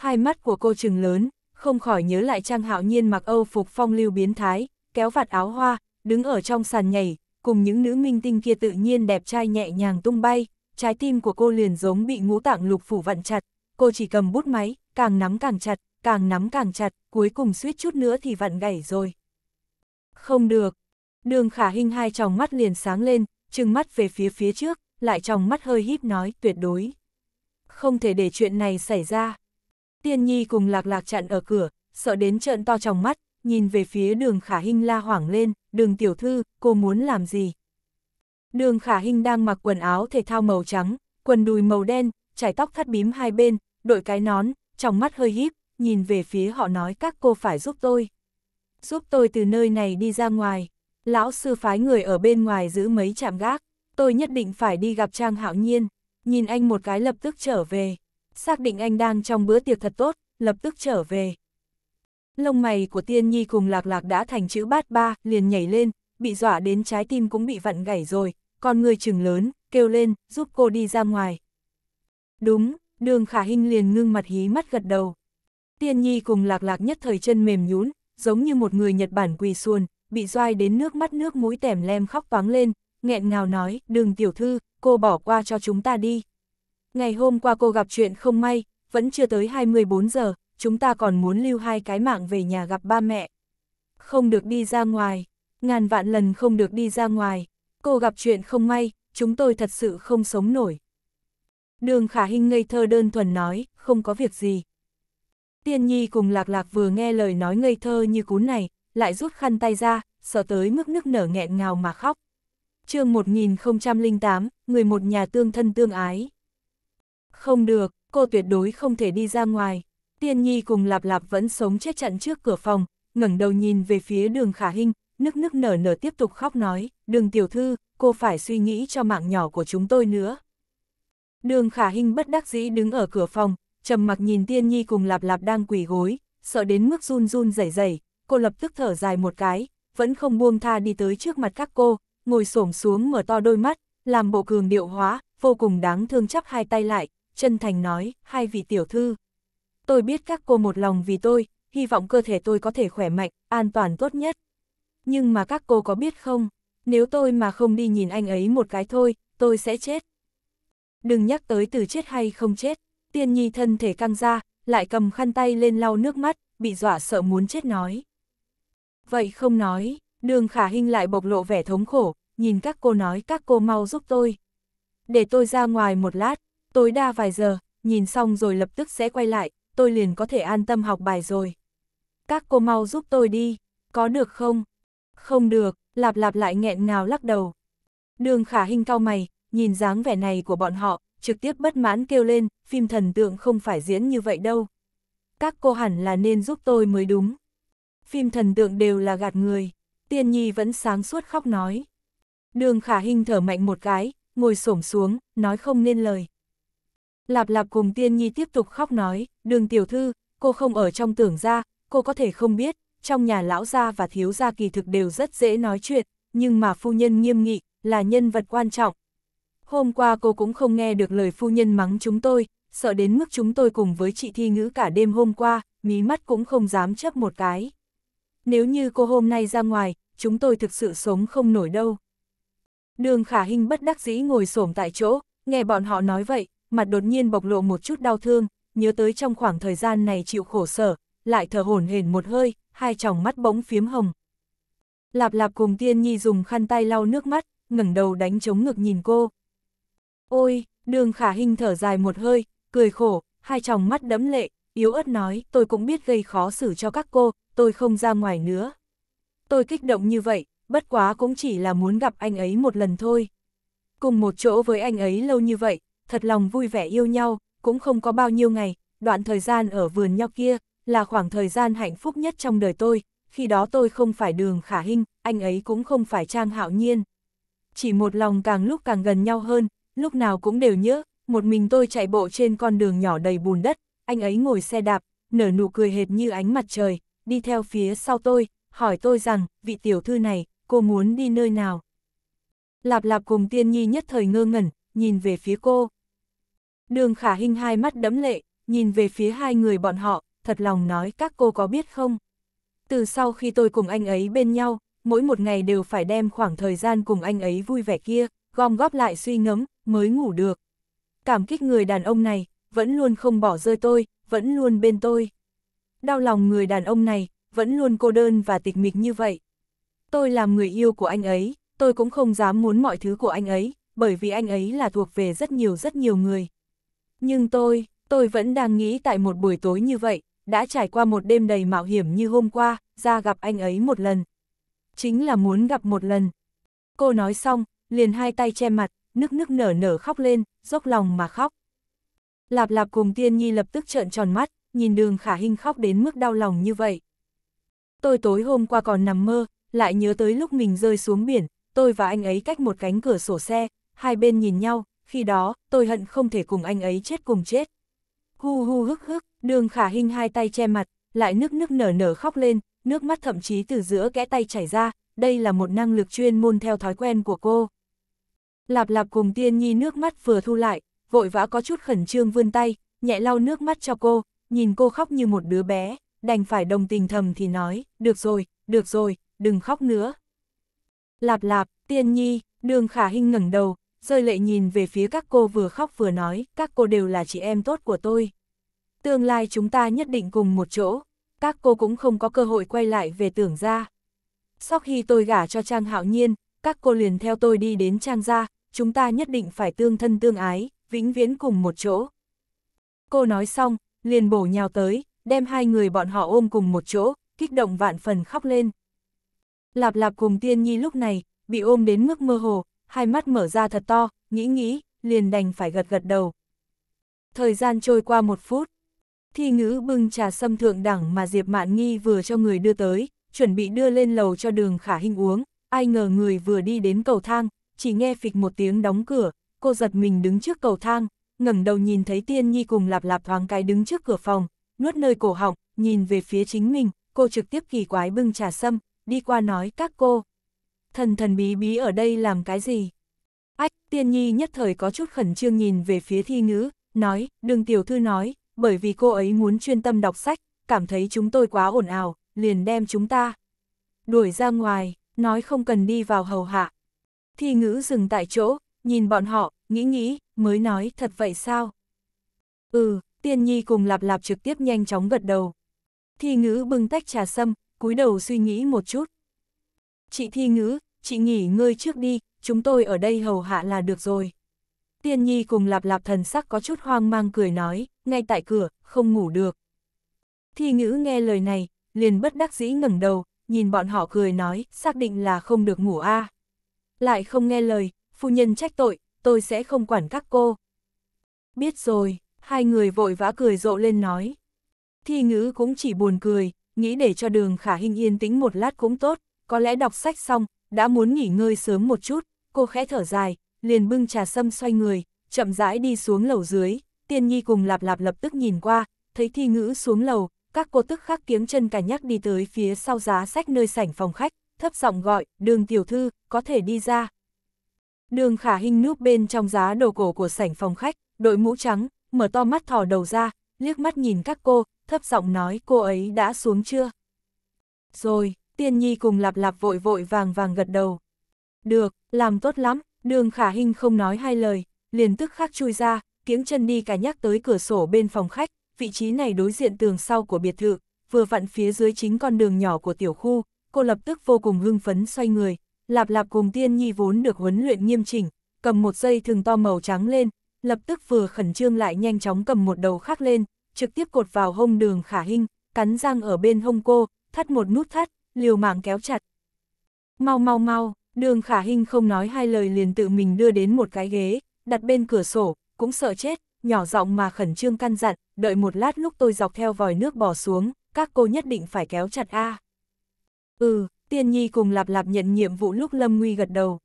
Speaker 1: hai mắt của cô trừng lớn, không khỏi nhớ lại Trang Hạo Nhiên mặc Âu phục phong lưu biến thái, kéo vạt áo hoa, đứng ở trong sàn nhảy, cùng những nữ minh tinh kia tự nhiên đẹp trai nhẹ nhàng tung bay, trái tim của cô liền giống bị ngũ tạng lục phủ vặn chặt, cô chỉ cầm bút máy, càng nắm càng chặt, càng nắm càng chặt, cuối cùng suýt chút nữa thì vặn gãy rồi. Không được. Đường Khả hình hai tròng mắt liền sáng lên, trừng mắt về phía phía trước, lại tròng mắt hơi híp nói, tuyệt đối không thể để chuyện này xảy ra. Tiên Nhi cùng lạc lạc chặn ở cửa, sợ đến trợn to trong mắt, nhìn về phía đường khả Hinh la hoảng lên, đường tiểu thư, cô muốn làm gì? Đường khả Hinh đang mặc quần áo thể thao màu trắng, quần đùi màu đen, trải tóc thắt bím hai bên, đội cái nón, trong mắt hơi híp, nhìn về phía họ nói các cô phải giúp tôi. Giúp tôi từ nơi này đi ra ngoài. Lão sư phái người ở bên ngoài giữ mấy chạm gác, tôi nhất định phải đi gặp Trang Hạo Nhiên, nhìn anh một cái lập tức trở về xác định anh đang trong bữa tiệc thật tốt, lập tức trở về. Lông mày của tiên nhi cùng lạc lạc đã thành chữ bát ba, liền nhảy lên, bị dọa đến trái tim cũng bị vặn gãy rồi, Con người chừng lớn, kêu lên, giúp cô đi ra ngoài. Đúng, đường khả hình liền ngưng mặt hí mắt gật đầu. Tiên nhi cùng lạc lạc nhất thời chân mềm nhún, giống như một người Nhật Bản quỳ xuồn, bị doai đến nước mắt nước mũi tèm lem khóc toáng lên, nghẹn ngào nói, đường tiểu thư, cô bỏ qua cho chúng ta đi. Ngày hôm qua cô gặp chuyện không may, vẫn chưa tới 24 giờ, chúng ta còn muốn lưu hai cái mạng về nhà gặp ba mẹ. Không được đi ra ngoài, ngàn vạn lần không được đi ra ngoài, cô gặp chuyện không may, chúng tôi thật sự không sống nổi. Đường khả hình ngây thơ đơn thuần nói, không có việc gì. Tiên nhi cùng lạc lạc vừa nghe lời nói ngây thơ như cún này, lại rút khăn tay ra, sợ tới mức nước nở nghẹn ngào mà khóc. chương 1008, người một nhà tương thân tương ái. Không được, cô tuyệt đối không thể đi ra ngoài. Tiên Nhi cùng Lạp Lạp vẫn sống chết chặn trước cửa phòng, ngẩng đầu nhìn về phía đường khả hình, nức nức nở nở tiếp tục khóc nói, đường tiểu thư, cô phải suy nghĩ cho mạng nhỏ của chúng tôi nữa. Đường khả hình bất đắc dĩ đứng ở cửa phòng, trầm mặc nhìn Tiên Nhi cùng Lạp Lạp đang quỳ gối, sợ đến mức run run rẩy rẩy, cô lập tức thở dài một cái, vẫn không buông tha đi tới trước mặt các cô, ngồi xổm xuống mở to đôi mắt, làm bộ cường điệu hóa, vô cùng đáng thương chắp hai tay lại, chân thành nói, hai vị tiểu thư. Tôi biết các cô một lòng vì tôi, hy vọng cơ thể tôi có thể khỏe mạnh, an toàn tốt nhất. Nhưng mà các cô có biết không, nếu tôi mà không đi nhìn anh ấy một cái thôi, tôi sẽ chết. Đừng nhắc tới từ chết hay không chết, tiên nhi thân thể căng ra, lại cầm khăn tay lên lau nước mắt, bị dọa sợ muốn chết nói. Vậy không nói, đường khả hình lại bộc lộ vẻ thống khổ, nhìn các cô nói các cô mau giúp tôi. Để tôi ra ngoài một lát, tối đa vài giờ, nhìn xong rồi lập tức sẽ quay lại, tôi liền có thể an tâm học bài rồi. Các cô mau giúp tôi đi, có được không? Không được, lạp lạp lại nghẹn ngào lắc đầu. Đường khả hình cao mày, nhìn dáng vẻ này của bọn họ, trực tiếp bất mãn kêu lên, phim thần tượng không phải diễn như vậy đâu. Các cô hẳn là nên giúp tôi mới đúng. Phim thần tượng đều là gạt người, tiên nhi vẫn sáng suốt khóc nói. Đường khả hình thở mạnh một cái, ngồi xổm xuống, nói không nên lời, Lạp lạp cùng tiên nhi tiếp tục khóc nói, đường tiểu thư, cô không ở trong tưởng ra, cô có thể không biết, trong nhà lão gia và thiếu gia kỳ thực đều rất dễ nói chuyện, nhưng mà phu nhân nghiêm nghị, là nhân vật quan trọng. Hôm qua cô cũng không nghe được lời phu nhân mắng chúng tôi, sợ đến mức chúng tôi cùng với chị thi ngữ cả đêm hôm qua, mí mắt cũng không dám chấp một cái. Nếu như cô hôm nay ra ngoài, chúng tôi thực sự sống không nổi đâu. Đường khả hình bất đắc dĩ ngồi xổm tại chỗ, nghe bọn họ nói vậy, mặt đột nhiên bộc lộ một chút đau thương, nhớ tới trong khoảng thời gian này chịu khổ sở, lại thở hổn hển một hơi, hai tròng mắt bỗng phiếm hồng. Lạp lạp cùng tiên nhi dùng khăn tay lau nước mắt, ngẩng đầu đánh chống ngực nhìn cô. Ôi, đường khả hình thở dài một hơi, cười khổ, hai tròng mắt đẫm lệ, yếu ớt nói, tôi cũng biết gây khó xử cho các cô, tôi không ra ngoài nữa. Tôi kích động như vậy, bất quá cũng chỉ là muốn gặp anh ấy một lần thôi. Cùng một chỗ với anh ấy lâu như vậy, thật lòng vui vẻ yêu nhau, cũng không có bao nhiêu ngày, đoạn thời gian ở vườn nhau kia, là khoảng thời gian hạnh phúc nhất trong đời tôi, khi đó tôi không phải đường khả hình, anh ấy cũng không phải trang hạo nhiên. Chỉ một lòng càng lúc càng gần nhau hơn, lúc nào cũng đều nhớ, một mình tôi chạy bộ trên con đường nhỏ đầy bùn đất, anh ấy ngồi xe đạp, nở nụ cười hệt như ánh mặt trời, đi theo phía sau tôi, hỏi tôi rằng, vị tiểu thư này, cô muốn đi nơi nào? Lạp lạp cùng tiên nhi nhất thời ngơ ngẩn, nhìn về phía cô. Đường khả hình hai mắt đấm lệ, nhìn về phía hai người bọn họ, thật lòng nói các cô có biết không? Từ sau khi tôi cùng anh ấy bên nhau, mỗi một ngày đều phải đem khoảng thời gian cùng anh ấy vui vẻ kia, gom góp lại suy ngẫm mới ngủ được. Cảm kích người đàn ông này, vẫn luôn không bỏ rơi tôi, vẫn luôn bên tôi. Đau lòng người đàn ông này, vẫn luôn cô đơn và tịch mịch như vậy. Tôi làm người yêu của anh ấy, tôi cũng không dám muốn mọi thứ của anh ấy, bởi vì anh ấy là thuộc về rất nhiều rất nhiều người, nhưng tôi, tôi vẫn đang nghĩ tại một buổi tối như vậy, đã trải qua một đêm đầy mạo hiểm như hôm qua, ra gặp anh ấy một lần. Chính là muốn gặp một lần. Cô nói xong, liền hai tay che mặt, nước nước nở nở khóc lên, dốc lòng mà khóc. Lạp lạp cùng tiên nhi lập tức trợn tròn mắt, nhìn đường khả hình khóc đến mức đau lòng như vậy. Tôi tối hôm qua còn nằm mơ, lại nhớ tới lúc mình rơi xuống biển, tôi và anh ấy cách một cánh cửa sổ xe, hai bên nhìn nhau, khi đó, tôi hận không thể cùng anh ấy chết cùng chết. Hu hu hức hức, đường khả hình hai tay che mặt, lại nước nước nở nở khóc lên, nước mắt thậm chí từ giữa kẽ tay chảy ra, đây là một năng lực chuyên môn theo thói quen của cô. Lạp lạp cùng tiên nhi nước mắt vừa thu lại, vội vã có chút khẩn trương vươn tay, nhẹ lau nước mắt cho cô, nhìn cô khóc như một đứa bé, đành phải đồng tình thầm thì nói, được rồi, được rồi, đừng khóc nữa. Lạp lạp, tiên nhi, đường khả hình ngẩng đầu, rơi lệ nhìn về phía các cô vừa khóc vừa nói, các cô đều là chị em tốt của tôi. Tương lai chúng ta nhất định cùng một chỗ, các cô cũng không có cơ hội quay lại về tưởng gia. Sau khi tôi gả cho Trang Hạo Nhiên, các cô liền theo tôi đi đến Trang gia, chúng ta nhất định phải tương thân tương ái, vĩnh viễn cùng một chỗ. Cô nói xong, liền bổ nhào tới, đem hai người bọn họ ôm cùng một chỗ, kích động vạn phần khóc lên. Lạp lạp cùng tiên nhi lúc này, bị ôm đến mức mơ hồ, hai mắt mở ra thật to, nghĩ nghĩ, liền đành phải gật gật đầu. Thời gian trôi qua một phút, thi ngữ bưng trà sâm thượng đẳng mà Diệp Mạn Nghi vừa cho người đưa tới, chuẩn bị đưa lên lầu cho đường khả hình uống, ai ngờ người vừa đi đến cầu thang, chỉ nghe phịch một tiếng đóng cửa, cô giật mình đứng trước cầu thang, ngẩng đầu nhìn thấy tiên nhi cùng lạp lạp thoáng cái đứng trước cửa phòng, nuốt nơi cổ họng, nhìn về phía chính mình, cô trực tiếp kỳ quái bưng trà sâm, đi qua nói các cô, thần thần bí bí ở đây làm cái gì? Ách, tiên nhi nhất thời có chút khẩn trương nhìn về phía thi ngữ, nói, đừng tiểu thư nói, bởi vì cô ấy muốn chuyên tâm đọc sách, cảm thấy chúng tôi quá ồn ào, liền đem chúng ta. Đuổi ra ngoài, nói không cần đi vào hầu hạ. Thi ngữ dừng tại chỗ, nhìn bọn họ, nghĩ nghĩ, mới nói thật vậy sao? Ừ, tiên nhi cùng lạp lạp trực tiếp nhanh chóng gật đầu. Thi ngữ bưng tách trà sâm, cúi đầu suy nghĩ một chút chị thi ngữ, chị nghỉ ngơi trước đi, chúng tôi ở đây hầu hạ là được rồi. Tiên nhi cùng lạp lạp thần sắc có chút hoang mang cười nói, ngay tại cửa, không ngủ được. Thi ngữ nghe lời này, liền bất đắc dĩ ngẩng đầu, nhìn bọn họ cười nói, xác định là không được ngủ a. À. Lại không nghe lời, phu nhân trách tội, tôi sẽ không quản các cô. Biết rồi, hai người vội vã cười rộ lên nói. Thi ngữ cũng chỉ buồn cười, nghĩ để cho đường khả hình yên tĩnh một lát cũng tốt, có lẽ đọc sách xong, đã muốn nghỉ ngơi sớm một chút, cô khẽ thở dài, liền bưng trà sâm xoay người, chậm rãi đi xuống lầu dưới, tiên nhi cùng lạp lạp lập tức nhìn qua, thấy thi ngữ xuống lầu, các cô tức khắc kiếm chân cả nhắc đi tới phía sau giá sách nơi sảnh phòng khách, thấp giọng gọi, đường tiểu thư, có thể đi ra. Đường khả hình núp bên trong giá đồ cổ của sảnh phòng khách, đội mũ trắng, mở to mắt thò đầu ra, liếc mắt nhìn các cô, thấp giọng nói cô ấy đã xuống chưa? Rồi, Tiên Nhi cùng lạp lạp vội vội vàng vàng gật đầu. Được, làm tốt lắm, đường khả hình không nói hai lời, liền tức khắc chui ra, kiếng chân đi cả nhắc tới cửa sổ bên phòng khách, vị trí này đối diện tường sau của biệt thự, vừa vặn phía dưới chính con đường nhỏ của tiểu khu, cô lập tức vô cùng hưng phấn xoay người, lạp lạp cùng tiên nhi vốn được huấn luyện nghiêm chỉnh, cầm một dây thừng to màu trắng lên, lập tức vừa khẩn trương lại nhanh chóng cầm một đầu khác lên, trực tiếp cột vào hông đường khả hình, cắn răng ở bên hông cô, thắt một nút thắt, liều mạng kéo chặt. Mau mau mau, đường khả hình không nói hai lời liền tự mình đưa đến một cái ghế, đặt bên cửa sổ, cũng sợ chết, nhỏ giọng mà khẩn trương căn dặn, đợi một lát lúc tôi dọc theo vòi nước bỏ xuống, các cô nhất định phải kéo chặt a. Ừ, tiên nhi cùng lạp lạp nhận nhiệm vụ lúc Lâm Nguy gật đầu.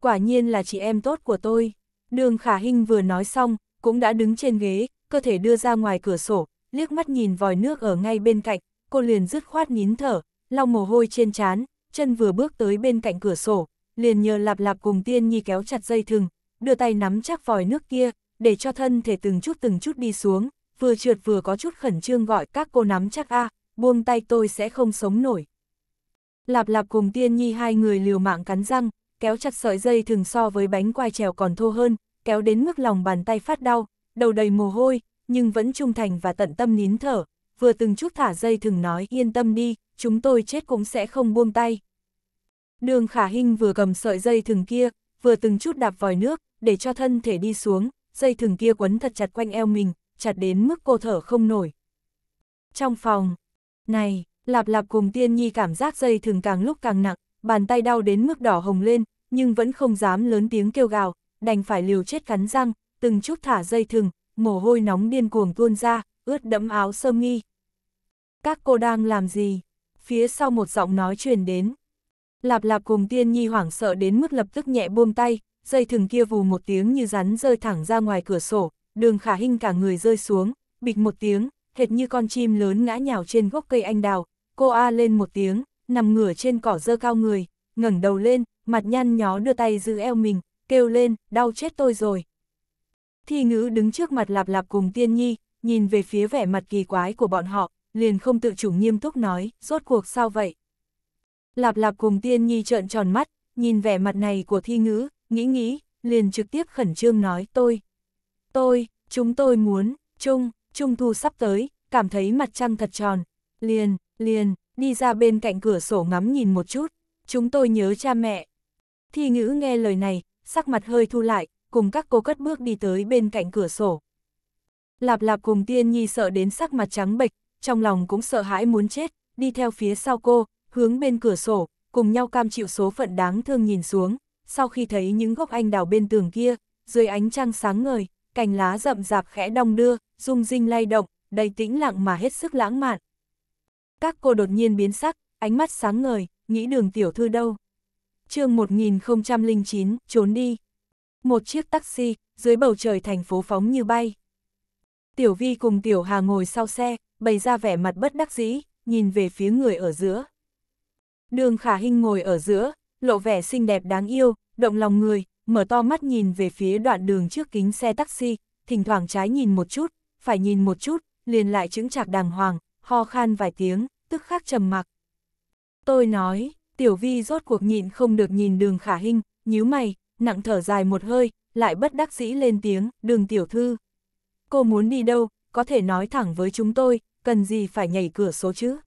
Speaker 1: Quả nhiên là chị em tốt của tôi. Đường khả hình vừa nói xong, cũng đã đứng trên ghế, cơ thể đưa ra ngoài cửa sổ, liếc mắt nhìn vòi nước ở ngay bên cạnh, cô liền dứt khoát nín thở, lau mồ hôi trên trán, chân vừa bước tới bên cạnh cửa sổ, liền nhờ lạp lạp cùng tiên nhi kéo chặt dây thừng, đưa tay nắm chắc vòi nước kia, để cho thân thể từng chút từng chút đi xuống, vừa trượt vừa có chút khẩn trương gọi các cô nắm chắc a, buông tay tôi sẽ không sống nổi. Lạp lạp cùng tiên nhi hai người liều mạng cắn răng, kéo chặt sợi dây thừng so với bánh quai trèo còn thô hơn, kéo đến mức lòng bàn tay phát đau, đầu đầy mồ hôi, nhưng vẫn trung thành và tận tâm nín thở, vừa từng chút thả dây thừng nói yên tâm đi, chúng tôi chết cũng sẽ không buông tay. Đường khả hình vừa cầm sợi dây thừng kia, vừa từng chút đạp vòi nước, để cho thân thể đi xuống, dây thừng kia quấn thật chặt quanh eo mình, chặt đến mức cô thở không nổi. Trong phòng, này, lạp lạp cùng tiên nhi cảm giác dây thừng càng lúc càng nặng, bàn tay đau đến mức đỏ hồng lên, nhưng vẫn không dám lớn tiếng kêu gào, đành phải liều chết cắn răng, từng chút thả dây thừng, mồ hôi nóng điên cuồng tuôn ra, ướt đẫm áo sơ mi. Các cô đang làm gì? phía sau một giọng nói truyền đến. Lạp lạp cùng tiên nhi hoảng sợ đến mức lập tức nhẹ buông tay, dây thừng kia vù một tiếng như rắn rơi thẳng ra ngoài cửa sổ, đường khả hình cả người rơi xuống, bịch một tiếng, hệt như con chim lớn ngã nhào trên gốc cây anh đào, cô A lên một tiếng, nằm ngửa trên cỏ dơ cao người, ngẩng đầu lên, mặt nhăn nhó đưa tay giữ eo mình, kêu lên, đau chết tôi rồi. Thi ngữ đứng trước mặt lạp lạp cùng tiên nhi, nhìn về phía vẻ mặt kỳ quái của bọn họ, liền không tự chủ nghiêm túc nói, rốt cuộc sao vậy? Lạp lạp cùng tiên nhi trợn tròn mắt, nhìn vẻ mặt này của thi ngữ, nghĩ nghĩ, liền trực tiếp khẩn trương nói tôi. Tôi, chúng tôi muốn, chung, trung thu sắp tới, cảm thấy mặt trăng thật tròn. Liền, liền, đi ra bên cạnh cửa sổ ngắm nhìn một chút, chúng tôi nhớ cha mẹ. Thi ngữ nghe lời này, sắc mặt hơi thu lại, cùng các cô cất bước đi tới bên cạnh cửa sổ. Lạp lạp cùng tiên nhi sợ đến sắc mặt trắng bệch, trong lòng cũng sợ hãi muốn chết, đi theo phía sau cô, hướng bên cửa sổ, cùng nhau cam chịu số phận đáng thương nhìn xuống, sau khi thấy những gốc anh đào bên tường kia, dưới ánh trăng sáng ngời, cành lá rậm rạp khẽ đong đưa, rung rinh lay động, đầy tĩnh lặng mà hết sức lãng mạn. Các cô đột nhiên biến sắc, ánh mắt sáng ngời, nghĩ đường tiểu thư đâu. chương 1009, trốn đi. Một chiếc taxi, dưới bầu trời thành phố phóng như bay. Tiểu Vi cùng Tiểu Hà ngồi sau xe, bày ra vẻ mặt bất đắc dĩ, nhìn về phía người ở giữa. Đường khả hình ngồi ở giữa, lộ vẻ xinh đẹp đáng yêu, động lòng người, mở to mắt nhìn về phía đoạn đường trước kính xe taxi, thỉnh thoảng trái nhìn một chút, phải nhìn một chút, liền lại chứng chạc đàng hoàng, ho khan vài tiếng, tức khắc trầm mặc. Tôi nói, tiểu vi rốt cuộc nhịn không được nhìn đường khả hình nhíu mày, nặng thở dài một hơi, lại bất đắc dĩ lên tiếng, đường tiểu thư. Cô muốn đi đâu, có thể nói thẳng với chúng tôi, cần gì phải nhảy cửa số chứ?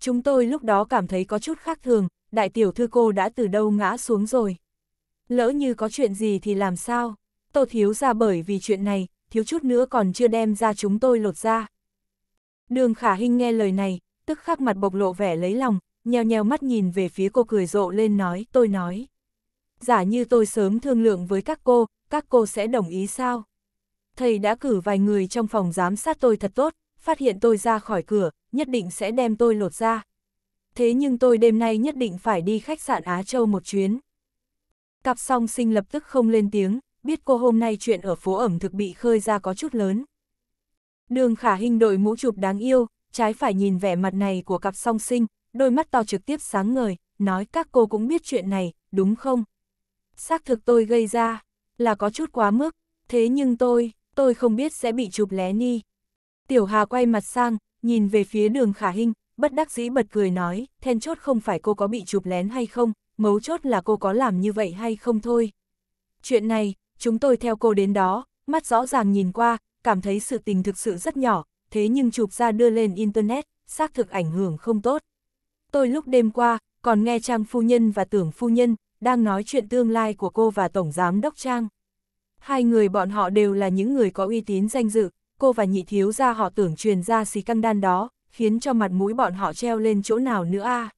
Speaker 1: Chúng tôi lúc đó cảm thấy có chút khác thường, đại tiểu thư cô đã từ đâu ngã xuống rồi. Lỡ như có chuyện gì thì làm sao? Tô thiếu ra bởi vì chuyện này, thiếu chút nữa còn chưa đem ra chúng tôi lột ra. Đường khả hình nghe lời này, tức khắc mặt bộc lộ vẻ lấy lòng, nheo nheo mắt nhìn về phía cô cười rộ lên nói, tôi nói. Giả như tôi sớm thương lượng với các cô, các cô sẽ đồng ý sao? Thầy đã cử vài người trong phòng giám sát tôi thật tốt, phát hiện tôi ra khỏi cửa, nhất định sẽ đem tôi lột ra. Thế nhưng tôi đêm nay nhất định phải đi khách sạn Á Châu một chuyến. Cặp song sinh lập tức không lên tiếng, biết cô hôm nay chuyện ở phố ẩm thực bị khơi ra có chút lớn. Đường khả hình đội mũ chụp đáng yêu, trái phải nhìn vẻ mặt này của cặp song sinh, đôi mắt to trực tiếp sáng ngời, nói các cô cũng biết chuyện này, đúng không? Xác thực tôi gây ra, là có chút quá mức, thế nhưng tôi, tôi không biết sẽ bị chụp lé ni. Tiểu Hà quay mặt sang, nhìn về phía đường khả hình, bất đắc dĩ bật cười nói, then chốt không phải cô có bị chụp lén hay không, mấu chốt là cô có làm như vậy hay không thôi. Chuyện này, chúng tôi theo cô đến đó, mắt rõ ràng nhìn qua, cảm thấy sự tình thực sự rất nhỏ, thế nhưng chụp ra đưa lên Internet, xác thực ảnh hưởng không tốt. Tôi lúc đêm qua, còn nghe Trang Phu Nhân và Tưởng Phu Nhân, đang nói chuyện tương lai của cô và Tổng Giám Đốc Trang. Hai người bọn họ đều là những người có uy tín danh dự, cô và nhị thiếu gia họ tưởng truyền ra xì căng đan đó, khiến cho mặt mũi bọn họ treo lên chỗ nào nữa a. À.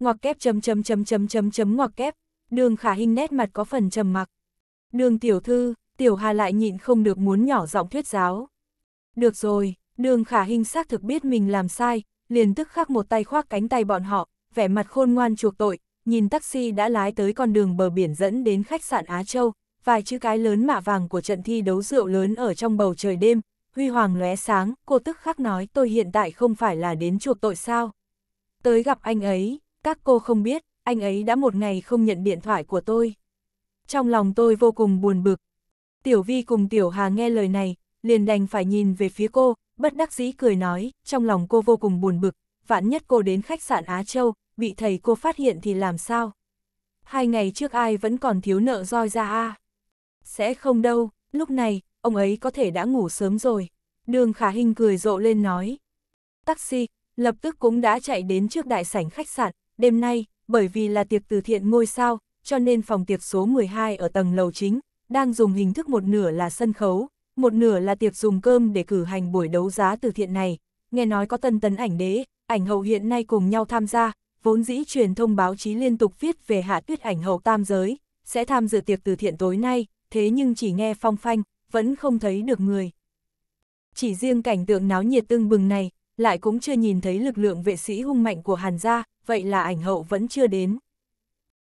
Speaker 1: Ngoặc kép chấm chấm chấm chấm chấm chấm ngoặc kép, đường khả hình nét mặt có phần trầm mặc. Đường tiểu thư, tiểu hà lại nhịn không được muốn nhỏ giọng thuyết giáo. Được rồi, đường khả hình xác thực biết mình làm sai, liền tức khắc một tay khoác cánh tay bọn họ, vẻ mặt khôn ngoan chuộc tội, nhìn taxi đã lái tới con đường bờ biển dẫn đến khách sạn Á Châu, vài chữ cái lớn mạ vàng của trận thi đấu rượu lớn ở trong bầu trời đêm, huy hoàng lóe sáng, cô tức khắc nói tôi hiện tại không phải là đến chuộc tội sao. Tới gặp anh ấy, các cô không biết, anh ấy đã một ngày không nhận điện thoại của tôi. Trong lòng tôi vô cùng buồn bực. Tiểu Vi cùng Tiểu Hà nghe lời này, liền đành phải nhìn về phía cô, bất đắc dĩ cười nói, trong lòng cô vô cùng buồn bực, vạn nhất cô đến khách sạn Á Châu, bị thầy cô phát hiện thì làm sao? Hai ngày trước ai vẫn còn thiếu nợ roi ra a à? Sẽ không đâu, lúc này, ông ấy có thể đã ngủ sớm rồi. Đường Khả Hinh cười rộ lên nói. Taxi, lập tức cũng đã chạy đến trước đại sảnh khách sạn, đêm nay, bởi vì là tiệc từ thiện ngôi sao, cho nên phòng tiệc số 12 ở tầng lầu chính, đang dùng hình thức một nửa là sân khấu, một nửa là tiệc dùng cơm để cử hành buổi đấu giá từ thiện này. Nghe nói có tân tấn ảnh đế, ảnh hậu hiện nay cùng nhau tham gia, vốn dĩ truyền thông báo chí liên tục viết về hạ tuyết ảnh hậu tam giới, sẽ tham dự tiệc từ thiện tối nay, thế nhưng chỉ nghe phong phanh, vẫn không thấy được người. Chỉ riêng cảnh tượng náo nhiệt tương bừng này, lại cũng chưa nhìn thấy lực lượng vệ sĩ hung mạnh của Hàn gia, vậy là ảnh hậu vẫn chưa đến.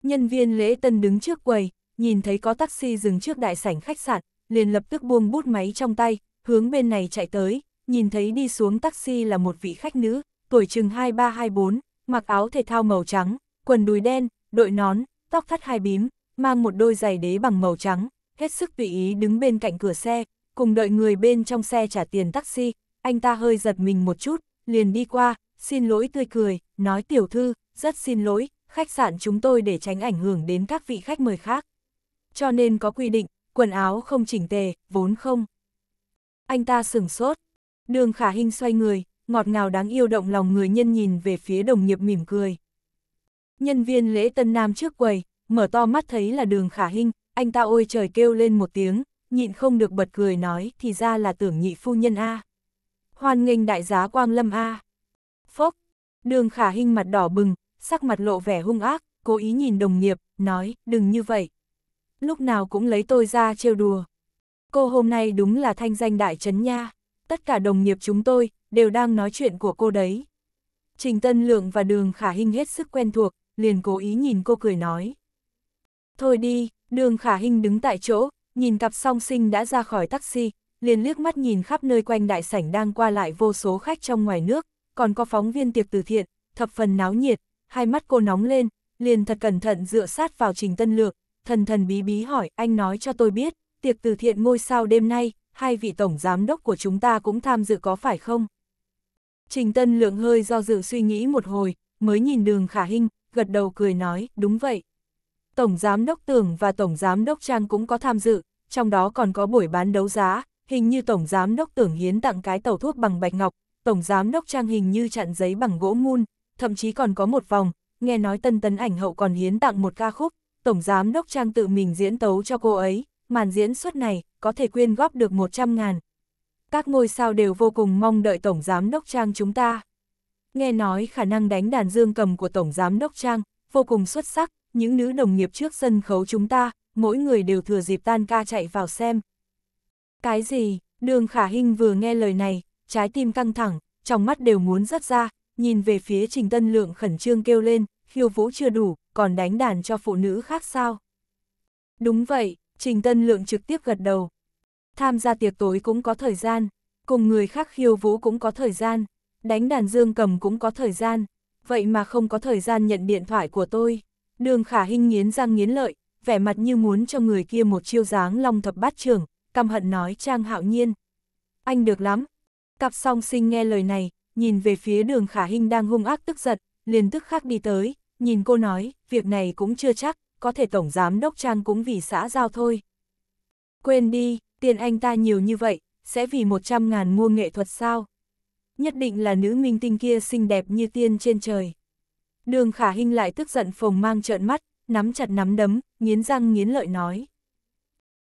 Speaker 1: Nhân viên lễ tân đứng trước quầy, nhìn thấy có taxi dừng trước đại sảnh khách sạn, liền lập tức buông bút máy trong tay, hướng bên này chạy tới, nhìn thấy đi xuống taxi là một vị khách nữ, tuổi chừng 23-24, mặc áo thể thao màu trắng, quần đùi đen, đội nón, tóc thắt hai bím, mang một đôi giày đế bằng màu trắng, hết sức tùy ý đứng bên cạnh cửa xe, cùng đợi người bên trong xe trả tiền taxi, anh ta hơi giật mình một chút, liền đi qua, xin lỗi tươi cười, nói tiểu thư, rất xin lỗi, khách sạn chúng tôi để tránh ảnh hưởng đến các vị khách mời khác. Cho nên có quy định, quần áo không chỉnh tề, vốn không. Anh ta sửng sốt, đường khả hình xoay người, ngọt ngào đáng yêu động lòng người nhân nhìn về phía đồng nghiệp mỉm cười. Nhân viên lễ tân nam trước quầy, mở to mắt thấy là đường khả hình, anh ta ôi trời kêu lên một tiếng, nhịn không được bật cười nói thì ra là tưởng nhị phu nhân A. Hoan nghênh đại giá quang lâm A. Phốc, đường khả hình mặt đỏ bừng, sắc mặt lộ vẻ hung ác, cố ý nhìn đồng nghiệp, nói đừng như vậy. Lúc nào cũng lấy tôi ra trêu đùa. Cô hôm nay đúng là thanh danh đại trấn nha, tất cả đồng nghiệp chúng tôi đều đang nói chuyện của cô đấy. Trình Tân Lượng và Đường Khả Hinh hết sức quen thuộc, liền cố ý nhìn cô cười nói. Thôi đi, Đường khả hình đứng tại chỗ, nhìn cặp song sinh đã ra khỏi taxi, liền liếc mắt nhìn khắp nơi quanh đại sảnh đang qua lại vô số khách trong ngoài nước, còn có phóng viên tiệc từ thiện, thập phần náo nhiệt, hai mắt cô nóng lên, liền thật cẩn thận dựa sát vào trình tân lược, thần thần bí bí hỏi, anh nói cho tôi biết, tiệc từ thiện ngôi sao đêm nay, hai vị tổng giám đốc của chúng ta cũng tham dự có phải không? Trình Tân Lượng hơi do dự suy nghĩ một hồi, mới nhìn đường khả hình, gật đầu cười nói, đúng vậy. Tổng Giám Đốc Tường và Tổng Giám Đốc Trang cũng có tham dự, trong đó còn có buổi bán đấu giá, hình như Tổng Giám Đốc Tưởng hiến tặng cái tàu thuốc bằng bạch ngọc, Tổng Giám Đốc Trang hình như chặn giấy bằng gỗ mun, thậm chí còn có một vòng, nghe nói tân tấn ảnh hậu còn hiến tặng một ca khúc, Tổng Giám Đốc Trang tự mình diễn tấu cho cô ấy, màn diễn suốt này có thể quyên góp được 100 ngàn. Các ngôi sao đều vô cùng mong đợi Tổng Giám Đốc Trang chúng ta. Nghe nói khả năng đánh đàn dương cầm của Tổng Giám Đốc Trang vô cùng xuất sắc, những nữ đồng nghiệp trước sân khấu chúng ta, mỗi người đều thừa dịp tan ca chạy vào xem. Cái gì, đường khả hình vừa nghe lời này, trái tim căng thẳng, trong mắt đều muốn rắt ra, nhìn về phía trình tân lượng khẩn trương kêu lên, khiêu vũ chưa đủ, còn đánh đàn cho phụ nữ khác sao. Đúng vậy, trình tân lượng trực tiếp gật đầu. Tham gia tiệc tối cũng có thời gian, cùng người khác khiêu vũ cũng có thời gian, đánh đàn dương cầm cũng có thời gian, vậy mà không có thời gian nhận điện thoại của tôi. Đường khả hình nghiến răng nghiến lợi, vẻ mặt như muốn cho người kia một chiêu dáng long thập bát trường, căm hận nói Trang Hạo Nhiên. Anh được lắm. Cặp song sinh nghe lời này, nhìn về phía đường khả hình đang hung ác tức giận, liền tức khắc đi tới, nhìn cô nói, việc này cũng chưa chắc, có thể Tổng Giám Đốc Trang cũng vì xã giao thôi. Quên đi, tiền anh ta nhiều như vậy, sẽ vì 100 ngàn mua nghệ thuật sao? Nhất định là nữ minh tinh kia xinh đẹp như tiên trên trời. Đường khả hình lại tức giận phồng mang trợn mắt, nắm chặt nắm đấm, nghiến răng nghiến lợi nói.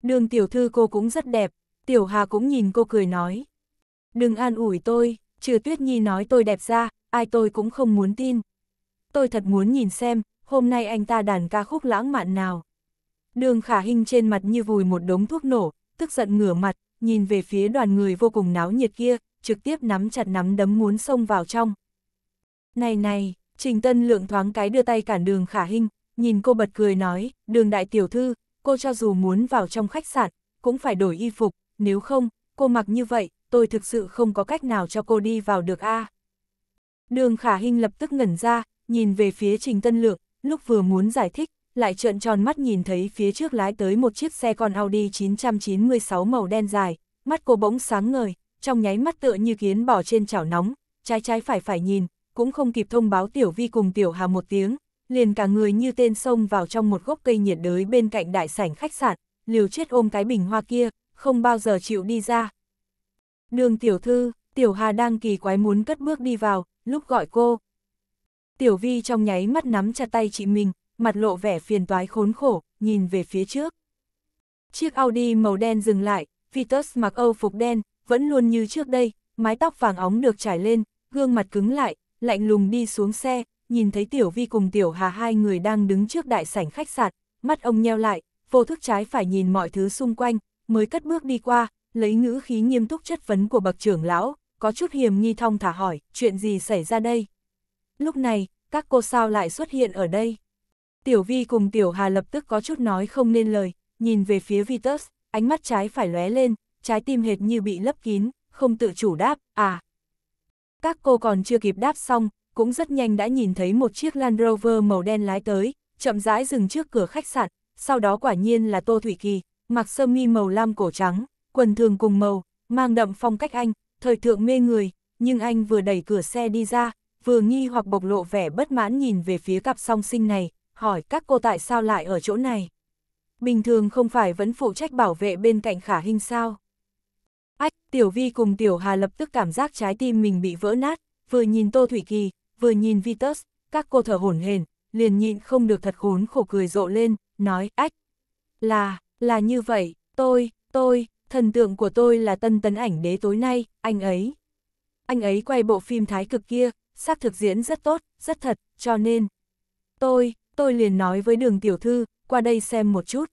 Speaker 1: Đường tiểu thư cô cũng rất đẹp, tiểu hà cũng nhìn cô cười nói. Đừng an ủi tôi, trừ tuyết nhi nói tôi đẹp ra, ai tôi cũng không muốn tin. Tôi thật muốn nhìn xem, hôm nay anh ta đàn ca khúc lãng mạn nào. Đường khả hình trên mặt như vùi một đống thuốc nổ, tức giận ngửa mặt, nhìn về phía đoàn người vô cùng náo nhiệt kia, trực tiếp nắm chặt nắm đấm muốn xông vào trong. Này này, Trình Tân Lượng thoáng cái đưa tay cản đường khả hình, nhìn cô bật cười nói, đường đại tiểu thư, cô cho dù muốn vào trong khách sạn, cũng phải đổi y phục, nếu không, cô mặc như vậy, tôi thực sự không có cách nào cho cô đi vào được a. Đường khả hình lập tức ngẩn ra, nhìn về phía Trình Tân Lượng, lúc vừa muốn giải thích, lại trợn tròn mắt nhìn thấy phía trước lái tới một chiếc xe con Audi 996 màu đen dài, mắt cô bỗng sáng ngời, trong nháy mắt tựa như kiến bò trên chảo nóng, trái trái phải phải nhìn, cũng không kịp thông báo Tiểu Vi cùng Tiểu Hà một tiếng, liền cả người như tên sông vào trong một gốc cây nhiệt đới bên cạnh đại sảnh khách sạn, liều chết ôm cái bình hoa kia, không bao giờ chịu đi ra. Đường Tiểu Thư, Tiểu Hà đang kỳ quái muốn cất bước đi vào, lúc gọi cô. Tiểu Vi trong nháy mắt nắm chặt tay chị mình, mặt lộ vẻ phiền toái khốn khổ, nhìn về phía trước. Chiếc Audi màu đen dừng lại, Vitus mặc âu phục đen, vẫn luôn như trước đây, mái tóc vàng óng được trải lên, gương mặt cứng lại, lạnh lùng đi xuống xe, nhìn thấy Tiểu Vi cùng Tiểu Hà hai người đang đứng trước đại sảnh khách sạn, mắt ông nheo lại, vô thức trái phải nhìn mọi thứ xung quanh, mới cất bước đi qua, lấy ngữ khí nghiêm túc chất vấn của bậc trưởng lão, có chút hiểm nghi thong thả hỏi, chuyện gì xảy ra đây? Lúc này, các cô sao lại xuất hiện ở đây? Tiểu Vi cùng Tiểu Hà lập tức có chút nói không nên lời, nhìn về phía Vitus, ánh mắt trái phải lóe lên, trái tim hệt như bị lấp kín, không tự chủ đáp, à, các cô còn chưa kịp đáp xong, cũng rất nhanh đã nhìn thấy một chiếc Land Rover màu đen lái tới, chậm rãi dừng trước cửa khách sạn, sau đó quả nhiên là Tô Thủy Kỳ, mặc sơ mi màu lam cổ trắng, quần thường cùng màu, mang đậm phong cách anh, thời thượng mê người, nhưng anh vừa đẩy cửa xe đi ra, vừa nghi hoặc bộc lộ vẻ bất mãn nhìn về phía cặp song sinh này, hỏi các cô tại sao lại ở chỗ này. Bình thường không phải vẫn phụ trách bảo vệ bên cạnh khả hình sao? Ách, Tiểu Vi cùng Tiểu Hà lập tức cảm giác trái tim mình bị vỡ nát, vừa nhìn Tô Thủy Kỳ, vừa nhìn Vitus, các cô thở hổn hển, liền nhịn không được thật khốn khổ cười rộ lên, nói, ách, là, là như vậy, tôi, tôi, thần tượng của tôi là tân tấn ảnh đế tối nay, anh ấy. Anh ấy quay bộ phim thái cực kia, xác thực diễn rất tốt, rất thật, cho nên, tôi, tôi liền nói với đường tiểu thư, qua đây xem một chút.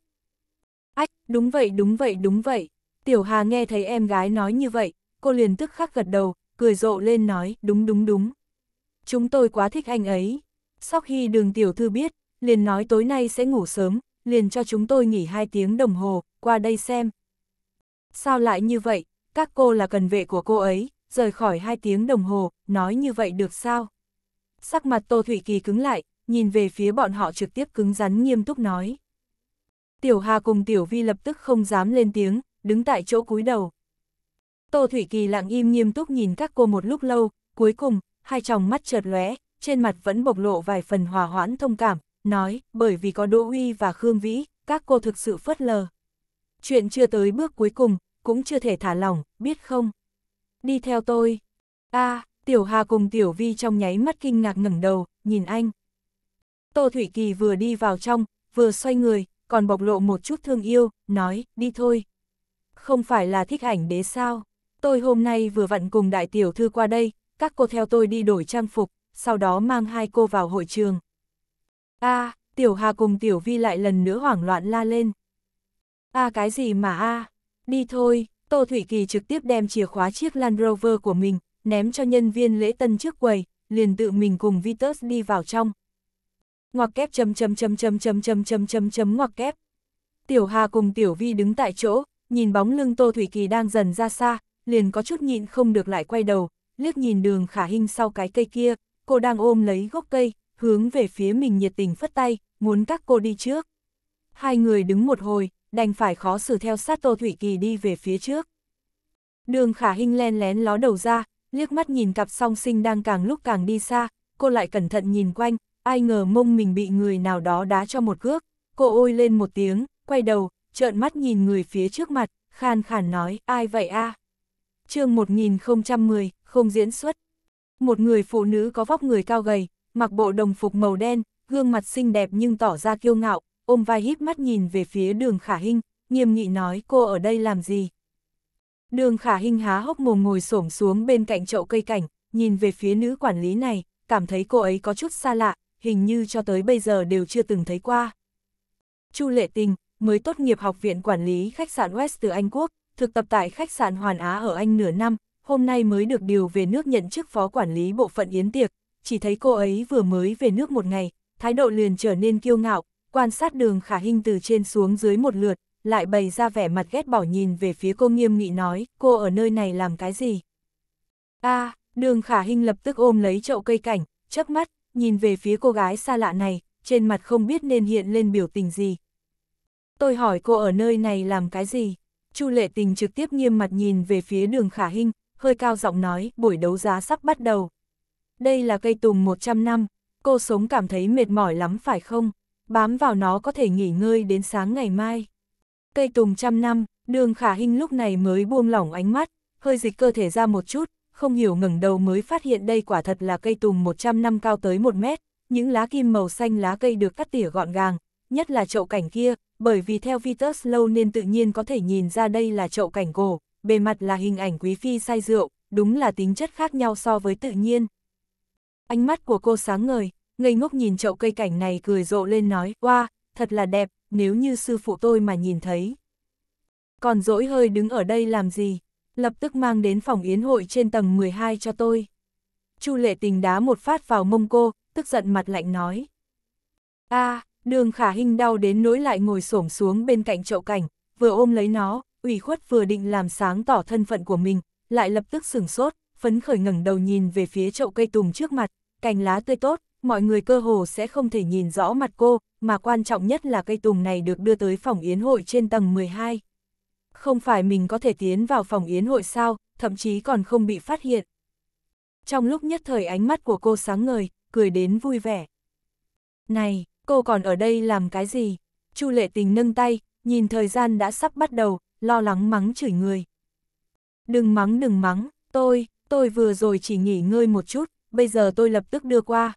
Speaker 1: Ách, đúng vậy, đúng vậy, đúng vậy, Tiểu Hà nghe thấy em gái nói như vậy, cô liền tức khắc gật đầu, cười rộ lên nói, đúng đúng đúng. Chúng tôi quá thích anh ấy. Sau khi đường tiểu thư biết, liền nói tối nay sẽ ngủ sớm, liền cho chúng tôi nghỉ 2 tiếng đồng hồ, qua đây xem. Sao lại như vậy, các cô là cần vệ của cô ấy, rời khỏi 2 tiếng đồng hồ, nói như vậy được sao? Sắc mặt Tô Thụy Kỳ cứng lại, nhìn về phía bọn họ trực tiếp cứng rắn nghiêm túc nói. Tiểu Hà cùng Tiểu Vi lập tức không dám lên tiếng, đứng tại chỗ cúi đầu. Tô Thủy Kỳ lặng im nghiêm túc nhìn các cô một lúc lâu, cuối cùng, hai tròng mắt chợt lóe, trên mặt vẫn bộc lộ vài phần hòa hoãn thông cảm, nói, bởi vì có Đỗ Uy và Khương Vĩ, các cô thực sự phớt lờ. Chuyện chưa tới bước cuối cùng, cũng chưa thể thả lỏng, biết không? Đi theo tôi. a Tiểu Hà cùng Tiểu Vi trong nháy mắt kinh ngạc ngẩng đầu, nhìn anh. Tô Thủy Kỳ vừa đi vào trong, vừa xoay người, còn bộc lộ một chút thương yêu, nói, đi thôi không phải là thích ảnh đế sao? Tôi hôm nay vừa vặn cùng đại tiểu thư qua đây, các cô theo tôi đi đổi trang phục, sau đó mang hai cô vào hội trường. a tiểu hà cùng tiểu vi lại lần nữa hoảng loạn la lên. a cái gì mà a đi thôi, Tô Thủy Kỳ trực tiếp đem chìa khóa chiếc Land Rover của mình, ném cho nhân viên lễ tân trước quầy, liền tự mình cùng Vitus đi vào trong. Ngoặc kép chấm chấm chấm chấm chấm chấm chấm chấm chấm ngoặc kép. Tiểu Hà cùng Tiểu Vi đứng tại chỗ, nhìn bóng lưng Tô Thủy Kỳ đang dần ra xa, liền có chút nhịn không được lại quay đầu, liếc nhìn đường khả hình sau cái cây kia, cô đang ôm lấy gốc cây, hướng về phía mình nhiệt tình phất tay, muốn các cô đi trước. Hai người đứng một hồi, đành phải khó xử theo sát Tô Thủy Kỳ đi về phía trước. Đường khả hình len lén ló đầu ra, liếc mắt nhìn cặp song sinh đang càng lúc càng đi xa, cô lại cẩn thận nhìn quanh, ai ngờ mông mình bị người nào đó đá cho một cước, cô ôi lên một tiếng, quay đầu, trợn mắt nhìn người phía trước mặt, khan khản nói, ai vậy a? À? chương 1010, không diễn xuất. Một người phụ nữ có vóc người cao gầy, mặc bộ đồng phục màu đen, gương mặt xinh đẹp nhưng tỏ ra kiêu ngạo, ôm vai híp mắt nhìn về phía đường khả hình nghiêm nghị nói cô ở đây làm gì. Đường khả hình há hốc mồm ngồi xổm xuống bên cạnh chậu cây cảnh, nhìn về phía nữ quản lý này, cảm thấy cô ấy có chút xa lạ, hình như cho tới bây giờ đều chưa từng thấy qua. Chu lệ tình, mới tốt nghiệp Học viện Quản lý Khách sạn West từ Anh Quốc, thực tập tại khách sạn Hoàn Á ở Anh nửa năm, hôm nay mới được điều về nước nhận chức phó quản lý bộ phận yến tiệc, chỉ thấy cô ấy vừa mới về nước một ngày, thái độ liền trở nên kiêu ngạo, quan sát đường khả hình từ trên xuống dưới một lượt, lại bày ra vẻ mặt ghét bỏ nhìn về phía cô nghiêm nghị nói, cô ở nơi này làm cái gì? a đường khả hình lập tức ôm lấy chậu cây cảnh, chớp mắt, nhìn về phía cô gái xa lạ này, trên mặt không biết nên hiện lên biểu tình gì, Tôi hỏi cô ở nơi này làm cái gì? Chu Lệ Tình trực tiếp nghiêm mặt nhìn về phía đường Khả Hinh, hơi cao giọng nói, buổi đấu giá sắp bắt đầu. Đây là cây tùng 100 năm, cô sống cảm thấy mệt mỏi lắm phải không? Bám vào nó có thể nghỉ ngơi đến sáng ngày mai. Cây tùng trăm năm, đường Khả Hinh lúc này mới buông lỏng ánh mắt, hơi dịch cơ thể ra một chút, không hiểu ngẩng đầu mới phát hiện đây quả thật là cây tùng 100 năm cao tới 1 mét, những lá kim màu xanh lá cây được cắt tỉa gọn gàng, nhất là chậu cảnh kia, bởi vì theo Vitus lâu nên tự nhiên có thể nhìn ra đây là chậu cảnh gỗ, bề mặt là hình ảnh quý phi say rượu, đúng là tính chất khác nhau so với tự nhiên. Ánh mắt của cô sáng ngời, ngây ngốc nhìn chậu cây cảnh này cười rộ lên nói, wow, thật là đẹp, nếu như sư phụ tôi mà nhìn thấy. Còn dỗi hơi đứng ở đây làm gì? Lập tức mang đến phòng yến hội trên tầng 12 cho tôi. Chu lệ tình đá một phát vào mông cô, tức giận mặt lạnh nói. a à, Đường khả hình đau đến nỗi lại ngồi xổm xuống bên cạnh chậu cảnh, vừa ôm lấy nó, ủy khuất vừa định làm sáng tỏ thân phận của mình, lại lập tức sửng sốt, phấn khởi ngẩng đầu nhìn về phía chậu cây tùng trước mặt, cành lá tươi tốt, mọi người cơ hồ sẽ không thể nhìn rõ mặt cô, mà quan trọng nhất là cây tùng này được đưa tới phòng yến hội trên tầng 12. Không phải mình có thể tiến vào phòng yến hội sao, thậm chí còn không bị phát hiện. Trong lúc nhất thời ánh mắt của cô sáng ngời, cười đến vui vẻ. Này, cô còn ở đây làm cái gì? Chu lệ tình nâng tay, nhìn thời gian đã sắp bắt đầu, lo lắng mắng chửi người. Đừng mắng đừng mắng, tôi, tôi vừa rồi chỉ nghỉ ngơi một chút, bây giờ tôi lập tức đưa qua.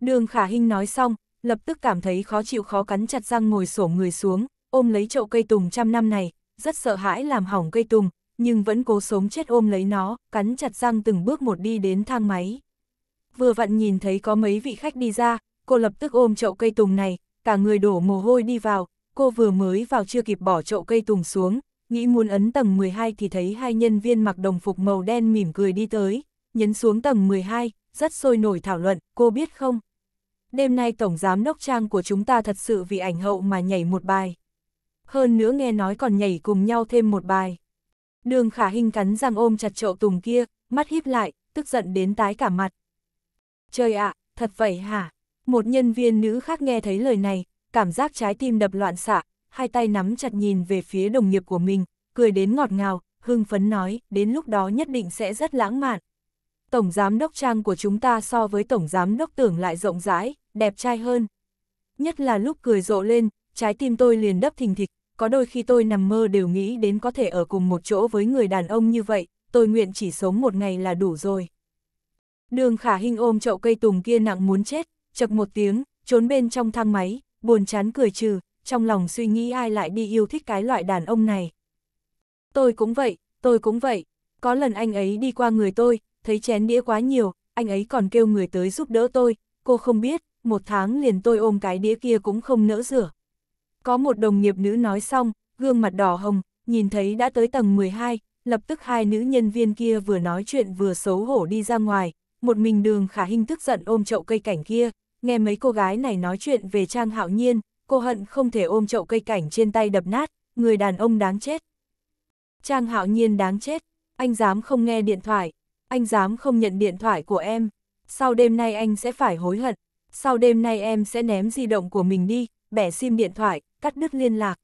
Speaker 1: Đường khả hình nói xong, lập tức cảm thấy khó chịu khó cắn chặt răng ngồi sổ người xuống, ôm lấy chậu cây tùng trăm năm này, rất sợ hãi làm hỏng cây tùng, nhưng vẫn cố sống chết ôm lấy nó, cắn chặt răng từng bước một đi đến thang máy. Vừa vặn nhìn thấy có mấy vị khách đi ra, cô lập tức ôm chậu cây tùng này, cả người đổ mồ hôi đi vào, cô vừa mới vào chưa kịp bỏ chậu cây tùng xuống, nghĩ muốn ấn tầng 12 thì thấy hai nhân viên mặc đồng phục màu đen mỉm cười đi tới, nhấn xuống tầng 12, rất sôi nổi thảo luận, cô biết không? Đêm nay Tổng Giám Đốc Trang của chúng ta thật sự vì ảnh hậu mà nhảy một bài. Hơn nữa nghe nói còn nhảy cùng nhau thêm một bài. Đường khả hình cắn răng ôm chặt chậu tùng kia, mắt híp lại, tức giận đến tái cả mặt. Trời ạ, à, thật vậy hả? Một nhân viên nữ khác nghe thấy lời này, cảm giác trái tim đập loạn xạ, hai tay nắm chặt nhìn về phía đồng nghiệp của mình, cười đến ngọt ngào, hưng phấn nói, đến lúc đó nhất định sẽ rất lãng mạn. Tổng giám đốc trang của chúng ta so với tổng giám đốc tưởng lại rộng rãi, đẹp trai hơn. Nhất là lúc cười rộ lên, trái tim tôi liền đấp thình thịch, có đôi khi tôi nằm mơ đều nghĩ đến có thể ở cùng một chỗ với người đàn ông như vậy, tôi nguyện chỉ sống một ngày là đủ rồi. Đường khả hình ôm chậu cây tùng kia nặng muốn chết, chập một tiếng, trốn bên trong thang máy, buồn chán cười trừ, trong lòng suy nghĩ ai lại đi yêu thích cái loại đàn ông này. Tôi cũng vậy, tôi cũng vậy, có lần anh ấy đi qua người tôi, thấy chén đĩa quá nhiều, anh ấy còn kêu người tới giúp đỡ tôi, cô không biết, một tháng liền tôi ôm cái đĩa kia cũng không nỡ rửa. Có một đồng nghiệp nữ nói xong, gương mặt đỏ hồng, nhìn thấy đã tới tầng 12, lập tức hai nữ nhân viên kia vừa nói chuyện vừa xấu hổ đi ra ngoài, một mình đường khả hình tức giận ôm chậu cây cảnh kia, nghe mấy cô gái này nói chuyện về Trang Hạo Nhiên, cô hận không thể ôm chậu cây cảnh trên tay đập nát, người đàn ông đáng chết. Trang Hạo Nhiên đáng chết, anh dám không nghe điện thoại, anh dám không nhận điện thoại của em, sau đêm nay anh sẽ phải hối hận, sau đêm nay em sẽ ném di động của mình đi, bẻ sim điện thoại, cắt đứt liên lạc.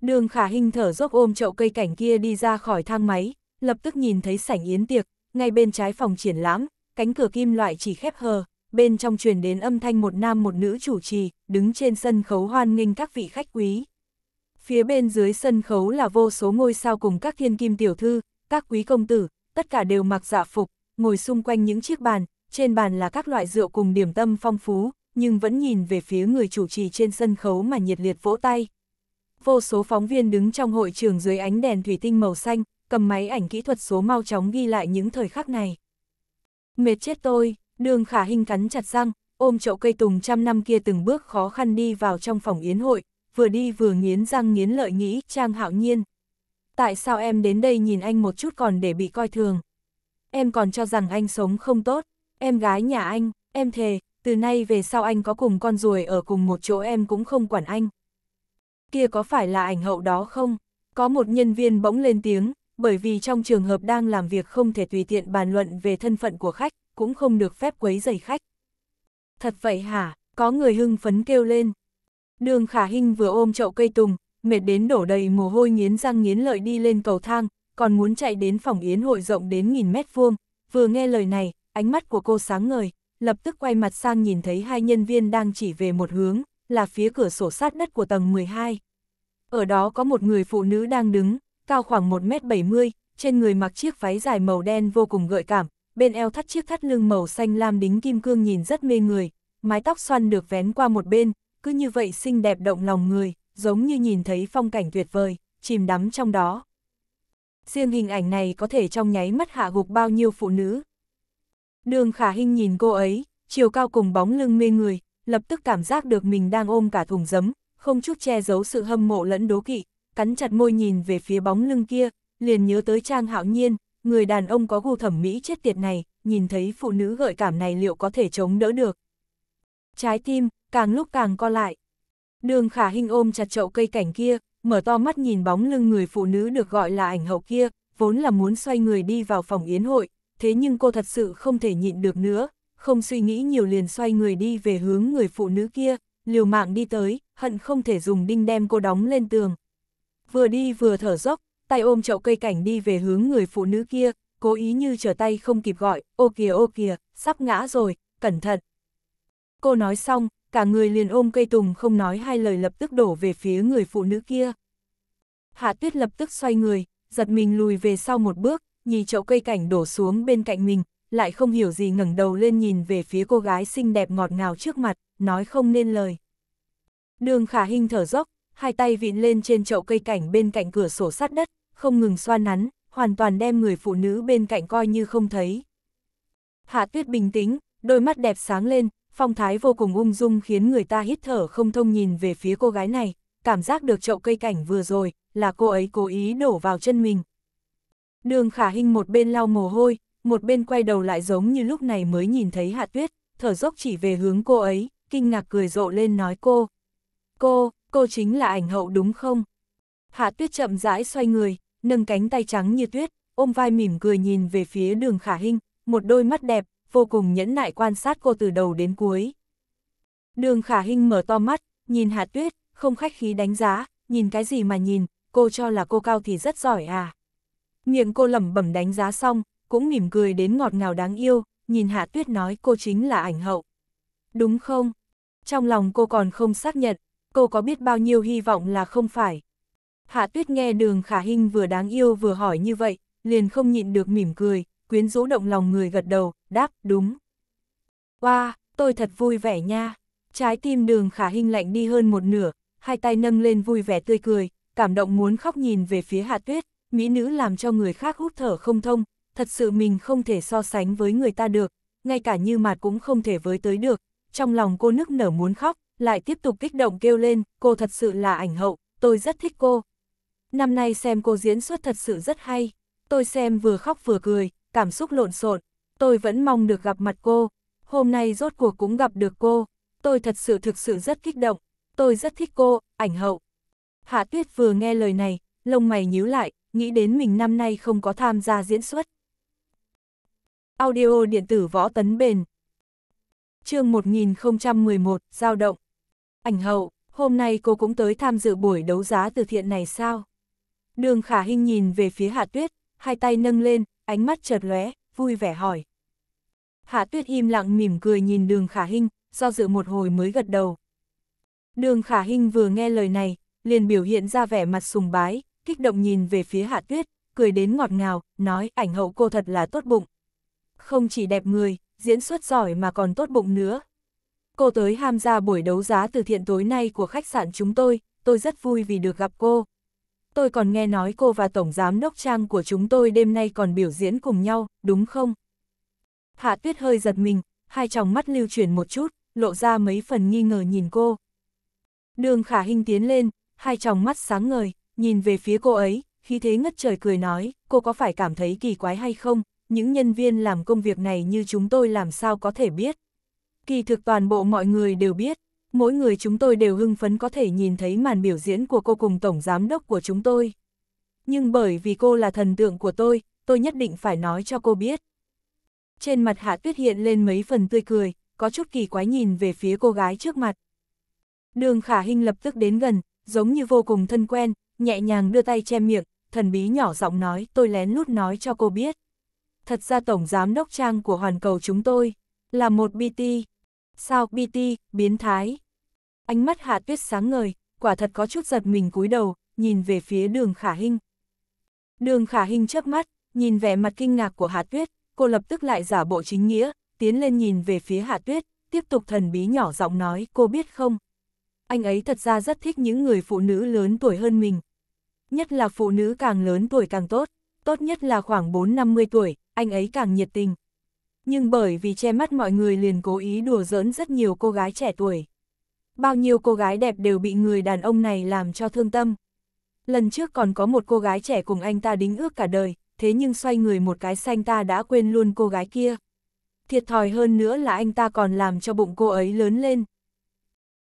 Speaker 1: Đường khả hình thở dốc ôm chậu cây cảnh kia đi ra khỏi thang máy, lập tức nhìn thấy sảnh yến tiệc, ngay bên trái phòng triển lãm, cánh cửa kim loại chỉ khép hờ, bên trong truyền đến âm thanh một nam một nữ chủ trì, đứng trên sân khấu hoan nghênh các vị khách quý. Phía bên dưới sân khấu là vô số ngôi sao cùng các thiên kim tiểu thư, các quý công tử, tất cả đều mặc dạ phục, ngồi xung quanh những chiếc bàn, trên bàn là các loại rượu cùng điểm tâm phong phú, nhưng vẫn nhìn về phía người chủ trì trên sân khấu mà nhiệt liệt vỗ tay. Vô số phóng viên đứng trong hội trường dưới ánh đèn thủy tinh màu xanh, cầm máy ảnh kỹ thuật số mau chóng ghi lại những thời khắc này. Mệt chết tôi, Đường khả hình cắn chặt răng, ôm chậu cây tùng trăm năm kia từng bước khó khăn đi vào trong phòng yến hội, vừa đi vừa nghiến răng nghiến lợi nghĩ Trang Hạo Nhiên. Tại sao em đến đây nhìn anh một chút còn để bị coi thường? Em còn cho rằng anh sống không tốt, em gái nhà anh, em thề, từ nay về sau anh có cùng con ruồi ở cùng một chỗ em cũng không quản anh. Kia có phải là ảnh hậu đó không? Có một nhân viên bỗng lên tiếng, bởi vì trong trường hợp đang làm việc không thể tùy tiện bàn luận về thân phận của khách, cũng không được phép quấy giày khách. Thật vậy hả, có người hưng phấn kêu lên. Đường khả hình vừa ôm chậu cây tùng, mệt đến đổ đầy mồ hôi nghiến răng nghiến lợi đi lên cầu thang, còn muốn chạy đến phòng yến hội rộng đến nghìn mét vuông. Vừa nghe lời này, ánh mắt của cô sáng ngời, lập tức quay mặt sang nhìn thấy hai nhân viên đang chỉ về một hướng, là phía cửa sổ sát đất của tầng 12. Ở đó có một người phụ nữ đang đứng, cao khoảng 1m70, trên người mặc chiếc váy dài màu đen vô cùng gợi cảm, bên eo thắt chiếc thắt lưng màu xanh lam đính kim cương nhìn rất mê người, mái tóc xoăn được vén qua một bên, cứ như vậy xinh đẹp động lòng người, giống như nhìn thấy phong cảnh tuyệt vời, chìm đắm trong đó. Riêng hình ảnh này có thể trong nháy mắt hạ gục bao nhiêu phụ nữ. Đường khả hình nhìn cô ấy, chiều cao cùng bóng lưng mê người, lập tức cảm giác được mình đang ôm cả thùng giấm, không chút che giấu sự hâm mộ lẫn đố kỵ, cắn chặt môi nhìn về phía bóng lưng kia, liền nhớ tới Trang Hạo Nhiên, người đàn ông có gu thẩm mỹ chết tiệt này, nhìn thấy phụ nữ gợi cảm này liệu có thể chống đỡ được. Trái tim, càng lúc càng co lại. Đường khả hình ôm chặt chậu cây cảnh kia, mở to mắt nhìn bóng lưng người phụ nữ được gọi là ảnh hậu kia, vốn là muốn xoay người đi vào phòng yến hội, thế nhưng cô thật sự không thể nhịn được nữa, không suy nghĩ nhiều liền xoay người đi về hướng người phụ nữ kia, liều mạng đi tới, hận không thể dùng đinh đem cô đóng lên tường. Vừa đi vừa thở dốc, tay ôm chậu cây cảnh đi về hướng người phụ nữ kia, cố ý như trở tay không kịp gọi, ô kìa ô kìa, sắp ngã rồi, cẩn thận. Cô nói xong, cả người liền ôm cây tùng không nói hai lời lập tức đổ về phía người phụ nữ kia. Hạ tuyết lập tức xoay người, giật mình lùi về sau một bước, nhìn chậu cây cảnh đổ xuống bên cạnh mình, lại không hiểu gì ngẩng đầu lên nhìn về phía cô gái xinh đẹp ngọt ngào trước mặt, nói không nên lời. Đường khả hình thở dốc, hai tay vịn lên trên chậu cây cảnh bên cạnh cửa sổ sát đất, không ngừng xoan nắn, hoàn toàn đem người phụ nữ bên cạnh coi như không thấy. Hạ tuyết bình tĩnh, đôi mắt đẹp sáng lên, phong thái vô cùng ung dung khiến người ta hít thở không thông nhìn về phía cô gái này, cảm giác được chậu cây cảnh vừa rồi, là cô ấy cố ý đổ vào chân mình. Đường khả hình một bên lau mồ hôi, một bên quay đầu lại giống như lúc này mới nhìn thấy hạ tuyết, thở dốc chỉ về hướng cô ấy, kinh ngạc cười rộ lên nói cô. Cô, cô chính là ảnh hậu đúng không? Hạ tuyết chậm rãi xoay người, nâng cánh tay trắng như tuyết, ôm vai mỉm cười nhìn về phía đường khả hinh, một đôi mắt đẹp, vô cùng nhẫn nại quan sát cô từ đầu đến cuối. Đường khả hinh mở to mắt, nhìn hạ tuyết, không khách khí đánh giá, nhìn cái gì mà nhìn, cô cho là cô cao thì rất giỏi à. Miệng cô lẩm bẩm đánh giá xong, cũng mỉm cười đến ngọt ngào đáng yêu, nhìn hạ tuyết nói cô chính là ảnh hậu. Đúng không? Trong lòng cô còn không xác nhận, cô có biết bao nhiêu hy vọng là không phải. Hạ tuyết nghe đường khả hình vừa đáng yêu vừa hỏi như vậy, liền không nhịn được mỉm cười, quyến rũ động lòng người gật đầu, đáp, đúng. Wow, tôi thật vui vẻ nha. Trái tim đường khả hình lạnh đi hơn một nửa, hai tay nâng lên vui vẻ tươi cười, cảm động muốn khóc nhìn về phía hạ tuyết, mỹ nữ làm cho người khác hút thở không thông, thật sự mình không thể so sánh với người ta được, ngay cả như mặt cũng không thể với tới được. Trong lòng cô nức nở muốn khóc, lại tiếp tục kích động kêu lên, cô thật sự là ảnh hậu, tôi rất thích cô, năm nay xem cô diễn xuất thật sự rất hay. Tôi xem vừa khóc vừa cười, cảm xúc lộn xộn. Tôi vẫn mong được gặp mặt cô. Hôm nay rốt cuộc cũng gặp được cô. Tôi thật sự thực sự rất kích động. Tôi rất thích cô, ảnh hậu. Hạ Tuyết vừa nghe lời này, lông mày nhíu lại, nghĩ đến mình năm nay không có tham gia diễn xuất. Audio điện tử võ tấn bền. chương 1011, giao động. Ảnh hậu, hôm nay cô cũng tới tham dự buổi đấu giá từ thiện này sao? Đường khả hình nhìn về phía hạ tuyết, hai tay nâng lên, ánh mắt chợt lóe, vui vẻ hỏi. Hạ tuyết im lặng mỉm cười nhìn đường khả hình, do dự một hồi mới gật đầu. Đường khả hình vừa nghe lời này, liền biểu hiện ra vẻ mặt sùng bái, kích động nhìn về phía hạ tuyết, cười đến ngọt ngào, nói ảnh hậu cô thật là tốt bụng. Không chỉ đẹp người, diễn xuất giỏi mà còn tốt bụng nữa. Cô tới tham gia buổi đấu giá từ thiện tối nay của khách sạn chúng tôi, tôi rất vui vì được gặp cô tôi còn nghe nói cô và Tổng Giám Đốc Trang của chúng tôi đêm nay còn biểu diễn cùng nhau, đúng không? Hạ Tuyết hơi giật mình, hai tròng mắt lưu chuyển một chút, lộ ra mấy phần nghi ngờ nhìn cô. Đường khả hình tiến lên, hai tròng mắt sáng ngời, nhìn về phía cô ấy, khi thế ngất trời cười nói, cô có phải cảm thấy kỳ quái hay không, những nhân viên làm công việc này như chúng tôi làm sao có thể biết. Kỳ thực toàn bộ mọi người đều biết, mỗi người chúng tôi đều hưng phấn có thể nhìn thấy màn biểu diễn của cô cùng tổng giám đốc của chúng tôi. Nhưng bởi vì cô là thần tượng của tôi, tôi nhất định phải nói cho cô biết. Trên mặt Hạ Tuyết hiện lên mấy phần tươi cười, có chút kỳ quái nhìn về phía cô gái trước mặt. Đường Khả Hinh lập tức đến gần, giống như vô cùng thân quen, nhẹ nhàng đưa tay che miệng, thần bí nhỏ giọng nói, tôi lén lút nói cho cô biết. Thật ra tổng giám đốc trang của hoàn cầu chúng tôi là một BT. Sao BT, biến thái? Ánh mắt Hạ Tuyết sáng ngời, quả thật có chút giật mình cúi đầu, nhìn về phía đường khả hình. Đường khả hình chớp mắt, nhìn vẻ mặt kinh ngạc của Hạ Tuyết, cô lập tức lại giả bộ chính nghĩa, tiến lên nhìn về phía Hạ Tuyết, tiếp tục thần bí nhỏ giọng nói cô biết không. Anh ấy thật ra rất thích những người phụ nữ lớn tuổi hơn mình. Nhất là phụ nữ càng lớn tuổi càng tốt, tốt nhất là khoảng 4-50 tuổi, anh ấy càng nhiệt tình. Nhưng bởi vì che mắt mọi người liền cố ý đùa giỡn rất nhiều cô gái trẻ tuổi. Bao nhiêu cô gái đẹp đều bị người đàn ông này làm cho thương tâm. Lần trước còn có một cô gái trẻ cùng anh ta đính ước cả đời, thế nhưng xoay người một cái xanh ta đã quên luôn cô gái kia. Thiệt thòi hơn nữa là anh ta còn làm cho bụng cô ấy lớn lên.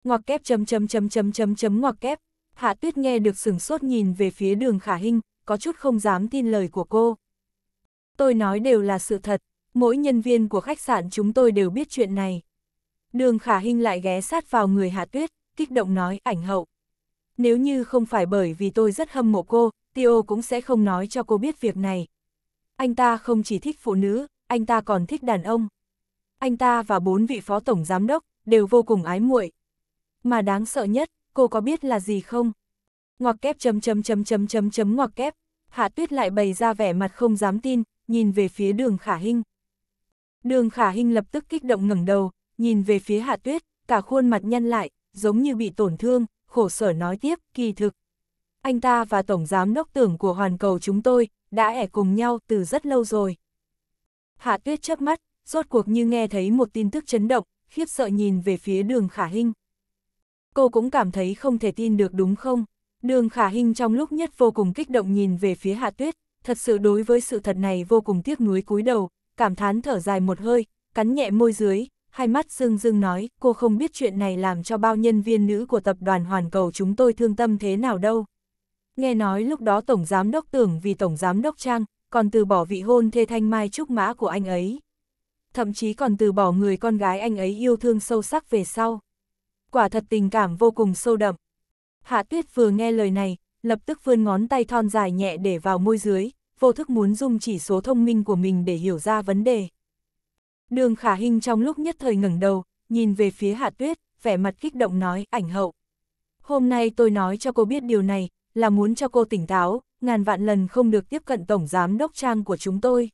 Speaker 1: Ngoặc kép chấm chấm chấm chấm chấm chấm ngoặc kép, Hạ Tuyết nghe được sửng sốt nhìn về phía đường khả Hinh, có chút không dám tin lời của cô. Tôi nói đều là sự thật, mỗi nhân viên của khách sạn chúng tôi đều biết chuyện này. Đường khả hình lại ghé sát vào người Hà Tuyết, kích động nói ảnh hậu. Nếu như không phải bởi vì tôi rất hâm mộ cô, Tiêu cũng sẽ không nói cho cô biết việc này. Anh ta không chỉ thích phụ nữ, anh ta còn thích đàn ông. Anh ta và bốn vị phó tổng giám đốc đều vô cùng ái muội. Mà đáng sợ nhất, cô có biết là gì không? Ngoặc kép chấm chấm chấm chấm chấm chấm ngoặc kép, Hạ Tuyết lại bày ra vẻ mặt không dám tin, nhìn về phía Đường Khả Hinh. Đường Khả Hinh lập tức kích động ngẩng đầu, nhìn về phía hạ tuyết, cả khuôn mặt nhăn lại, giống như bị tổn thương, khổ sở nói tiếp, kỳ thực. Anh ta và Tổng Giám Đốc Tưởng của Hoàn Cầu chúng tôi đã ẻ cùng nhau từ rất lâu rồi. Hạ tuyết chớp mắt, rốt cuộc như nghe thấy một tin tức chấn động, khiếp sợ nhìn về phía đường khả Hinh. Cô cũng cảm thấy không thể tin được đúng không? Đường khả Hinh trong lúc nhất vô cùng kích động nhìn về phía hạ tuyết, thật sự đối với sự thật này vô cùng tiếc nuối cúi đầu, cảm thán thở dài một hơi, cắn nhẹ môi dưới, hai mắt dương dương nói, cô không biết chuyện này làm cho bao nhân viên nữ của tập đoàn Hoàn Cầu chúng tôi thương tâm thế nào đâu. Nghe nói lúc đó Tổng Giám Đốc tưởng vì Tổng Giám Đốc Trang, còn từ bỏ vị hôn thê thanh mai trúc mã của anh ấy. Thậm chí còn từ bỏ người con gái anh ấy yêu thương sâu sắc về sau. Quả thật tình cảm vô cùng sâu đậm. Hạ Tuyết vừa nghe lời này, lập tức vươn ngón tay thon dài nhẹ để vào môi dưới, vô thức muốn dùng chỉ số thông minh của mình để hiểu ra vấn đề. Đường khả hình trong lúc nhất thời ngẩng đầu, nhìn về phía hạ tuyết, vẻ mặt kích động nói, ảnh hậu. Hôm nay tôi nói cho cô biết điều này, là muốn cho cô tỉnh táo, ngàn vạn lần không được tiếp cận Tổng Giám Đốc Trang của chúng tôi.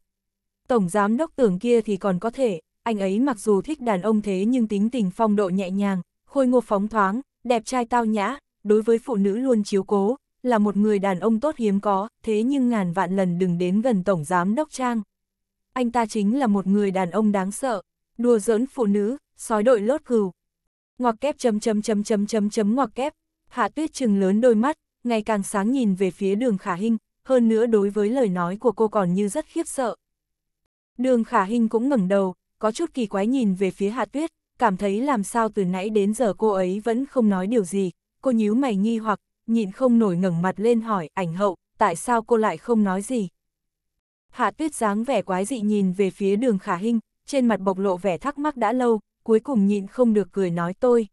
Speaker 1: Tổng Giám Đốc tưởng kia thì còn có thể, anh ấy mặc dù thích đàn ông thế nhưng tính tình phong độ nhẹ nhàng, khôi ngô phóng thoáng, đẹp trai tao nhã, đối với phụ nữ luôn chiếu cố, là một người đàn ông tốt hiếm có, thế nhưng ngàn vạn lần đừng đến gần Tổng Giám Đốc Trang, anh ta chính là một người đàn ông đáng sợ, đùa giỡn phụ nữ, sói đội lốt cừu. Ngoặc kép chấm chấm chấm chấm chấm chấm ngoặc kép, Hạ Tuyết trừng lớn đôi mắt, ngày càng sáng nhìn về phía đường khả hình, hơn nữa đối với lời nói của cô còn như rất khiếp sợ. Đường khả hình cũng ngẩng đầu, có chút kỳ quái nhìn về phía Hạ Tuyết, cảm thấy làm sao từ nãy đến giờ cô ấy vẫn không nói điều gì, cô nhíu mày nghi hoặc, nhịn không nổi ngẩng mặt lên hỏi ảnh hậu, tại sao cô lại không nói gì. Hạ tuyết dáng vẻ quái dị nhìn về phía đường khả hinh, trên mặt bộc lộ vẻ thắc mắc đã lâu, cuối cùng nhịn không được cười nói tôi.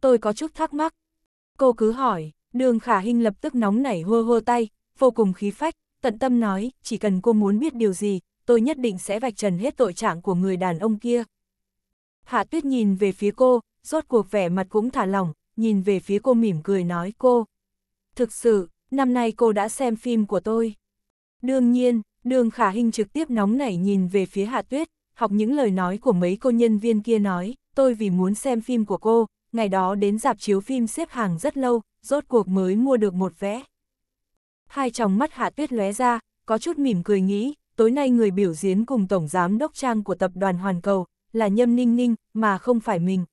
Speaker 1: Tôi có chút thắc mắc. Cô cứ hỏi, đường khả hinh lập tức nóng nảy hô hô tay, vô cùng khí phách, tận tâm nói, chỉ cần cô muốn biết điều gì, tôi nhất định sẽ vạch trần hết tội trạng của người đàn ông kia. Hạ tuyết nhìn về phía cô, rốt cuộc vẻ mặt cũng thả lỏng, nhìn về phía cô mỉm cười nói cô. Thực sự, năm nay cô đã xem phim của tôi. Đương nhiên, Đường khả hình trực tiếp nóng nảy nhìn về phía hạ tuyết, học những lời nói của mấy cô nhân viên kia nói, tôi vì muốn xem phim của cô, ngày đó đến dạp chiếu phim xếp hàng rất lâu, rốt cuộc mới mua được một vé. Hai tròng mắt hạ tuyết lóe ra, có chút mỉm cười nghĩ, tối nay người biểu diễn cùng Tổng Giám Đốc Trang của Tập đoàn Hoàn Cầu, là Nhâm Ninh Ninh, mà không phải mình.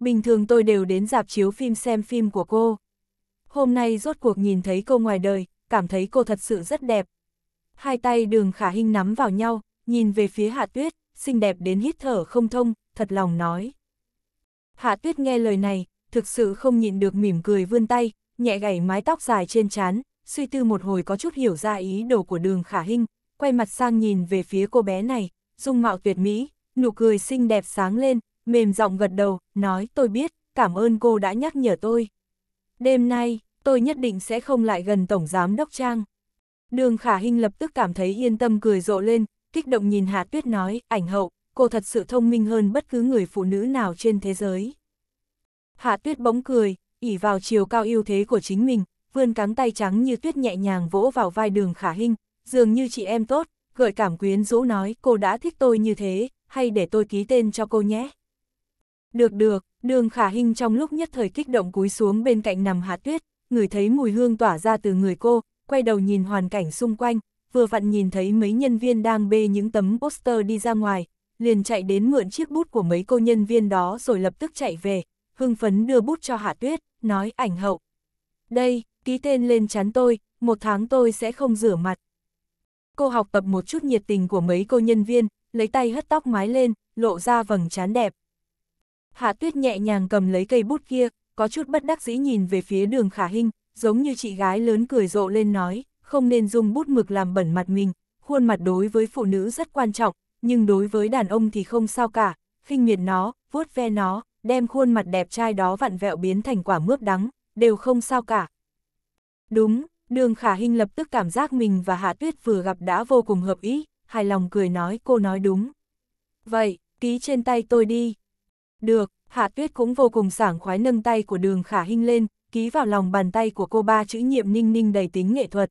Speaker 1: Bình thường tôi đều đến dạp chiếu phim xem phim của cô. Hôm nay rốt cuộc nhìn thấy cô ngoài đời, cảm thấy cô thật sự rất đẹp, hai tay đường khả hình nắm vào nhau, nhìn về phía hạ tuyết, xinh đẹp đến hít thở không thông, thật lòng nói. Hạ tuyết nghe lời này, thực sự không nhịn được mỉm cười vươn tay, nhẹ gảy mái tóc dài trên trán, suy tư một hồi có chút hiểu ra ý đồ của đường khả hình, quay mặt sang nhìn về phía cô bé này, dung mạo tuyệt mỹ, nụ cười xinh đẹp sáng lên, mềm giọng gật đầu, nói tôi biết, cảm ơn cô đã nhắc nhở tôi. Đêm nay, tôi nhất định sẽ không lại gần Tổng Giám Đốc Trang. Đường khả hình lập tức cảm thấy yên tâm cười rộ lên, kích động nhìn Hạ Tuyết nói, ảnh hậu, cô thật sự thông minh hơn bất cứ người phụ nữ nào trên thế giới. Hạ Tuyết bóng cười, ỉ vào chiều cao ưu thế của chính mình, vươn cánh tay trắng như tuyết nhẹ nhàng vỗ vào vai đường khả hình, dường như chị em tốt, gợi cảm quyến rũ nói cô đã thích tôi như thế, hay để tôi ký tên cho cô nhé. Được được, đường khả hình trong lúc nhất thời kích động cúi xuống bên cạnh nằm Hạ Tuyết, người thấy mùi hương tỏa ra từ người cô, quay đầu nhìn hoàn cảnh xung quanh, vừa vặn nhìn thấy mấy nhân viên đang bê những tấm poster đi ra ngoài, liền chạy đến mượn chiếc bút của mấy cô nhân viên đó rồi lập tức chạy về, hưng phấn đưa bút cho Hạ Tuyết, nói ảnh hậu. Đây, ký tên lên chán tôi, một tháng tôi sẽ không rửa mặt. Cô học tập một chút nhiệt tình của mấy cô nhân viên, lấy tay hất tóc mái lên, lộ ra vầng trán đẹp. Hạ Tuyết nhẹ nhàng cầm lấy cây bút kia, có chút bất đắc dĩ nhìn về phía đường khả Hinh giống như chị gái lớn cười rộ lên nói, không nên dùng bút mực làm bẩn mặt mình, khuôn mặt đối với phụ nữ rất quan trọng, nhưng đối với đàn ông thì không sao cả, khinh miệt nó, vuốt ve nó, đem khuôn mặt đẹp trai đó vặn vẹo biến thành quả mướp đắng, đều không sao cả. Đúng, đường khả hình lập tức cảm giác mình và Hạ Tuyết vừa gặp đã vô cùng hợp ý, hài lòng cười nói cô nói đúng. Vậy, ký trên tay tôi đi. Được, Hạ Tuyết cũng vô cùng sảng khoái nâng tay của đường khả hình lên, ký vào lòng bàn tay của cô ba chữ nhiệm ninh ninh đầy tính nghệ thuật.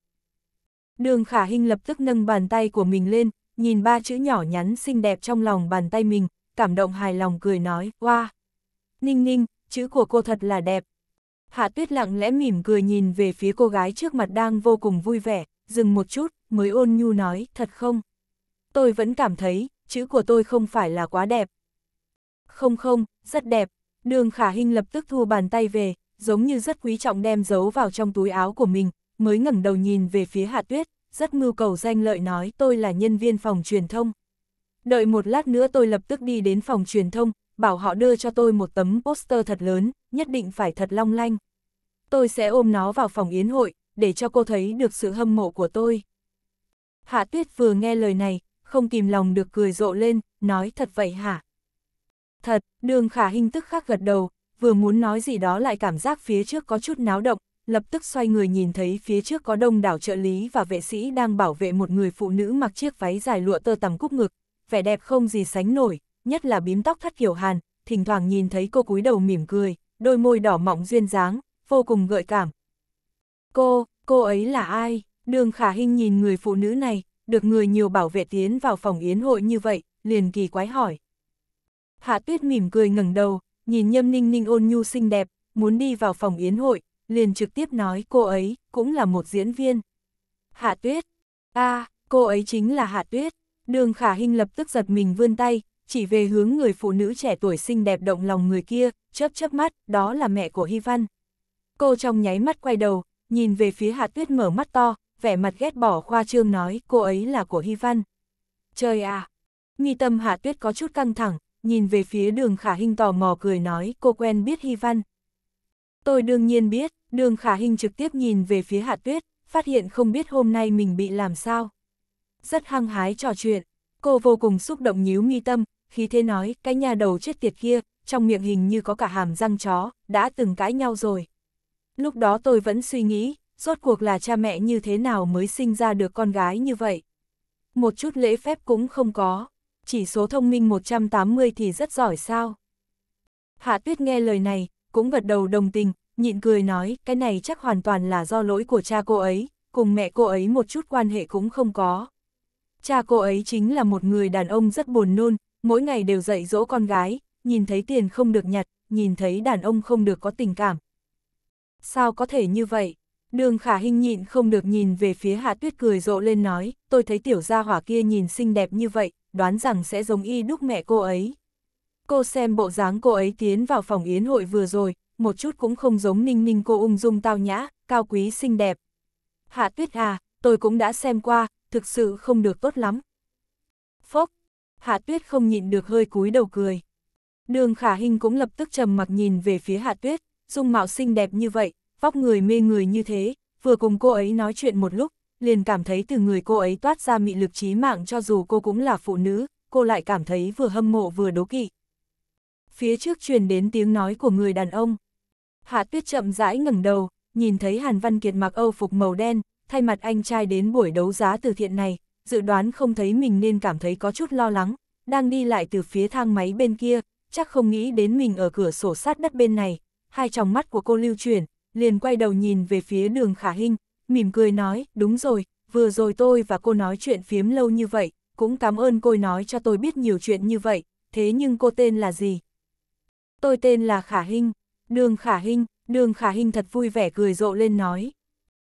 Speaker 1: Đường khả hình lập tức nâng bàn tay của mình lên, nhìn ba chữ nhỏ nhắn xinh đẹp trong lòng bàn tay mình, cảm động hài lòng cười nói, wow, ninh ninh, chữ của cô thật là đẹp. Hạ tuyết lặng lẽ mỉm cười nhìn về phía cô gái trước mặt đang vô cùng vui vẻ, dừng một chút, mới ôn nhu nói, thật không? Tôi vẫn cảm thấy, chữ của tôi không phải là quá đẹp. Không không, rất đẹp, đường khả hình lập tức thu bàn tay về, giống như rất quý trọng đem giấu vào trong túi áo của mình, mới ngẩng đầu nhìn về phía Hạ Tuyết, rất mưu cầu danh lợi nói tôi là nhân viên phòng truyền thông. Đợi một lát nữa tôi lập tức đi đến phòng truyền thông, bảo họ đưa cho tôi một tấm poster thật lớn, nhất định phải thật long lanh. Tôi sẽ ôm nó vào phòng yến hội, để cho cô thấy được sự hâm mộ của tôi. Hạ Tuyết vừa nghe lời này, không kìm lòng được cười rộ lên, nói thật vậy hả? Thật, đường khả hình tức khắc gật đầu, vừa muốn nói gì đó lại cảm giác phía trước có chút náo động, lập tức xoay người nhìn thấy phía trước có đông đảo trợ lý và vệ sĩ đang bảo vệ một người phụ nữ mặc chiếc váy dài lụa tơ tằm cúc ngực, vẻ đẹp không gì sánh nổi, nhất là bím tóc thắt kiểu hàn, thỉnh thoảng nhìn thấy cô cúi đầu mỉm cười, đôi môi đỏ mọng duyên dáng, vô cùng gợi cảm. Cô, cô ấy là ai? Đường khả hình nhìn người phụ nữ này, được người nhiều bảo vệ tiến vào phòng yến hội như vậy, liền kỳ quái hỏi. Hạ tuyết mỉm cười ngẩng đầu, nhìn Nhâm Ninh Ninh ôn nhu xinh đẹp, muốn đi vào phòng yến hội, liền trực tiếp nói cô ấy cũng là một diễn viên. Hạ Tuyết, a, cô ấy chính là Hạ Tuyết. Đường Khả hình lập tức giật mình vươn tay, chỉ về hướng người phụ nữ trẻ tuổi xinh đẹp động lòng người kia, chớp chớp mắt, đó là mẹ của Hy Văn. Cô trong nháy mắt quay đầu, nhìn về phía Hạ Tuyết mở mắt to, vẻ mặt ghét bỏ khoa trương nói cô ấy là của Hy Văn. Trời à! Nghi tâm Hạ Tuyết có chút căng thẳng, nhìn về phía đường khả hình tò mò cười nói cô quen biết Hy Văn. Tôi đương nhiên biết, đường khả hình trực tiếp nhìn về phía hạ tuyết, phát hiện không biết hôm nay mình bị làm sao. Rất hăng hái trò chuyện, cô vô cùng xúc động nhíu mi tâm, khi thế nói cái nhà đầu chết tiệt kia, trong miệng hình như có cả hàm răng chó, đã từng cãi nhau rồi. Lúc đó tôi vẫn suy nghĩ, rốt cuộc là cha mẹ như thế nào mới sinh ra được con gái như vậy. Một chút lễ phép cũng không có chỉ số thông minh 180 thì rất giỏi sao. Hạ Tuyết nghe lời này, cũng gật đầu đồng tình, nhịn cười nói, cái này chắc hoàn toàn là do lỗi của cha cô ấy, cùng mẹ cô ấy một chút quan hệ cũng không có. Cha cô ấy chính là một người đàn ông rất buồn nôn, mỗi ngày đều dạy dỗ con gái, nhìn thấy tiền không được nhặt, nhìn thấy đàn ông không được có tình cảm. Sao có thể như vậy? Đường khả hình nhịn không được nhìn về phía hạ tuyết cười rộ lên nói, tôi thấy tiểu gia hỏa kia nhìn xinh đẹp như vậy, đoán rằng sẽ giống y đúc mẹ cô ấy. Cô xem bộ dáng cô ấy tiến vào phòng yến hội vừa rồi, một chút cũng không giống ninh ninh cô ung dung tao nhã, cao quý xinh đẹp. Hạ tuyết à, tôi cũng đã xem qua, thực sự không được tốt lắm. Phốc, hạ tuyết không nhịn được hơi cúi đầu cười. Đường khả hình cũng lập tức trầm mặc nhìn về phía hạ tuyết, dung mạo xinh đẹp như vậy, vóc người mê người như thế, vừa cùng cô ấy nói chuyện một lúc, liền cảm thấy từ người cô ấy toát ra mị lực trí mạng cho dù cô cũng là phụ nữ, cô lại cảm thấy vừa hâm mộ vừa đố kỵ. Phía trước truyền đến tiếng nói của người đàn ông. Hạ tuyết chậm rãi ngẩng đầu, nhìn thấy Hàn Văn Kiệt mặc âu phục màu đen, thay mặt anh trai đến buổi đấu giá từ thiện này, dự đoán không thấy mình nên cảm thấy có chút lo lắng, đang đi lại từ phía thang máy bên kia, chắc không nghĩ đến mình ở cửa sổ sát đất bên này, hai tròng mắt của cô lưu chuyển, liền quay đầu nhìn về phía đường khả hình, mỉm cười nói, đúng rồi, vừa rồi tôi và cô nói chuyện phiếm lâu như vậy, cũng cảm ơn cô nói cho tôi biết nhiều chuyện như vậy, thế nhưng cô tên là gì? Tôi tên là Khả Hinh, đường Khả Hinh, đường Khả Hinh thật vui vẻ cười rộ lên nói.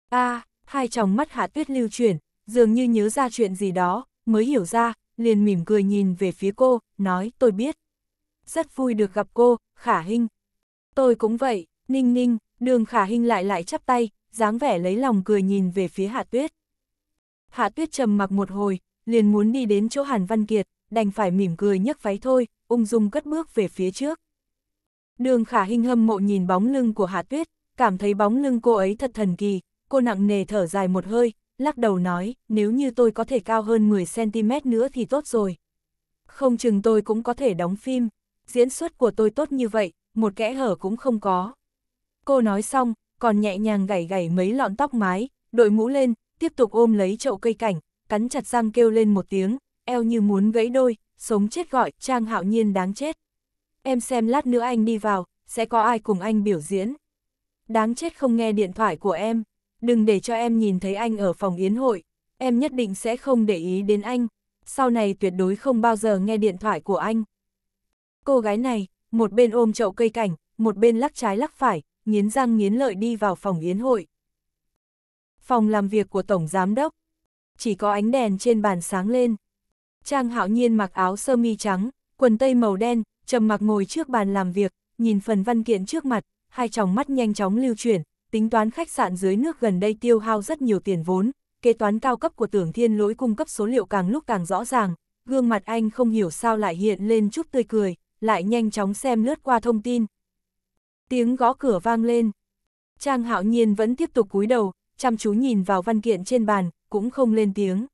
Speaker 1: a à, hai chồng mắt Hạ Tuyết lưu chuyển, dường như nhớ ra chuyện gì đó, mới hiểu ra, liền mỉm cười nhìn về phía cô, nói tôi biết. Rất vui được gặp cô, Khả Hinh. Tôi cũng vậy, Ninh Ninh, đường Khả Hinh lại lại chắp tay, dáng vẻ lấy lòng cười nhìn về phía Hạ Tuyết. Hạ Tuyết trầm mặc một hồi, liền muốn đi đến chỗ Hàn Văn Kiệt, đành phải mỉm cười nhấc váy thôi, ung dung cất bước về phía trước. Đường khả Hinh hâm mộ nhìn bóng lưng của Hạ Tuyết, cảm thấy bóng lưng cô ấy thật thần kỳ, cô nặng nề thở dài một hơi, lắc đầu nói, nếu như tôi có thể cao hơn 10cm nữa thì tốt rồi. Không chừng tôi cũng có thể đóng phim, diễn xuất của tôi tốt như vậy, một kẽ hở cũng không có. Cô nói xong, còn nhẹ nhàng gảy gảy mấy lọn tóc mái, đội mũ lên, tiếp tục ôm lấy chậu cây cảnh, cắn chặt răng kêu lên một tiếng, eo như muốn gãy đôi, sống chết gọi, Trang Hạo Nhiên đáng chết. Em xem lát nữa anh đi vào, sẽ có ai cùng anh biểu diễn. Đáng chết không nghe điện thoại của em, đừng để cho em nhìn thấy anh ở phòng yến hội, em nhất định sẽ không để ý đến anh, sau này tuyệt đối không bao giờ nghe điện thoại của anh. Cô gái này, một bên ôm chậu cây cảnh, một bên lắc trái lắc phải, nghiến răng nghiến lợi đi vào phòng yến hội. Phòng làm việc của Tổng Giám Đốc. Chỉ có ánh đèn trên bàn sáng lên. Trang hạo nhiên mặc áo sơ mi trắng, quần tây màu đen, trầm mặc ngồi trước bàn làm việc, nhìn phần văn kiện trước mặt, hai tròng mắt nhanh chóng lưu chuyển, tính toán khách sạn dưới nước gần đây tiêu hao rất nhiều tiền vốn, kế toán cao cấp của tưởng thiên lỗi cung cấp số liệu càng lúc càng rõ ràng, gương mặt anh không hiểu sao lại hiện lên chút tươi cười, lại nhanh chóng xem lướt qua thông tin, tiếng gõ cửa vang lên. Trang hạo nhiên vẫn tiếp tục cúi đầu, chăm chú nhìn vào văn kiện trên bàn, cũng không lên tiếng.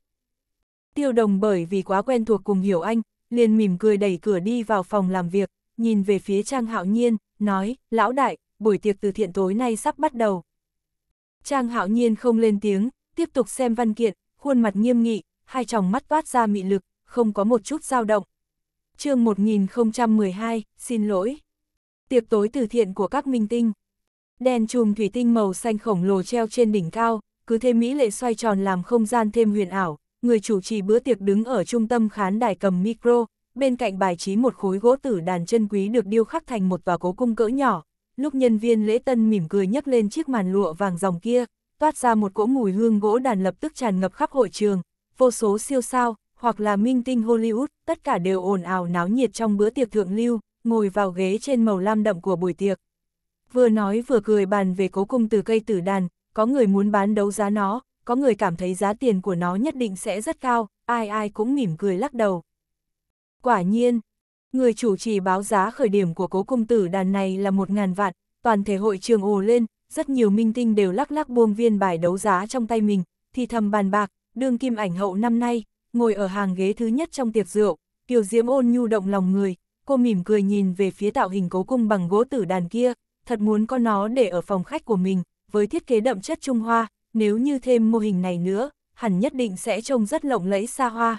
Speaker 1: Tiêu đồng bởi vì quá quen thuộc cùng hiểu anh, liền mỉm cười đẩy cửa đi vào phòng làm việc, nhìn về phía Trang hạo nhiên, nói, lão đại, buổi tiệc từ thiện tối nay sắp bắt đầu. Trang hạo nhiên không lên tiếng, tiếp tục xem văn kiện, khuôn mặt nghiêm nghị, hai tròng mắt toát ra mị lực, không có một chút dao động. chương 1012, xin lỗi tiệc tối từ thiện của các minh tinh. Đèn chùm thủy tinh màu xanh khổng lồ treo trên đỉnh cao, cứ thêm mỹ lệ xoay tròn làm không gian thêm huyền ảo, người chủ trì bữa tiệc đứng ở trung tâm khán đài cầm micro, bên cạnh bài trí một khối gỗ tử đàn chân quý được điêu khắc thành một tòa cố cung cỡ nhỏ. Lúc nhân viên lễ tân mỉm cười nhấc lên chiếc màn lụa vàng dòng kia, toát ra một cỗ mùi hương gỗ đàn lập tức tràn ngập khắp hội trường, vô số siêu sao, hoặc là minh tinh Hollywood, tất cả đều ồn ào náo nhiệt trong bữa tiệc thượng lưu ngồi vào ghế trên màu lam đậm của buổi tiệc. Vừa nói vừa cười bàn về cố cung từ cây tử đàn, có người muốn bán đấu giá nó, có người cảm thấy giá tiền của nó nhất định sẽ rất cao, ai ai cũng mỉm cười lắc đầu. Quả nhiên, người chủ trì báo giá khởi điểm của cố cung tử đàn này là một ngàn vạn, toàn thể hội trường ồ lên, rất nhiều minh tinh đều lắc lắc buông viên bài đấu giá trong tay mình, thì thầm bàn bạc, đương kim ảnh hậu năm nay, ngồi ở hàng ghế thứ nhất trong tiệc rượu, kiều diễm ôn nhu động lòng người, cô mỉm cười nhìn về phía tạo hình cố cung bằng gỗ tử đàn kia, thật muốn có nó để ở phòng khách của mình, với thiết kế đậm chất Trung Hoa, nếu như thêm mô hình này nữa, hẳn nhất định sẽ trông rất lộng lẫy xa hoa.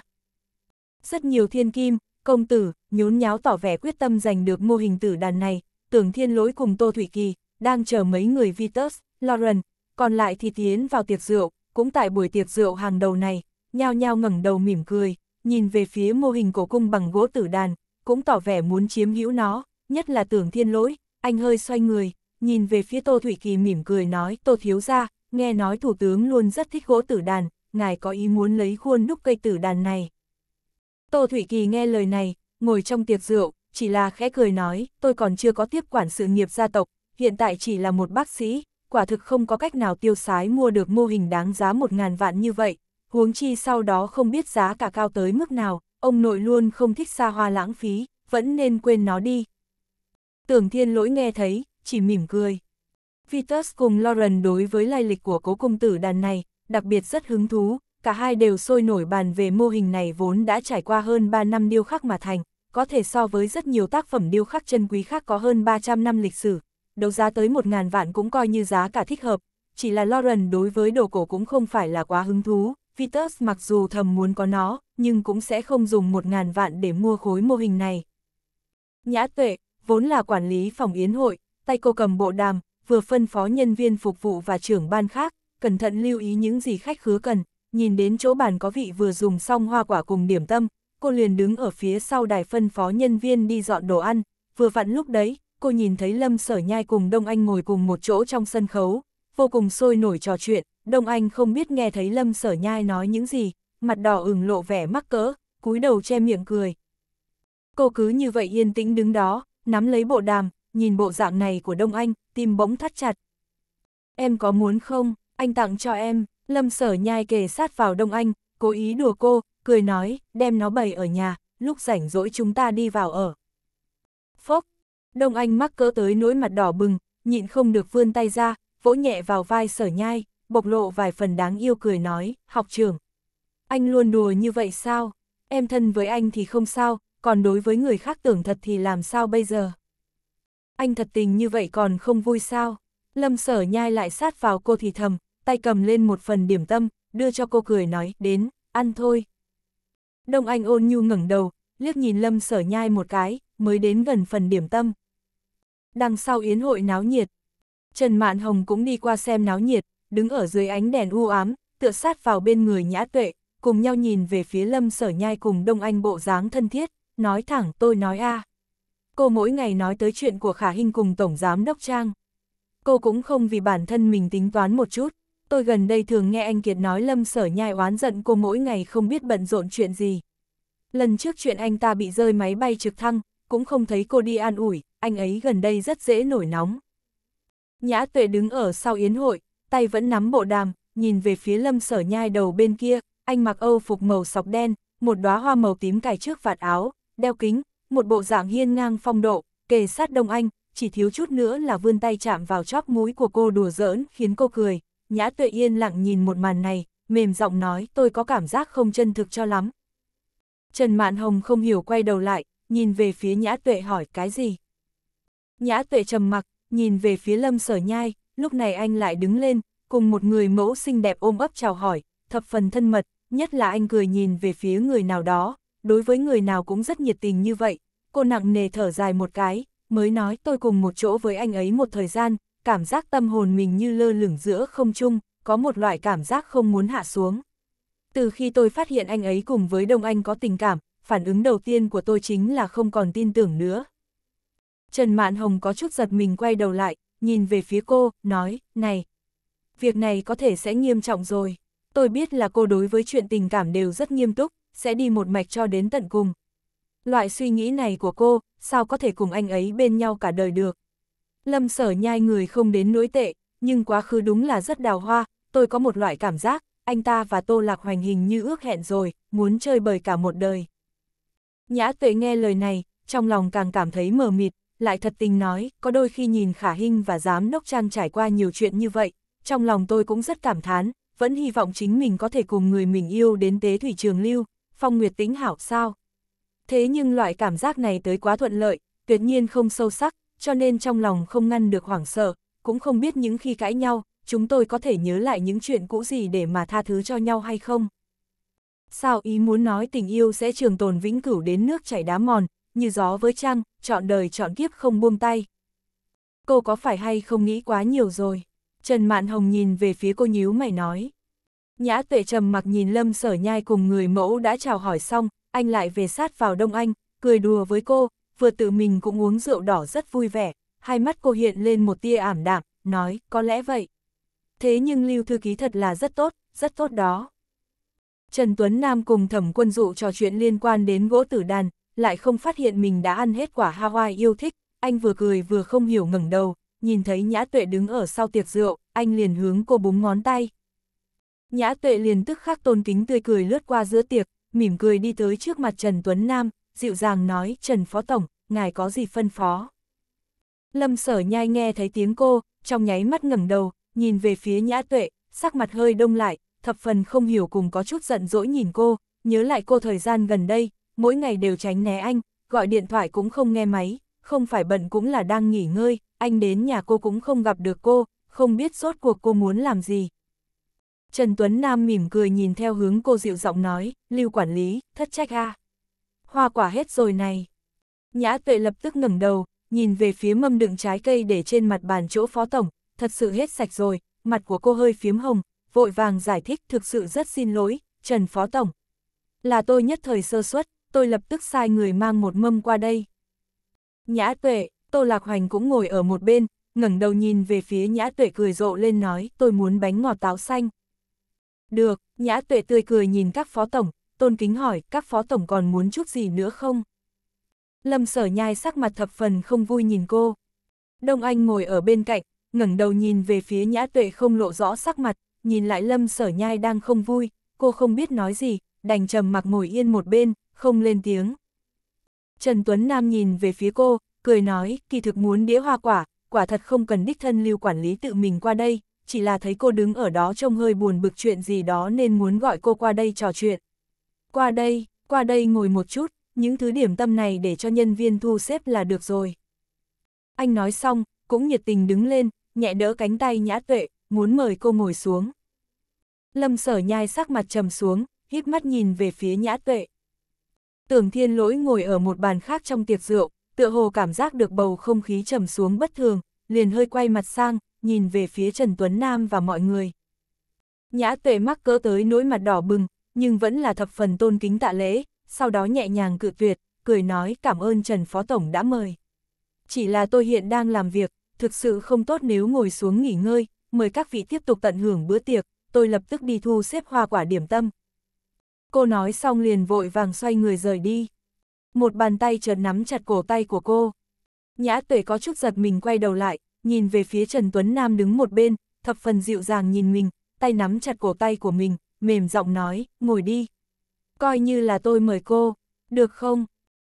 Speaker 1: Rất nhiều thiên kim, công tử, nhún nháo tỏ vẻ quyết tâm giành được mô hình tử đàn này, tưởng thiên lỗi cùng Tô Thủy Kỳ, đang chờ mấy người Vitus, Lauren, còn lại thì tiến vào tiệc rượu, cũng tại buổi tiệc rượu hàng đầu này, nhao nhao ngẩng đầu mỉm cười, nhìn về phía mô hình cổ cung bằng gỗ tử đàn, cũng tỏ vẻ muốn chiếm hữu nó, nhất là tưởng thiên lỗi, anh hơi xoay người, nhìn về phía Tô Thủy Kỳ mỉm cười nói Tô Thiếu ra, nghe nói Thủ tướng luôn rất thích gỗ tử đàn, ngài có ý muốn lấy khuôn đúc cây tử đàn này. Tô Thủy Kỳ nghe lời này, ngồi trong tiệc rượu, chỉ là khẽ cười nói, tôi còn chưa có tiếp quản sự nghiệp gia tộc, hiện tại chỉ là một bác sĩ, quả thực không có cách nào tiêu sái mua được mô hình đáng giá một ngàn vạn như vậy, huống chi sau đó không biết giá cả cao tới mức nào, ông nội luôn không thích xa hoa lãng phí, vẫn nên quên nó đi. Tưởng thiên lỗi nghe thấy, chỉ mỉm cười. Vitus cùng Lauren đối với lai lịch của cố công tử đàn này, đặc biệt rất hứng thú, cả hai đều sôi nổi bàn về mô hình này vốn đã trải qua hơn 3 năm điêu khắc mà thành, có thể so với rất nhiều tác phẩm điêu khắc chân quý khác có hơn 300 năm lịch sử, đấu giá tới 1.000 vạn cũng coi như giá cả thích hợp, chỉ là Lauren đối với đồ cổ cũng không phải là quá hứng thú, Vitus mặc dù thầm muốn có nó, nhưng cũng sẽ không dùng một ngàn vạn để mua khối mô hình này. Nhã tuệ, vốn là quản lý phòng yến hội, tay cô cầm bộ đàm, vừa phân phó nhân viên phục vụ và trưởng ban khác, cẩn thận lưu ý những gì khách khứa cần, nhìn đến chỗ bàn có vị vừa dùng xong hoa quả cùng điểm tâm, cô liền đứng ở phía sau đài phân phó nhân viên đi dọn đồ ăn, vừa vặn lúc đấy, cô nhìn thấy Lâm Sở Nhai cùng Đông Anh ngồi cùng một chỗ trong sân khấu, vô cùng sôi nổi trò chuyện, Đông Anh không biết nghe thấy Lâm Sở Nhai nói những gì, mặt đỏ ửng lộ vẻ mắc cỡ, cúi đầu che miệng cười. Cô cứ như vậy yên tĩnh đứng đó, nắm lấy bộ đàm, nhìn bộ dạng này của Đông Anh, tim bỗng thắt chặt. Em có muốn không, anh tặng cho em, Lâm Sở Nhai kề sát vào Đông Anh, cố ý đùa cô, cười nói, đem nó bày ở nhà, lúc rảnh rỗi chúng ta đi vào ở. Phốc, Đông Anh mắc cỡ tới nỗi mặt đỏ bừng, nhịn không được vươn tay ra, vỗ nhẹ vào vai Sở Nhai, bộc lộ vài phần đáng yêu cười nói, học trưởng. Anh luôn đùa như vậy sao? Em thân với anh thì không sao, còn đối với người khác tưởng thật thì làm sao bây giờ? Anh thật tình như vậy còn không vui sao? Lâm sở nhai lại sát vào cô thì thầm, tay cầm lên một phần điểm tâm, đưa cho cô cười nói, đến, ăn thôi. Đông Anh ôn nhu ngẩng đầu, liếc nhìn Lâm sở nhai một cái, mới đến gần phần điểm tâm. Đằng sau yến hội náo nhiệt, Trần Mạn Hồng cũng đi qua xem náo nhiệt, đứng ở dưới ánh đèn u ám, tựa sát vào bên người nhã tuệ, cùng nhau nhìn về phía lâm sở nhai cùng đông anh bộ dáng thân thiết, nói thẳng tôi nói a Cô mỗi ngày nói tới chuyện của khả hình cùng tổng giám đốc trang. Cô cũng không vì bản thân mình tính toán một chút, tôi gần đây thường nghe anh Kiệt nói lâm sở nhai oán giận cô mỗi ngày không biết bận rộn chuyện gì. Lần trước chuyện anh ta bị rơi máy bay trực thăng, cũng không thấy cô đi an ủi, anh ấy gần đây rất dễ nổi nóng. Nhã tuệ đứng ở sau yến hội, tay vẫn nắm bộ đàm, nhìn về phía lâm sở nhai đầu bên kia, anh mặc âu phục màu sọc đen, một đóa hoa màu tím cài trước vạt áo, đeo kính, một bộ dạng hiên ngang phong độ, kề sát Đông Anh, chỉ thiếu chút nữa là vươn tay chạm vào chóp mũi của cô đùa giỡn khiến cô cười. Nhã tuệ yên lặng nhìn một màn này, mềm giọng nói tôi có cảm giác không chân thực cho lắm. Trần Mạn Hồng không hiểu quay đầu lại, nhìn về phía Nhã Tuệ hỏi cái gì. Nhã Tuệ trầm mặc, nhìn về phía Lâm Sở Nhai, lúc này anh lại đứng lên, cùng một người mẫu xinh đẹp ôm ấp chào hỏi, thập phần thân mật, nhất là anh cười nhìn về phía người nào đó, đối với người nào cũng rất nhiệt tình như vậy. Cô nặng nề thở dài một cái, mới nói tôi cùng một chỗ với anh ấy một thời gian, cảm giác tâm hồn mình như lơ lửng giữa không trung, có một loại cảm giác không muốn hạ xuống. Từ khi tôi phát hiện anh ấy cùng với Đông Anh có tình cảm, phản ứng đầu tiên của tôi chính là không còn tin tưởng nữa. Trần Mạn Hồng có chút giật mình quay đầu lại, nhìn về phía cô, nói, này, việc này có thể sẽ nghiêm trọng rồi. Tôi biết là cô đối với chuyện tình cảm đều rất nghiêm túc, sẽ đi một mạch cho đến tận cùng. Loại suy nghĩ này của cô, sao có thể cùng anh ấy bên nhau cả đời được. Lâm sở nhai người không đến nỗi tệ, nhưng quá khứ đúng là rất đào hoa, tôi có một loại cảm giác, anh ta và Tô Lạc Hoành hình như ước hẹn rồi, muốn chơi bời cả một đời. Nhã tuệ nghe lời này, trong lòng càng cảm thấy mờ mịt, lại thật tình nói, có đôi khi nhìn khả hinh và giám đốc trang trải qua nhiều chuyện như vậy, trong lòng tôi cũng rất cảm thán, vẫn hy vọng chính mình có thể cùng người mình yêu đến tế thủy trường lưu, phong nguyệt tính hảo sao. Thế nhưng loại cảm giác này tới quá thuận lợi, tuyệt nhiên không sâu sắc, cho nên trong lòng không ngăn được hoảng sợ, cũng không biết những khi cãi nhau, chúng tôi có thể nhớ lại những chuyện cũ gì để mà tha thứ cho nhau hay không. Sao ý muốn nói tình yêu sẽ trường tồn vĩnh cửu đến nước chảy đá mòn, như gió với trăng, chọn đời chọn kiếp không buông tay. Cô có phải hay không nghĩ quá nhiều rồi? Trần Mạn Hồng nhìn về phía cô nhíu mày nói. Nhã tuệ trầm mặc nhìn lâm sở nhai cùng người mẫu đã chào hỏi xong, anh lại về sát vào Đông Anh, cười đùa với cô, vừa tự mình cũng uống rượu đỏ rất vui vẻ, hai mắt cô hiện lên một tia ảm đạm, nói, có lẽ vậy. Thế nhưng Lưu Thư Ký thật là rất tốt, rất tốt đó. Trần Tuấn Nam cùng thẩm quân dụ trò chuyện liên quan đến gỗ tử đàn, lại không phát hiện mình đã ăn hết quả Hawaii yêu thích, anh vừa cười vừa không hiểu ngẩng đầu, nhìn thấy Nhã Tuệ đứng ở sau tiệc rượu, anh liền hướng cô búng ngón tay. Nhã Tuệ liền tức khắc tôn kính tươi cười lướt qua giữa tiệc, mỉm cười đi tới trước mặt Trần Tuấn Nam, dịu dàng nói Trần Phó Tổng, ngài có gì phân phó. Lâm sở nhai nghe thấy tiếng cô, trong nháy mắt ngẩng đầu, nhìn về phía Nhã Tuệ, sắc mặt hơi đông lại, thập phần không hiểu cùng có chút giận dỗi nhìn cô, nhớ lại cô thời gian gần đây, mỗi ngày đều tránh né anh, gọi điện thoại cũng không nghe máy, không phải bận cũng là đang nghỉ ngơi, anh đến nhà cô cũng không gặp được cô, không biết sốt cuộc cô muốn làm gì. Trần Tuấn Nam mỉm cười nhìn theo hướng cô dịu giọng nói, lưu quản lý, thất trách a Hoa quả hết rồi này. Nhã tuệ lập tức ngẩng đầu, nhìn về phía mâm đựng trái cây để trên mặt bàn chỗ phó tổng, thật sự hết sạch rồi, mặt của cô hơi phím hồng, vội vàng giải thích thực sự rất xin lỗi, Trần phó tổng. Là tôi nhất thời sơ suất, tôi lập tức sai người mang một mâm qua đây. Nhã tuệ, Tô Lạc Hoành cũng ngồi ở một bên, ngẩng đầu nhìn về phía Nhã Tuệ cười rộ lên nói tôi muốn bánh ngọt táo xanh. Được, Nhã Tuệ tươi cười nhìn các phó tổng, tôn kính hỏi các phó tổng còn muốn chút gì nữa không? Lâm sở nhai sắc mặt thập phần không vui nhìn cô. Đông Anh ngồi ở bên cạnh, ngẩng đầu nhìn về phía Nhã Tuệ không lộ rõ sắc mặt, nhìn lại Lâm sở nhai đang không vui, cô không biết nói gì, đành trầm mặc ngồi yên một bên, không lên tiếng. Trần Tuấn Nam nhìn về phía cô, cười nói, kỳ thực muốn đĩa hoa quả, quả thật không cần đích thân lưu quản lý tự mình qua đây, chỉ là thấy cô đứng ở đó trông hơi buồn bực chuyện gì đó nên muốn gọi cô qua đây trò chuyện. Qua đây, qua đây ngồi một chút, những thứ điểm tâm này để cho nhân viên thu xếp là được rồi. Anh nói xong, cũng nhiệt tình đứng lên, nhẹ đỡ cánh tay nhã tuệ, muốn mời cô ngồi xuống. Lâm sở nhai sắc mặt trầm xuống, hít mắt nhìn về phía nhã tuệ. Tưởng thiên lỗi ngồi ở một bàn khác trong tiệc rượu, tựa hồ cảm giác được bầu không khí trầm xuống bất thường, liền hơi quay mặt sang, nhìn về phía Trần Tuấn Nam và mọi người. Nhã tuệ mắc cỡ tới nỗi mặt đỏ bừng, nhưng vẫn là thập phần tôn kính tạ lễ, sau đó nhẹ nhàng cự tuyệt, cười nói cảm ơn Trần Phó Tổng đã mời. Chỉ là tôi hiện đang làm việc, thực sự không tốt nếu ngồi xuống nghỉ ngơi, mời các vị tiếp tục tận hưởng bữa tiệc, tôi lập tức đi thu xếp hoa quả điểm tâm, Cô nói xong liền vội vàng xoay người rời đi. Một bàn tay chợt nắm chặt cổ tay của cô. Nhã tuệ có chút giật mình quay đầu lại, nhìn về phía Trần Tuấn Nam đứng một bên, thập phần dịu dàng nhìn mình, tay nắm chặt cổ tay của mình, mềm giọng nói, ngồi đi. Coi như là tôi mời cô, được không?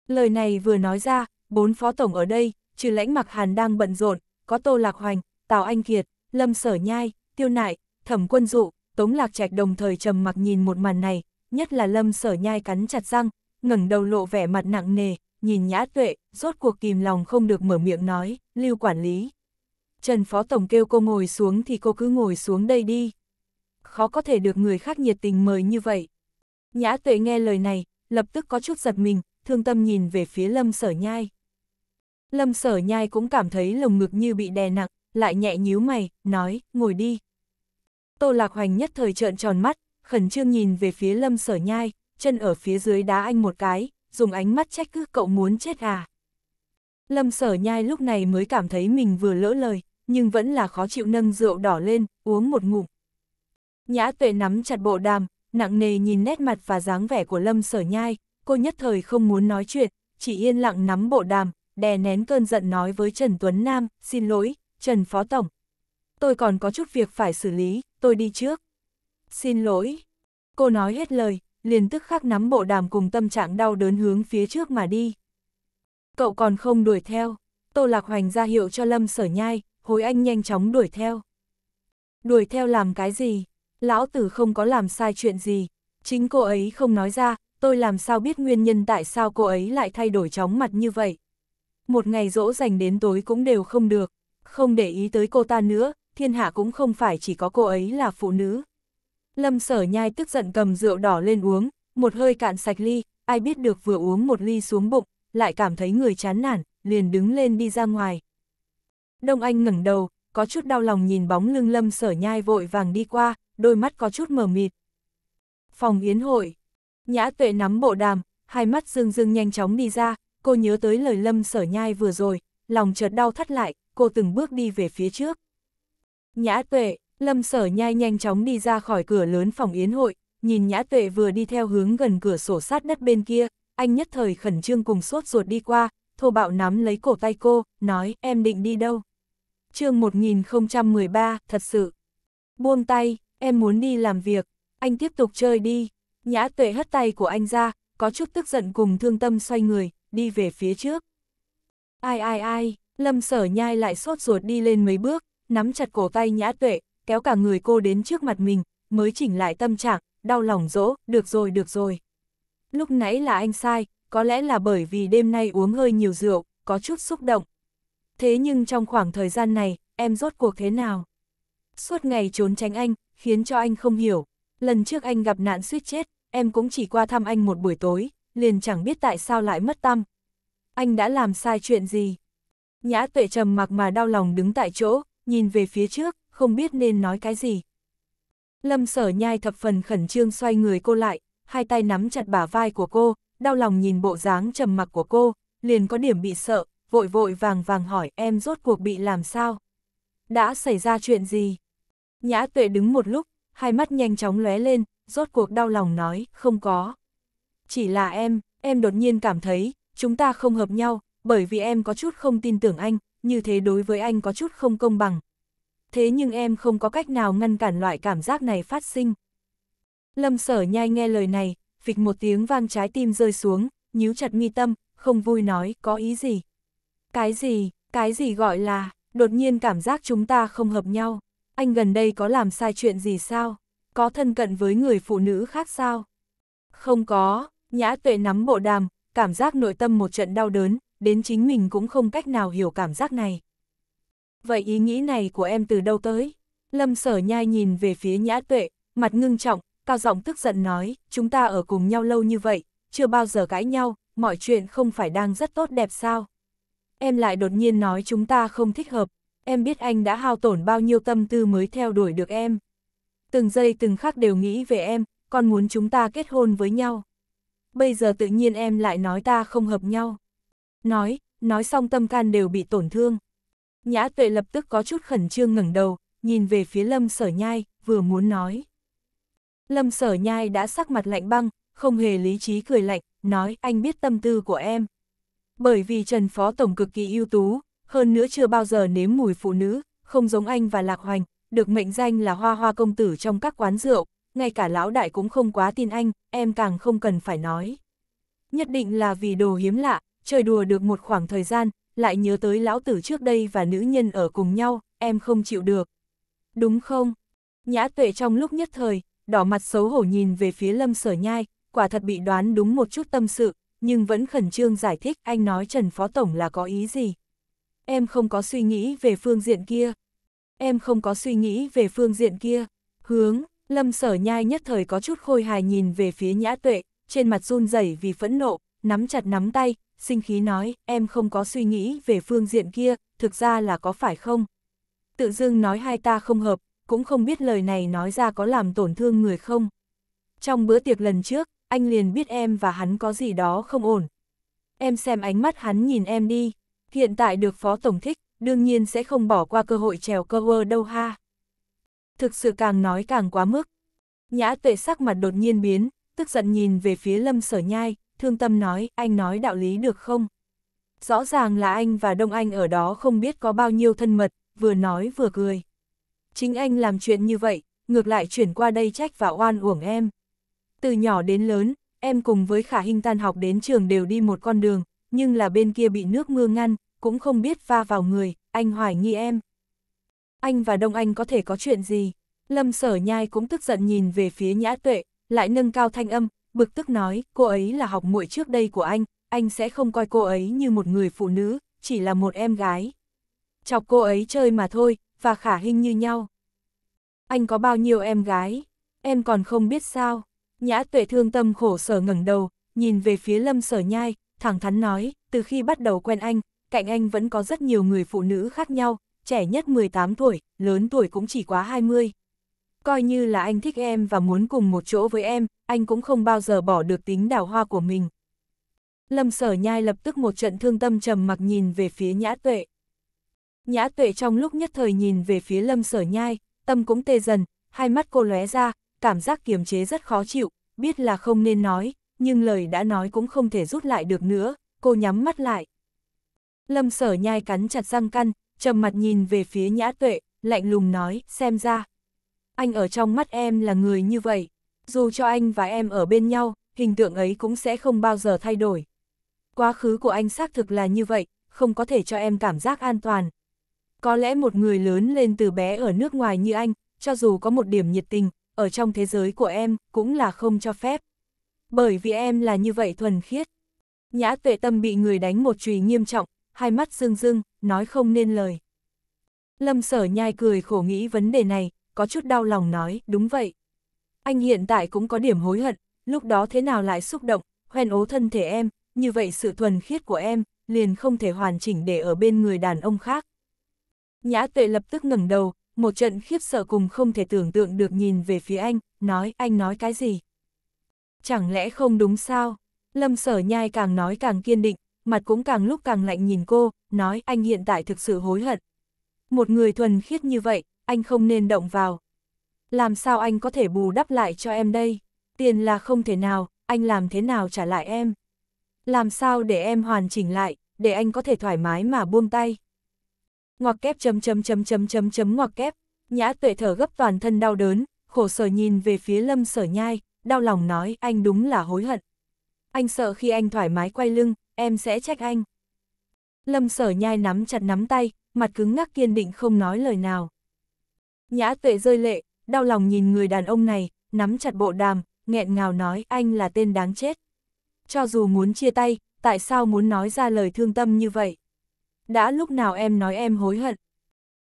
Speaker 1: Lời này vừa nói ra, bốn phó tổng ở đây, trừ lãnh mặc hàn đang bận rộn, có Tô Lạc Hoành, Tào Anh Kiệt, Lâm Sở Nhai, Tiêu Nại, Thẩm Quân Dụ, Tống Lạc Trạch đồng thời trầm mặc nhìn một màn này, nhất là lâm sở nhai cắn chặt răng, ngẩng đầu lộ vẻ mặt nặng nề, nhìn nhã tuệ, rốt cuộc kìm lòng không được mở miệng nói, lưu quản lý. Trần Phó Tổng kêu cô ngồi xuống thì cô cứ ngồi xuống đây đi. Khó có thể được người khác nhiệt tình mời như vậy. Nhã tuệ nghe lời này, lập tức có chút giật mình, thương tâm nhìn về phía lâm sở nhai. Lâm sở nhai cũng cảm thấy lồng ngực như bị đè nặng, lại nhẹ nhíu mày, nói, ngồi đi. Tô Lạc Hoành nhất thời trợn tròn mắt, khẩn trương nhìn về phía lâm sở nhai, chân ở phía dưới đá anh một cái, dùng ánh mắt trách cứ cậu muốn chết à. Lâm sở nhai lúc này mới cảm thấy mình vừa lỡ lời, nhưng vẫn là khó chịu nâng rượu đỏ lên, uống một ngụm. Nhã tuệ nắm chặt bộ đàm, nặng nề nhìn nét mặt và dáng vẻ của lâm sở nhai, cô nhất thời không muốn nói chuyện, chỉ yên lặng nắm bộ đàm, đè nén cơn giận nói với Trần Tuấn Nam, xin lỗi, Trần Phó Tổng. Tôi còn có chút việc phải xử lý, tôi đi trước. Xin lỗi. Cô nói hết lời, liền tức khắc nắm bộ đàm cùng tâm trạng đau đớn hướng phía trước mà đi. Cậu còn không đuổi theo. Tô Lạc Hoành ra hiệu cho Lâm Sở Nhai, hối anh nhanh chóng đuổi theo. Đuổi theo làm cái gì? Lão tử không có làm sai chuyện gì. Chính cô ấy không nói ra, tôi làm sao biết nguyên nhân tại sao cô ấy lại thay đổi chóng mặt như vậy. Một ngày dỗ dành đến tối cũng đều không được. Không để ý tới cô ta nữa, thiên hạ cũng không phải chỉ có cô ấy là phụ nữ. Lâm sở nhai tức giận cầm rượu đỏ lên uống, một hơi cạn sạch ly, ai biết được vừa uống một ly xuống bụng, lại cảm thấy người chán nản, liền đứng lên đi ra ngoài. Đông Anh ngẩng đầu, có chút đau lòng nhìn bóng lưng lâm sở nhai vội vàng đi qua, đôi mắt có chút mờ mịt. Phòng yến hội, nhã tuệ nắm bộ đàm, hai mắt dương dương nhanh chóng đi ra, cô nhớ tới lời lâm sở nhai vừa rồi, lòng chợt đau thắt lại, cô từng bước đi về phía trước. Nhã tuệ, Lâm sở nhai nhanh chóng đi ra khỏi cửa lớn phòng yến hội, nhìn nhã tuệ vừa đi theo hướng gần cửa sổ sát đất bên kia, anh nhất thời khẩn trương cùng sốt ruột đi qua, thô bạo nắm lấy cổ tay cô, nói em định đi đâu. chương 1013, thật sự. Buông tay, em muốn đi làm việc, anh tiếp tục chơi đi. Nhã tuệ hất tay của anh ra, có chút tức giận cùng thương tâm xoay người, đi về phía trước. Ai ai ai, lâm sở nhai lại sốt ruột đi lên mấy bước, nắm chặt cổ tay nhã tuệ, kéo cả người cô đến trước mặt mình, mới chỉnh lại tâm trạng, đau lòng dỗ, được rồi được rồi. Lúc nãy là anh sai, có lẽ là bởi vì đêm nay uống hơi nhiều rượu, có chút xúc động. Thế nhưng trong khoảng thời gian này, em rốt cuộc thế nào? Suốt ngày trốn tránh anh, khiến cho anh không hiểu. Lần trước anh gặp nạn suýt chết, em cũng chỉ qua thăm anh một buổi tối, liền chẳng biết tại sao lại mất tâm. Anh đã làm sai chuyện gì? Nhã tuệ trầm mặc mà đau lòng đứng tại chỗ, nhìn về phía trước, không biết nên nói cái gì. Lâm sở nhai thập phần khẩn trương xoay người cô lại, hai tay nắm chặt bả vai của cô, đau lòng nhìn bộ dáng trầm mặc của cô, liền có điểm bị sợ, vội vội vàng vàng hỏi em rốt cuộc bị làm sao? Đã xảy ra chuyện gì? Nhã tuệ đứng một lúc, hai mắt nhanh chóng lóe lên, rốt cuộc đau lòng nói, không có. Chỉ là em, em đột nhiên cảm thấy, chúng ta không hợp nhau, bởi vì em có chút không tin tưởng anh, như thế đối với anh có chút không công bằng, thế nhưng em không có cách nào ngăn cản loại cảm giác này phát sinh. Lâm sở nhai nghe lời này, phịch một tiếng vang trái tim rơi xuống, nhíu chặt mi tâm, không vui nói có ý gì. Cái gì, cái gì gọi là, đột nhiên cảm giác chúng ta không hợp nhau, anh gần đây có làm sai chuyện gì sao, có thân cận với người phụ nữ khác sao? Không có, nhã tuệ nắm bộ đàm, cảm giác nội tâm một trận đau đớn, đến chính mình cũng không cách nào hiểu cảm giác này. Vậy ý nghĩ này của em từ đâu tới? Lâm sở nhai nhìn về phía nhã tuệ, mặt ngưng trọng, cao giọng tức giận nói, chúng ta ở cùng nhau lâu như vậy, chưa bao giờ cãi nhau, mọi chuyện không phải đang rất tốt đẹp sao? Em lại đột nhiên nói chúng ta không thích hợp, em biết anh đã hao tổn bao nhiêu tâm tư mới theo đuổi được em. Từng giây từng khắc đều nghĩ về em, còn muốn chúng ta kết hôn với nhau. Bây giờ tự nhiên em lại nói ta không hợp nhau. Nói, nói xong tâm can đều bị tổn thương. Nhã tuệ lập tức có chút khẩn trương ngẩng đầu, nhìn về phía lâm sở nhai, vừa muốn nói. Lâm sở nhai đã sắc mặt lạnh băng, không hề lý trí cười lạnh, nói anh biết tâm tư của em. Bởi vì Trần Phó Tổng cực kỳ ưu tú, hơn nữa chưa bao giờ nếm mùi phụ nữ, không giống anh và Lạc Hoành, được mệnh danh là hoa hoa công tử trong các quán rượu, ngay cả lão đại cũng không quá tin anh, em càng không cần phải nói. Nhất định là vì đồ hiếm lạ, chơi đùa được một khoảng thời gian, lại nhớ tới lão tử trước đây và nữ nhân ở cùng nhau, em không chịu được. Đúng không? Nhã tuệ trong lúc nhất thời, đỏ mặt xấu hổ nhìn về phía lâm sở nhai, quả thật bị đoán đúng một chút tâm sự, nhưng vẫn khẩn trương giải thích anh nói Trần Phó Tổng là có ý gì. Em không có suy nghĩ về phương diện kia. Em không có suy nghĩ về phương diện kia. Hướng, lâm sở nhai nhất thời có chút khôi hài nhìn về phía nhã tuệ, trên mặt run rẩy vì phẫn nộ, nắm chặt nắm tay, sinh khí nói, em không có suy nghĩ về phương diện kia, thực ra là có phải không? Tự dưng nói hai ta không hợp, cũng không biết lời này nói ra có làm tổn thương người không. Trong bữa tiệc lần trước, anh liền biết em và hắn có gì đó không ổn. Em xem ánh mắt hắn nhìn em đi, hiện tại được phó tổng thích, đương nhiên sẽ không bỏ qua cơ hội trèo cover đâu ha. Thực sự càng nói càng quá mức. Nhã tuệ sắc mặt đột nhiên biến, tức giận nhìn về phía lâm sở nhai, thương tâm nói, anh nói đạo lý được không? Rõ ràng là anh và Đông Anh ở đó không biết có bao nhiêu thân mật, vừa nói vừa cười. Chính anh làm chuyện như vậy, ngược lại chuyển qua đây trách và oan uổng em. Từ nhỏ đến lớn, em cùng với khả Hinh tan học đến trường đều đi một con đường, nhưng là bên kia bị nước mưa ngăn, cũng không biết va vào người, anh hoài nghi em. Anh và Đông Anh có thể có chuyện gì? Lâm sở nhai cũng tức giận nhìn về phía nhã tuệ, lại nâng cao thanh âm, bực tức nói, cô ấy là học muội trước đây của anh, anh sẽ không coi cô ấy như một người phụ nữ, chỉ là một em gái. Chọc cô ấy chơi mà thôi, và khả hình như nhau. Anh có bao nhiêu em gái, em còn không biết sao. Nhã tuệ thương tâm khổ sở ngẩng đầu, nhìn về phía lâm sở nhai, thẳng thắn nói, từ khi bắt đầu quen anh, cạnh anh vẫn có rất nhiều người phụ nữ khác nhau, trẻ nhất 18 tuổi, lớn tuổi cũng chỉ quá 20. Coi như là anh thích em và muốn cùng một chỗ với em, anh cũng không bao giờ bỏ được tính đào hoa của mình. Lâm sở nhai lập tức một trận thương tâm trầm mặc nhìn về phía nhã tuệ. Nhã tuệ trong lúc nhất thời nhìn về phía lâm sở nhai, tâm cũng tê dần, hai mắt cô lóe ra, cảm giác kiềm chế rất khó chịu, biết là không nên nói, nhưng lời đã nói cũng không thể rút lại được nữa, cô nhắm mắt lại. Lâm sở nhai cắn chặt răng căn, trầm mặt nhìn về phía nhã tuệ, lạnh lùng nói, xem ra. Anh ở trong mắt em là người như vậy dù cho anh và em ở bên nhau, hình tượng ấy cũng sẽ không bao giờ thay đổi. Quá khứ của anh xác thực là như vậy, không có thể cho em cảm giác an toàn. Có lẽ một người lớn lên từ bé ở nước ngoài như anh, cho dù có một điểm nhiệt tình, ở trong thế giới của em cũng là không cho phép. Bởi vì em là như vậy thuần khiết. Nhã tuệ tâm bị người đánh một chùy nghiêm trọng, hai mắt rưng rưng, nói không nên lời. Lâm sở nhai cười khổ nghĩ vấn đề này, có chút đau lòng nói, đúng vậy. Anh hiện tại cũng có điểm hối hận, lúc đó thế nào lại xúc động, hoen ố thân thể em, như vậy sự thuần khiết của em, liền không thể hoàn chỉnh để ở bên người đàn ông khác. Nhã tuệ lập tức ngẩng đầu, một trận khiếp sợ cùng không thể tưởng tượng được nhìn về phía anh, nói anh nói cái gì. Chẳng lẽ không đúng sao? Lâm sở nhai càng nói càng kiên định, mặt cũng càng lúc càng lạnh nhìn cô, nói anh hiện tại thực sự hối hận. Một người thuần khiết như vậy, anh không nên động vào, làm sao anh có thể bù đắp lại cho em đây? Tiền là không thể nào, anh làm thế nào trả lại em? Làm sao để em hoàn chỉnh lại, để anh có thể thoải mái mà buông tay? Ngoặc kép chấm chấm chấm chấm chấm chấm ngoặc kép, nhã tuệ thở gấp toàn thân đau đớn, khổ sở nhìn về phía lâm sở nhai, đau lòng nói anh đúng là hối hận. Anh sợ khi anh thoải mái quay lưng, em sẽ trách anh. Lâm sở nhai nắm chặt nắm tay, mặt cứng ngắc kiên định không nói lời nào. Nhã tuệ rơi lệ, đau lòng nhìn người đàn ông này, nắm chặt bộ đàm, nghẹn ngào nói anh là tên đáng chết. Cho dù muốn chia tay, tại sao muốn nói ra lời thương tâm như vậy? Đã lúc nào em nói em hối hận?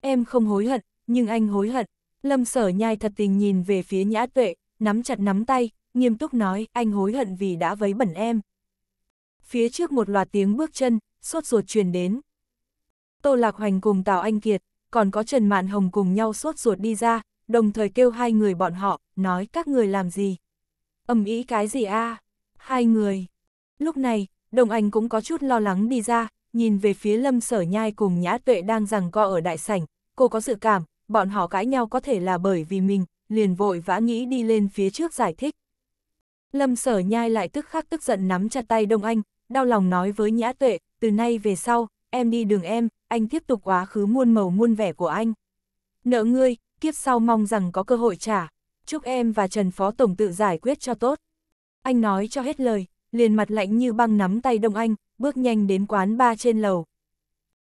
Speaker 1: Em không hối hận, nhưng anh hối hận. Lâm sở nhai thật tình nhìn về phía nhã tuệ, nắm chặt nắm tay, nghiêm túc nói anh hối hận vì đã vấy bẩn em. Phía trước một loạt tiếng bước chân, sốt ruột truyền đến. Tô Lạc Hoành cùng Tào Anh Kiệt, còn có Trần Mạn Hồng cùng nhau sốt ruột đi ra, đồng thời kêu hai người bọn họ, nói các người làm gì. ầm ý cái gì a à? Hai người. Lúc này, đồng anh cũng có chút lo lắng đi ra, nhìn về phía lâm sở nhai cùng nhã tuệ đang rằng co ở đại sảnh, cô có dự cảm, bọn họ cãi nhau có thể là bởi vì mình, liền vội vã nghĩ đi lên phía trước giải thích. Lâm sở nhai lại tức khắc tức giận nắm chặt tay Đông Anh, đau lòng nói với Nhã Tuệ, từ nay về sau, em đi đường em, anh tiếp tục quá khứ muôn màu muôn vẻ của anh. Nợ ngươi, kiếp sau mong rằng có cơ hội trả, chúc em và Trần Phó Tổng tự giải quyết cho tốt. Anh nói cho hết lời, liền mặt lạnh như băng nắm tay Đông Anh, bước nhanh đến quán ba trên lầu.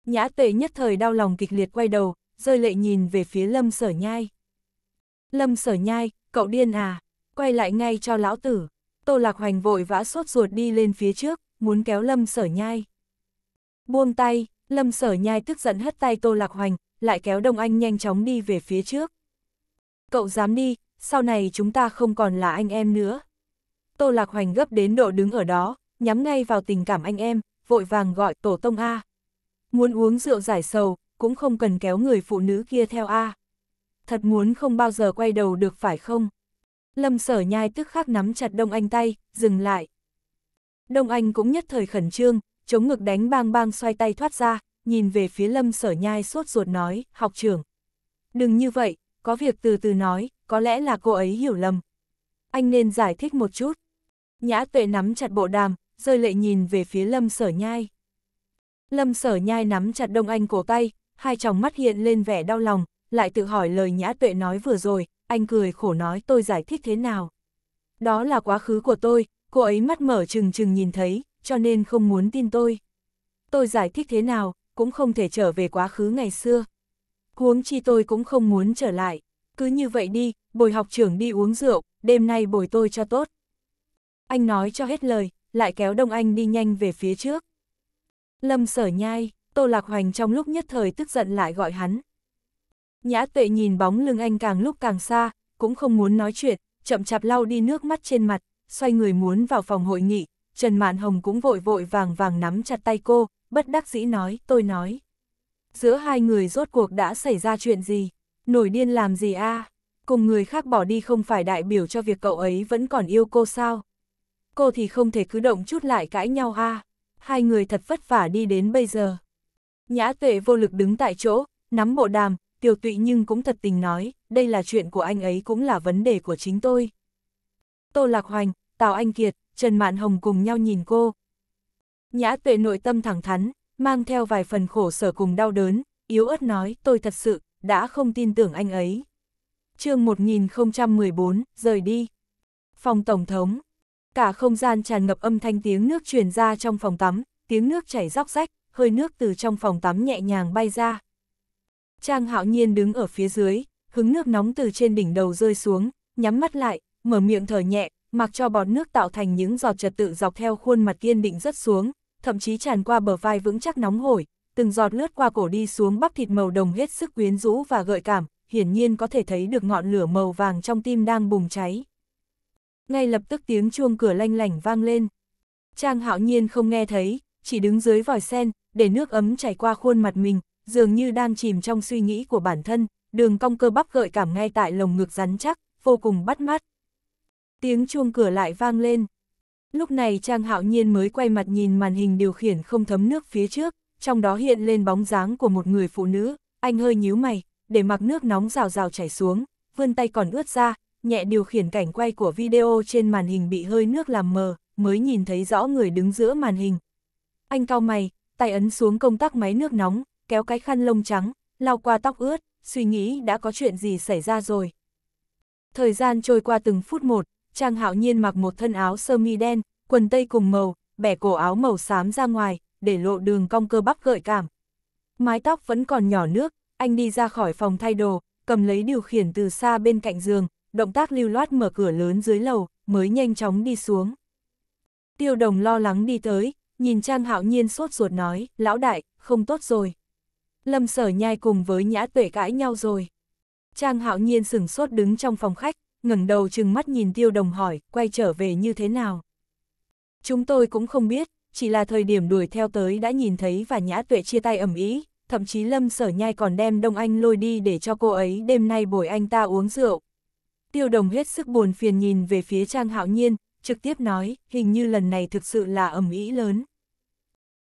Speaker 1: Nhã tệ nhất thời đau lòng kịch liệt quay đầu, rơi lệ nhìn về phía Lâm Sở Nhai. Lâm Sở Nhai, cậu điên à, quay lại ngay cho lão tử. Tô Lạc Hoành vội vã sốt ruột đi lên phía trước, muốn kéo Lâm Sở Nhai. Buông tay, Lâm Sở Nhai tức giận hất tay Tô Lạc Hoành, lại kéo Đông Anh nhanh chóng đi về phía trước. Cậu dám đi, sau này chúng ta không còn là anh em nữa. Tô Lạc Hoành gấp đến độ đứng ở đó, nhắm ngay vào tình cảm anh em, vội vàng gọi Tổ Tông A. Muốn uống rượu giải sầu, cũng không cần kéo người phụ nữ kia theo A. Thật muốn không bao giờ quay đầu được phải không? Lâm sở nhai tức khắc nắm chặt Đông Anh tay, dừng lại. Đông Anh cũng nhất thời khẩn trương, chống ngực đánh bang bang xoay tay thoát ra, nhìn về phía lâm sở nhai sốt ruột nói, học trưởng. Đừng như vậy, có việc từ từ nói, có lẽ là cô ấy hiểu lầm. Anh nên giải thích một chút. Nhã tuệ nắm chặt bộ đàm, rơi lệ nhìn về phía lâm sở nhai. Lâm sở nhai nắm chặt đông anh cổ tay, hai tròng mắt hiện lên vẻ đau lòng, lại tự hỏi lời nhã tuệ nói vừa rồi, anh cười khổ nói tôi giải thích thế nào. Đó là quá khứ của tôi, cô ấy mắt mở trừng trừng nhìn thấy, cho nên không muốn tin tôi. Tôi giải thích thế nào, cũng không thể trở về quá khứ ngày xưa. Huống chi tôi cũng không muốn trở lại. Cứ như vậy đi, bồi học trưởng đi uống rượu, đêm nay bồi tôi cho tốt. Anh nói cho hết lời, lại kéo Đông Anh đi nhanh về phía trước. Lâm sở nhai, Tô Lạc Hoành trong lúc nhất thời tức giận lại gọi hắn. Nhã tuệ nhìn bóng lưng anh càng lúc càng xa, cũng không muốn nói chuyện, chậm chạp lau đi nước mắt trên mặt, xoay người muốn vào phòng hội nghị, Trần Mạn Hồng cũng vội vội vàng vàng nắm chặt tay cô, bất đắc dĩ nói, tôi nói. Giữa hai người rốt cuộc đã xảy ra chuyện gì? Nổi điên làm gì a Cùng người khác bỏ đi không phải đại biểu cho việc cậu ấy vẫn còn yêu cô sao? Cô thì không thể cứ động chút lại cãi nhau a Hai người thật vất vả đi đến bây giờ. Nhã tuệ vô lực đứng tại chỗ, nắm bộ đàm, tiểu tụy nhưng cũng thật tình nói, đây là chuyện của anh ấy cũng là vấn đề của chính tôi. Tô Lạc Hoành, Tào Anh Kiệt, Trần Mạn Hồng cùng nhau nhìn cô, Nhã tuệ nội tâm thẳng thắn, mang theo vài phần khổ sở cùng đau đớn, yếu ớt nói tôi thật sự, đã không tin tưởng anh ấy. chương 1014, rời đi. Phòng Tổng thống. Cả không gian tràn ngập âm thanh tiếng nước truyền ra trong phòng tắm, tiếng nước chảy róc rách, hơi nước từ trong phòng tắm nhẹ nhàng bay ra. Trang hạo nhiên đứng ở phía dưới, hứng nước nóng từ trên đỉnh đầu rơi xuống, nhắm mắt lại, mở miệng thở nhẹ, mặc cho bọt nước tạo thành những giọt trật tự dọc theo khuôn mặt kiên định rất xuống, thậm chí tràn qua bờ vai vững chắc nóng hổi, từng giọt lướt qua cổ đi xuống bắp thịt màu đồng hết sức quyến rũ và gợi cảm, hiển nhiên có thể thấy được ngọn lửa màu vàng trong tim đang bùng cháy. Ngay lập tức tiếng chuông cửa lanh lảnh vang lên. Trang hạo nhiên không nghe thấy, chỉ đứng dưới vòi sen, để nước ấm chảy qua khuôn mặt mình, dường như đang chìm trong suy nghĩ của bản thân, đường cong cơ bắp gợi cảm ngay tại lồng ngực rắn chắc, vô cùng bắt mắt. Tiếng chuông cửa lại vang lên. Lúc này Trang Hạo Nhiên mới quay mặt nhìn màn hình điều khiển không thấm nước phía trước, trong đó hiện lên bóng dáng của một người phụ nữ, anh hơi nhíu mày, để mặc nước nóng rào rào chảy xuống, vươn tay còn ướt ra, nhẹ điều khiển cảnh quay của video trên màn hình bị hơi nước làm mờ, mới nhìn thấy rõ người đứng giữa màn hình. Anh cao mày, tay ấn xuống công tắc máy nước nóng, kéo cái khăn lông trắng, lau qua tóc ướt, suy nghĩ đã có chuyện gì xảy ra rồi. Thời gian trôi qua từng phút một, Trang hạo nhiên mặc một thân áo sơ mi đen, quần tây cùng màu, bẻ cổ áo màu xám ra ngoài, để lộ đường cong cơ bắp gợi cảm. Mái tóc vẫn còn nhỏ nước, anh đi ra khỏi phòng thay đồ, cầm lấy điều khiển từ xa bên cạnh giường, động tác lưu loát mở cửa lớn dưới lầu, mới nhanh chóng đi xuống. Tiêu đồng lo lắng đi tới, nhìn Trang hạo nhiên sốt ruột nói, lão đại, không tốt rồi. Lâm sở nhai cùng với nhã tuệ cãi nhau rồi. Trang hạo nhiên sửng sốt đứng trong phòng khách, ngẩng đầu chừng mắt nhìn tiêu đồng hỏi, quay trở về như thế nào. Chúng tôi cũng không biết, chỉ là thời điểm đuổi theo tới đã nhìn thấy và nhã tuệ chia tay ẩm ý, thậm chí lâm sở nhai còn đem Đông Anh lôi đi để cho cô ấy đêm nay bồi anh ta uống rượu. Tiêu đồng hết sức buồn phiền nhìn về phía Trang Hạo Nhiên, trực tiếp nói, hình như lần này thực sự là ẩm ý lớn.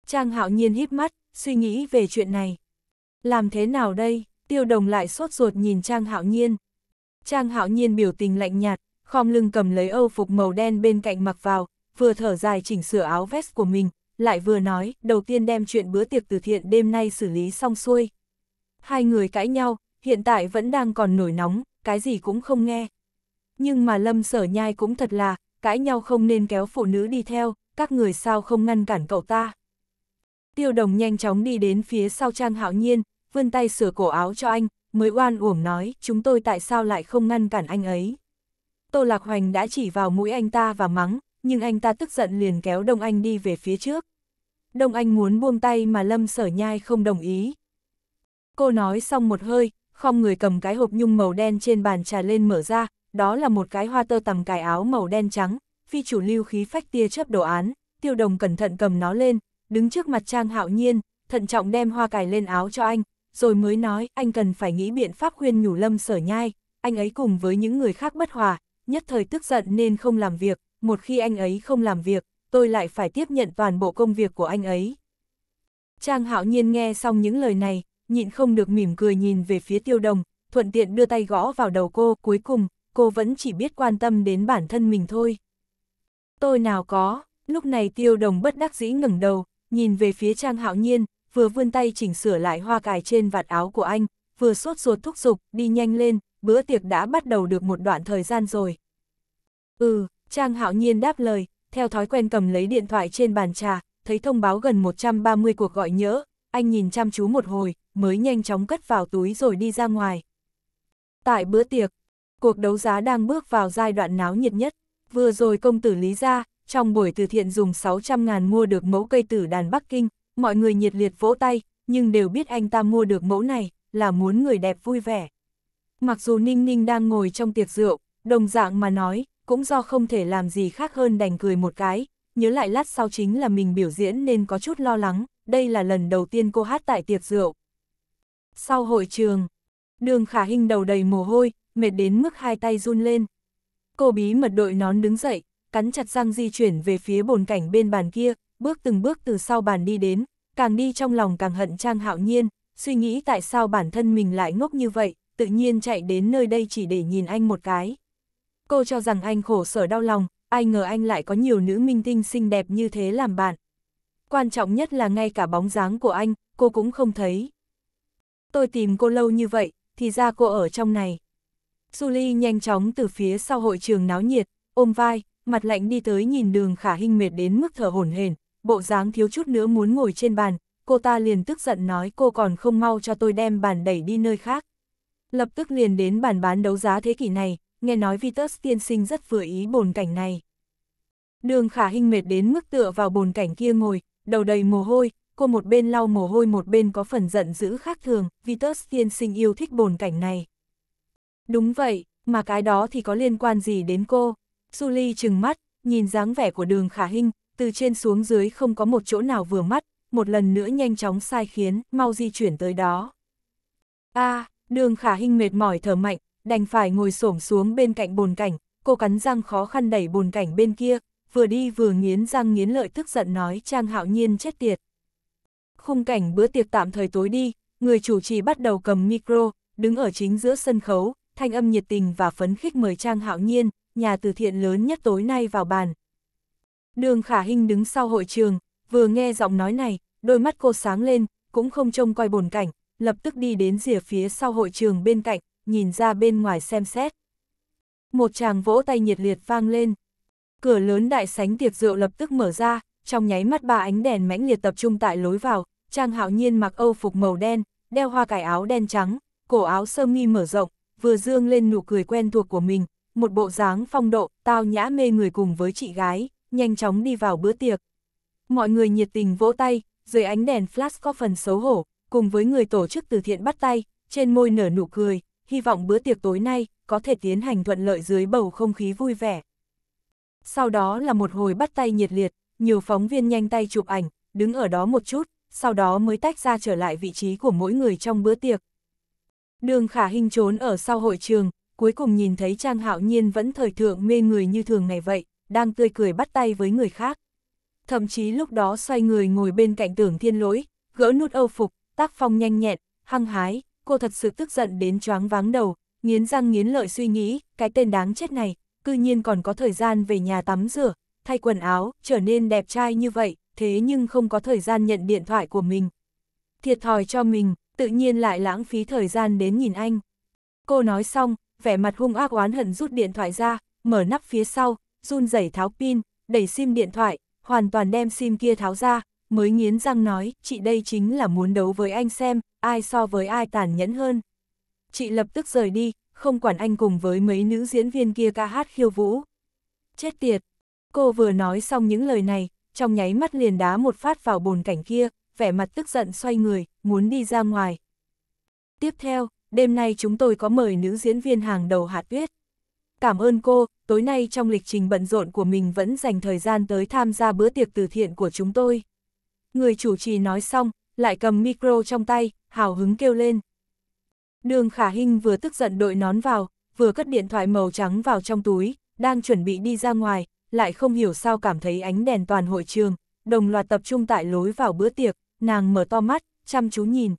Speaker 1: Trang Hạo Nhiên híp mắt, suy nghĩ về chuyện này. Làm thế nào đây? Tiêu đồng lại sốt ruột nhìn Trang Hạo Nhiên. Trang hạo nhiên biểu tình lạnh nhạt, khom lưng cầm lấy âu phục màu đen bên cạnh mặc vào, vừa thở dài chỉnh sửa áo vest của mình, lại vừa nói, đầu tiên đem chuyện bữa tiệc từ thiện đêm nay xử lý xong xuôi. Hai người cãi nhau, hiện tại vẫn đang còn nổi nóng, cái gì cũng không nghe. Nhưng mà lâm sở nhai cũng thật là, cãi nhau không nên kéo phụ nữ đi theo, các người sao không ngăn cản cậu ta. Tiêu đồng nhanh chóng đi đến phía sau Trang Hạo Nhiên, vươn tay sửa cổ áo cho anh, mới oan uổng nói, chúng tôi tại sao lại không ngăn cản anh ấy. Tô Lạc Hoành đã chỉ vào mũi anh ta và mắng, nhưng anh ta tức giận liền kéo Đông Anh đi về phía trước. Đông Anh muốn buông tay mà Lâm Sở Nhai không đồng ý. Cô nói xong một hơi, không người cầm cái hộp nhung màu đen trên bàn trà lên mở ra, đó là một cái hoa tơ tầm cài áo màu đen trắng, phi chủ lưu khí phách tia chớp đồ án, tiêu đồng cẩn thận cầm nó lên, đứng trước mặt Trang Hạo Nhiên, thận trọng đem hoa cài lên áo cho anh, rồi mới nói anh cần phải nghĩ biện pháp khuyên nhủ lâm sở nhai, anh ấy cùng với những người khác bất hòa, nhất thời tức giận nên không làm việc, một khi anh ấy không làm việc, tôi lại phải tiếp nhận toàn bộ công việc của anh ấy. Trang hạo nhiên nghe xong những lời này, nhịn không được mỉm cười nhìn về phía tiêu đồng, thuận tiện đưa tay gõ vào đầu cô, cuối cùng, cô vẫn chỉ biết quan tâm đến bản thân mình thôi. Tôi nào có, lúc này tiêu đồng bất đắc dĩ ngẩng đầu, nhìn về phía Trang Hạo Nhiên, vừa vươn tay chỉnh sửa lại hoa cài trên vạt áo của anh, vừa sốt ruột thúc giục, đi nhanh lên, bữa tiệc đã bắt đầu được một đoạn thời gian rồi. Ừ, Trang hạo nhiên đáp lời, theo thói quen cầm lấy điện thoại trên bàn trà, thấy thông báo gần 130 cuộc gọi nhỡ, anh nhìn chăm chú một hồi, mới nhanh chóng cất vào túi rồi đi ra ngoài. Tại bữa tiệc, cuộc đấu giá đang bước vào giai đoạn náo nhiệt nhất, vừa rồi công tử Lý ra, trong buổi từ thiện dùng 600 ngàn mua được mẫu cây tử đàn Bắc Kinh, mọi người nhiệt liệt vỗ tay, nhưng đều biết anh ta mua được mẫu này, là muốn người đẹp vui vẻ. Mặc dù Ninh Ninh đang ngồi trong tiệc rượu, đồng dạng mà nói, cũng do không thể làm gì khác hơn đành cười một cái, nhớ lại lát sau chính là mình biểu diễn nên có chút lo lắng, đây là lần đầu tiên cô hát tại tiệc rượu. Sau hội trường, đường khả hình đầu đầy mồ hôi, mệt đến mức hai tay run lên. Cô bí mật đội nón đứng dậy, cắn chặt răng di chuyển về phía bồn cảnh bên bàn kia, bước từng bước từ sau bàn đi đến, càng đi trong lòng càng hận Trang Hạo Nhiên, suy nghĩ tại sao bản thân mình lại ngốc như vậy, tự nhiên chạy đến nơi đây chỉ để nhìn anh một cái. Cô cho rằng anh khổ sở đau lòng, ai ngờ anh lại có nhiều nữ minh tinh xinh đẹp như thế làm bạn. Quan trọng nhất là ngay cả bóng dáng của anh, cô cũng không thấy. Tôi tìm cô lâu như vậy, thì ra cô ở trong này. Julie nhanh chóng từ phía sau hội trường náo nhiệt, ôm vai, mặt lạnh đi tới nhìn đường khả hinh mệt đến mức thở hổn hển, bộ dáng thiếu chút nữa muốn ngồi trên bàn, cô ta liền tức giận nói cô còn không mau cho tôi đem bàn đẩy đi nơi khác. Lập tức liền đến bàn bán đấu giá thế kỷ này, nghe nói Vitus tiên sinh rất vừa ý bồn cảnh này. Đường khả hình mệt đến mức tựa vào bồn cảnh kia ngồi, đầu đầy mồ hôi, cô một bên lau mồ hôi một bên có phần giận dữ khác thường, Vitus tiên sinh yêu thích bồn cảnh này. Đúng vậy, mà cái đó thì có liên quan gì đến cô? Julie trừng mắt, nhìn dáng vẻ của đường khả hình, từ trên xuống dưới không có một chỗ nào vừa mắt, một lần nữa nhanh chóng sai khiến, mau di chuyển tới đó. a à, đường khả hình mệt mỏi thở mạnh, đành phải ngồi xổm xuống bên cạnh bồn cảnh, cô cắn răng khó khăn đẩy bồn cảnh bên kia, vừa đi vừa nghiến răng nghiến lợi tức giận nói Trang Hạo Nhiên chết tiệt. Khung cảnh bữa tiệc tạm thời tối đi, người chủ trì bắt đầu cầm micro, đứng ở chính giữa sân khấu, thanh âm nhiệt tình và phấn khích mời Trang Hạo Nhiên, nhà từ thiện lớn nhất tối nay vào bàn, Đường khả hình đứng sau hội trường, vừa nghe giọng nói này, đôi mắt cô sáng lên, cũng không trông coi bồn cảnh, lập tức đi đến rìa phía sau hội trường bên cạnh, nhìn ra bên ngoài xem xét. Một chàng vỗ tay nhiệt liệt vang lên. Cửa lớn đại sánh tiệc rượu lập tức mở ra, trong nháy mắt ba ánh đèn mãnh liệt tập trung tại lối vào, Trang Hạo Nhiên mặc Âu phục màu đen, đeo hoa cải áo đen trắng, cổ áo sơ mi mở rộng, vừa dương lên nụ cười quen thuộc của mình, một bộ dáng phong độ, tao nhã mê người cùng với chị gái nhanh chóng đi vào bữa tiệc. Mọi người nhiệt tình vỗ tay, dưới ánh đèn flash có phần xấu hổ, cùng với người tổ chức từ thiện bắt tay, trên môi nở nụ cười, hy vọng bữa tiệc tối nay có thể tiến hành thuận lợi dưới bầu không khí vui vẻ. Sau đó là một hồi bắt tay nhiệt liệt, nhiều phóng viên nhanh tay chụp ảnh, đứng ở đó một chút, sau đó mới tách ra trở lại vị trí của mỗi người trong bữa tiệc. Đường khả hình trốn ở sau hội trường, cuối cùng nhìn thấy Trang Hạo Nhiên vẫn thời thượng mê người như thường ngày vậy, đang tươi cười bắt tay với người khác. Thậm chí lúc đó xoay người ngồi bên cạnh tưởng thiên lỗi, gỡ nút âu phục, tác phong nhanh nhẹn, hăng hái, cô thật sự tức giận đến choáng váng đầu, nghiến răng nghiến lợi suy nghĩ, cái tên đáng chết này, cư nhiên còn có thời gian về nhà tắm rửa, thay quần áo, trở nên đẹp trai như vậy, thế nhưng không có thời gian nhận điện thoại của mình. Thiệt thòi cho mình, tự nhiên lại lãng phí thời gian đến nhìn anh. Cô nói xong, vẻ mặt hung ác oán hận rút điện thoại ra, mở nắp phía sau, run rẩy tháo pin, đẩy sim điện thoại, hoàn toàn đem sim kia tháo ra, mới nghiến răng nói, chị đây chính là muốn đấu với anh xem, ai so với ai tàn nhẫn hơn. Chị lập tức rời đi, không quản anh cùng với mấy nữ diễn viên kia ca hát khiêu vũ. Chết tiệt! Cô vừa nói xong những lời này, trong nháy mắt liền đá một phát vào bồn cảnh kia, vẻ mặt tức giận xoay người, muốn đi ra ngoài. Tiếp theo, đêm nay chúng tôi có mời nữ diễn viên hàng đầu hạt Tuyết cảm ơn cô, tối nay trong lịch trình bận rộn của mình vẫn dành thời gian tới tham gia bữa tiệc từ thiện của chúng tôi. Người chủ trì nói xong, lại cầm micro trong tay, hào hứng kêu lên. Đường Khả Hinh vừa tức giận đội nón vào, vừa cất điện thoại màu trắng vào trong túi, đang chuẩn bị đi ra ngoài, lại không hiểu sao cảm thấy ánh đèn toàn hội trường, đồng loạt tập trung tại lối vào bữa tiệc, nàng mở to mắt, chăm chú nhìn.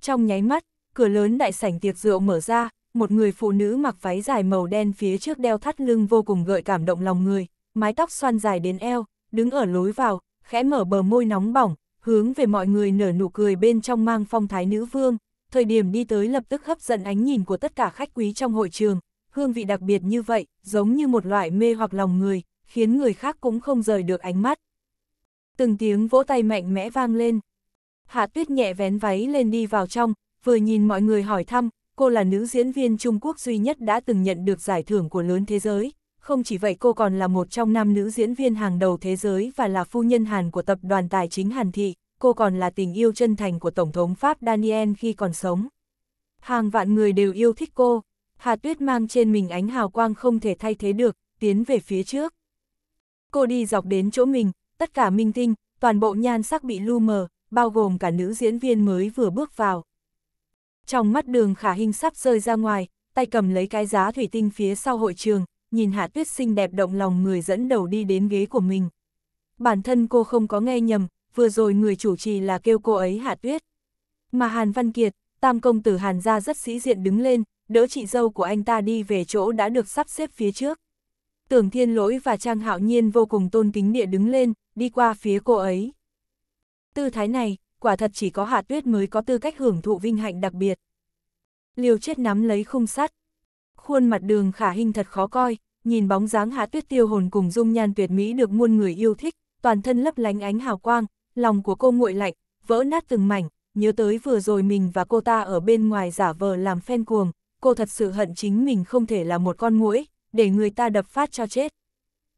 Speaker 1: Trong nháy mắt, cửa lớn đại sảnh tiệc rượu mở ra, một người phụ nữ mặc váy dài màu đen phía trước đeo thắt lưng vô cùng gợi cảm động lòng người, mái tóc xoăn dài đến eo, đứng ở lối vào, khẽ mở bờ môi nóng bỏng, hướng về mọi người nở nụ cười bên trong mang phong thái nữ vương, thời điểm đi tới lập tức hấp dẫn ánh nhìn của tất cả khách quý trong hội trường, hương vị đặc biệt như vậy, giống như một loại mê hoặc lòng người, khiến người khác cũng không rời được ánh mắt. Từng tiếng vỗ tay mạnh mẽ vang lên. Hạ tuyết nhẹ vén váy lên đi vào trong, vừa nhìn mọi người hỏi thăm, cô là nữ diễn viên Trung Quốc duy nhất đã từng nhận được giải thưởng của lớn thế giới. Không chỉ vậy cô còn là một trong năm nữ diễn viên hàng đầu thế giới và là phu nhân Hàn của tập đoàn tài chính Hàn Thị, cô còn là tình yêu chân thành của Tổng thống Pháp Daniel khi còn sống. Hàng vạn người đều yêu thích cô, Hà Tuyết mang trên mình ánh hào quang không thể thay thế được, tiến về phía trước. Cô đi dọc đến chỗ mình, tất cả minh tinh, toàn bộ nhan sắc bị lu mờ, bao gồm cả nữ diễn viên mới vừa bước vào. Trong mắt đường khả hình sắp rơi ra ngoài, tay cầm lấy cái giá thủy tinh phía sau hội trường, nhìn hạ tuyết xinh đẹp động lòng người dẫn đầu đi đến ghế của mình. Bản thân cô không có nghe nhầm, vừa rồi người chủ trì là kêu cô ấy hạ tuyết. Mà Hàn Văn Kiệt, tam công tử Hàn gia rất sĩ diện đứng lên, đỡ chị dâu của anh ta đi về chỗ đã được sắp xếp phía trước. Tưởng Thiên Lỗi và Trang Hạo Nhiên vô cùng tôn kính địa đứng lên, đi qua phía cô ấy. Tư thái này, quả thật chỉ có Hạ Tuyết mới có tư cách hưởng thụ vinh hạnh đặc biệt. Liều chết nắm lấy khung sắt. Khuôn mặt đường khả hình thật khó coi, nhìn bóng dáng Hạ Tuyết tiêu hồn cùng dung nhan tuyệt mỹ được muôn người yêu thích, toàn thân lấp lánh ánh hào quang, lòng của cô nguội lạnh, vỡ nát từng mảnh, nhớ tới vừa rồi mình và cô ta ở bên ngoài giả vờ làm phen cuồng, cô thật sự hận chính mình không thể là một con muỗi, để người ta đập phát cho chết.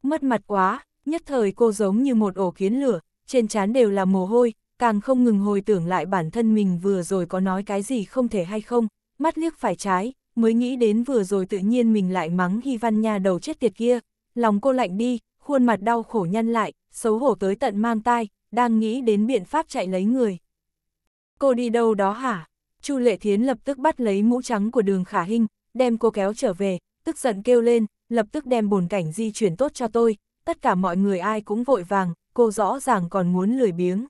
Speaker 1: Mất mặt quá, nhất thời cô giống như một ổ kiến lửa, trên trán đều là mồ hôi, càng không ngừng hồi tưởng lại bản thân mình vừa rồi có nói cái gì không thể hay không, mắt liếc phải trái, mới nghĩ đến vừa rồi tự nhiên mình lại mắng Hy Văn Nha đầu chết tiệt kia, lòng cô lạnh đi, khuôn mặt đau khổ nhăn lại, xấu hổ tới tận mang tai, đang nghĩ đến biện pháp chạy lấy người. Cô đi đâu đó hả? Chu Lệ Thiến lập tức bắt lấy mũ trắng của đường khả hình, đem cô kéo trở về, tức giận kêu lên, lập tức đem bồn cảnh di chuyển tốt cho tôi, tất cả mọi người ai cũng vội vàng, cô rõ ràng còn muốn lười biếng.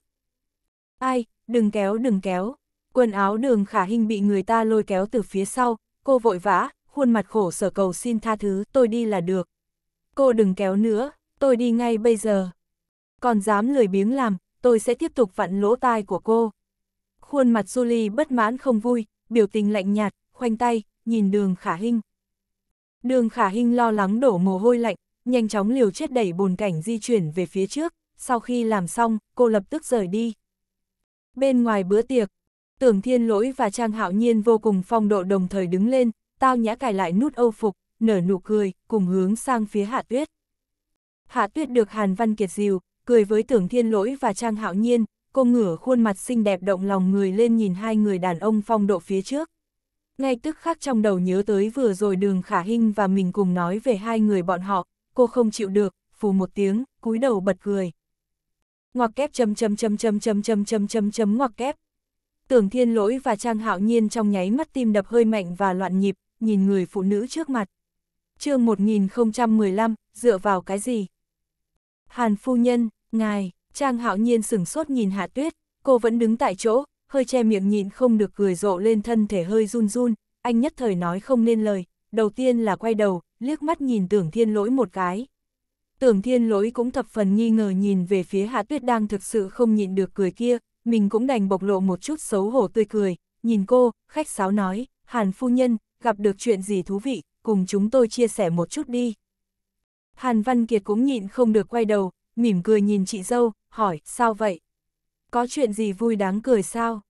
Speaker 1: Ai, đừng kéo đừng kéo. Quần áo đường khả hình bị người ta lôi kéo từ phía sau, cô vội vã, khuôn mặt khổ sở cầu xin tha thứ, tôi đi là được. Cô đừng kéo nữa, tôi đi ngay bây giờ. Còn dám lười biếng làm, tôi sẽ tiếp tục vặn lỗ tai của cô. Khuôn mặt Julie bất mãn không vui, biểu tình lạnh nhạt, khoanh tay, nhìn đường khả hình. Đường khả hình lo lắng đổ mồ hôi lạnh, nhanh chóng liều chết đẩy bồn cảnh di chuyển về phía trước, sau khi làm xong, cô lập tức rời đi. Bên ngoài bữa tiệc, tưởng thiên lỗi và Trang Hạo Nhiên vô cùng phong độ đồng thời đứng lên, tao nhã cài lại nút âu phục, nở nụ cười, cùng hướng sang phía hạ tuyết. Hạ tuyết được Hàn Văn Kiệt dìu, cười với tưởng thiên lỗi và Trang Hạo Nhiên, cô ngửa khuôn mặt xinh đẹp động lòng người lên nhìn hai người đàn ông phong độ phía trước. Ngay tức khắc trong đầu nhớ tới vừa rồi đường khả hình và mình cùng nói về hai người bọn họ, cô không chịu được, phù một tiếng, cúi đầu bật cười ngoặc kép chấm chấm chấm chấm chấm chấm chấm chấm chấm ngoặc kép. Tưởng thiên lỗi và Trang Hạo Nhiên trong nháy mắt tim đập hơi mạnh và loạn nhịp, nhìn người phụ nữ trước mặt. chương 1015, dựa vào cái gì? Hàn phu nhân, ngài, Trang Hạo Nhiên sửng sốt nhìn Hạ Tuyết, cô vẫn đứng tại chỗ, hơi che miệng nhịn không được cười rộ lên thân thể hơi run run, anh nhất thời nói không nên lời, đầu tiên là quay đầu, liếc mắt nhìn tưởng thiên lỗi một cái, Tưởng thiên lỗi cũng thập phần nghi ngờ nhìn về phía hạ tuyết đang thực sự không nhịn được cười kia, mình cũng đành bộc lộ một chút xấu hổ tươi cười, nhìn cô, khách sáo nói, Hàn phu nhân, gặp được chuyện gì thú vị, cùng chúng tôi chia sẻ một chút đi. Hàn Văn Kiệt cũng nhịn không được quay đầu, mỉm cười nhìn chị dâu, hỏi, sao vậy? Có chuyện gì vui đáng cười sao?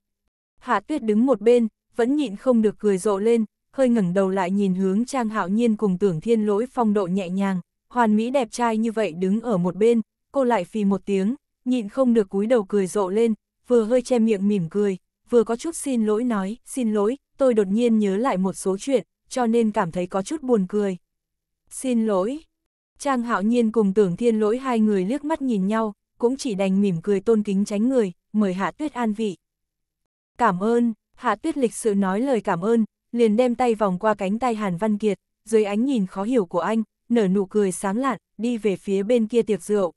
Speaker 1: Hạ tuyết đứng một bên, vẫn nhịn không được cười rộ lên, hơi ngẩng đầu lại nhìn hướng Trang Hạo Nhiên cùng tưởng thiên lỗi phong độ nhẹ nhàng, hoàn mỹ đẹp trai như vậy đứng ở một bên, cô lại phì một tiếng, nhịn không được cúi đầu cười rộ lên, vừa hơi che miệng mỉm cười, vừa có chút xin lỗi nói, xin lỗi, tôi đột nhiên nhớ lại một số chuyện, cho nên cảm thấy có chút buồn cười. Xin lỗi. Trang hạo nhiên cùng tưởng thiên lỗi hai người liếc mắt nhìn nhau, cũng chỉ đành mỉm cười tôn kính tránh người, mời Hạ Tuyết an vị. Cảm ơn, Hạ Tuyết lịch sự nói lời cảm ơn, liền đem tay vòng qua cánh tay Hàn Văn Kiệt, dưới ánh nhìn khó hiểu của anh, nở nụ cười sáng lạn, đi về phía bên kia tiệc rượu.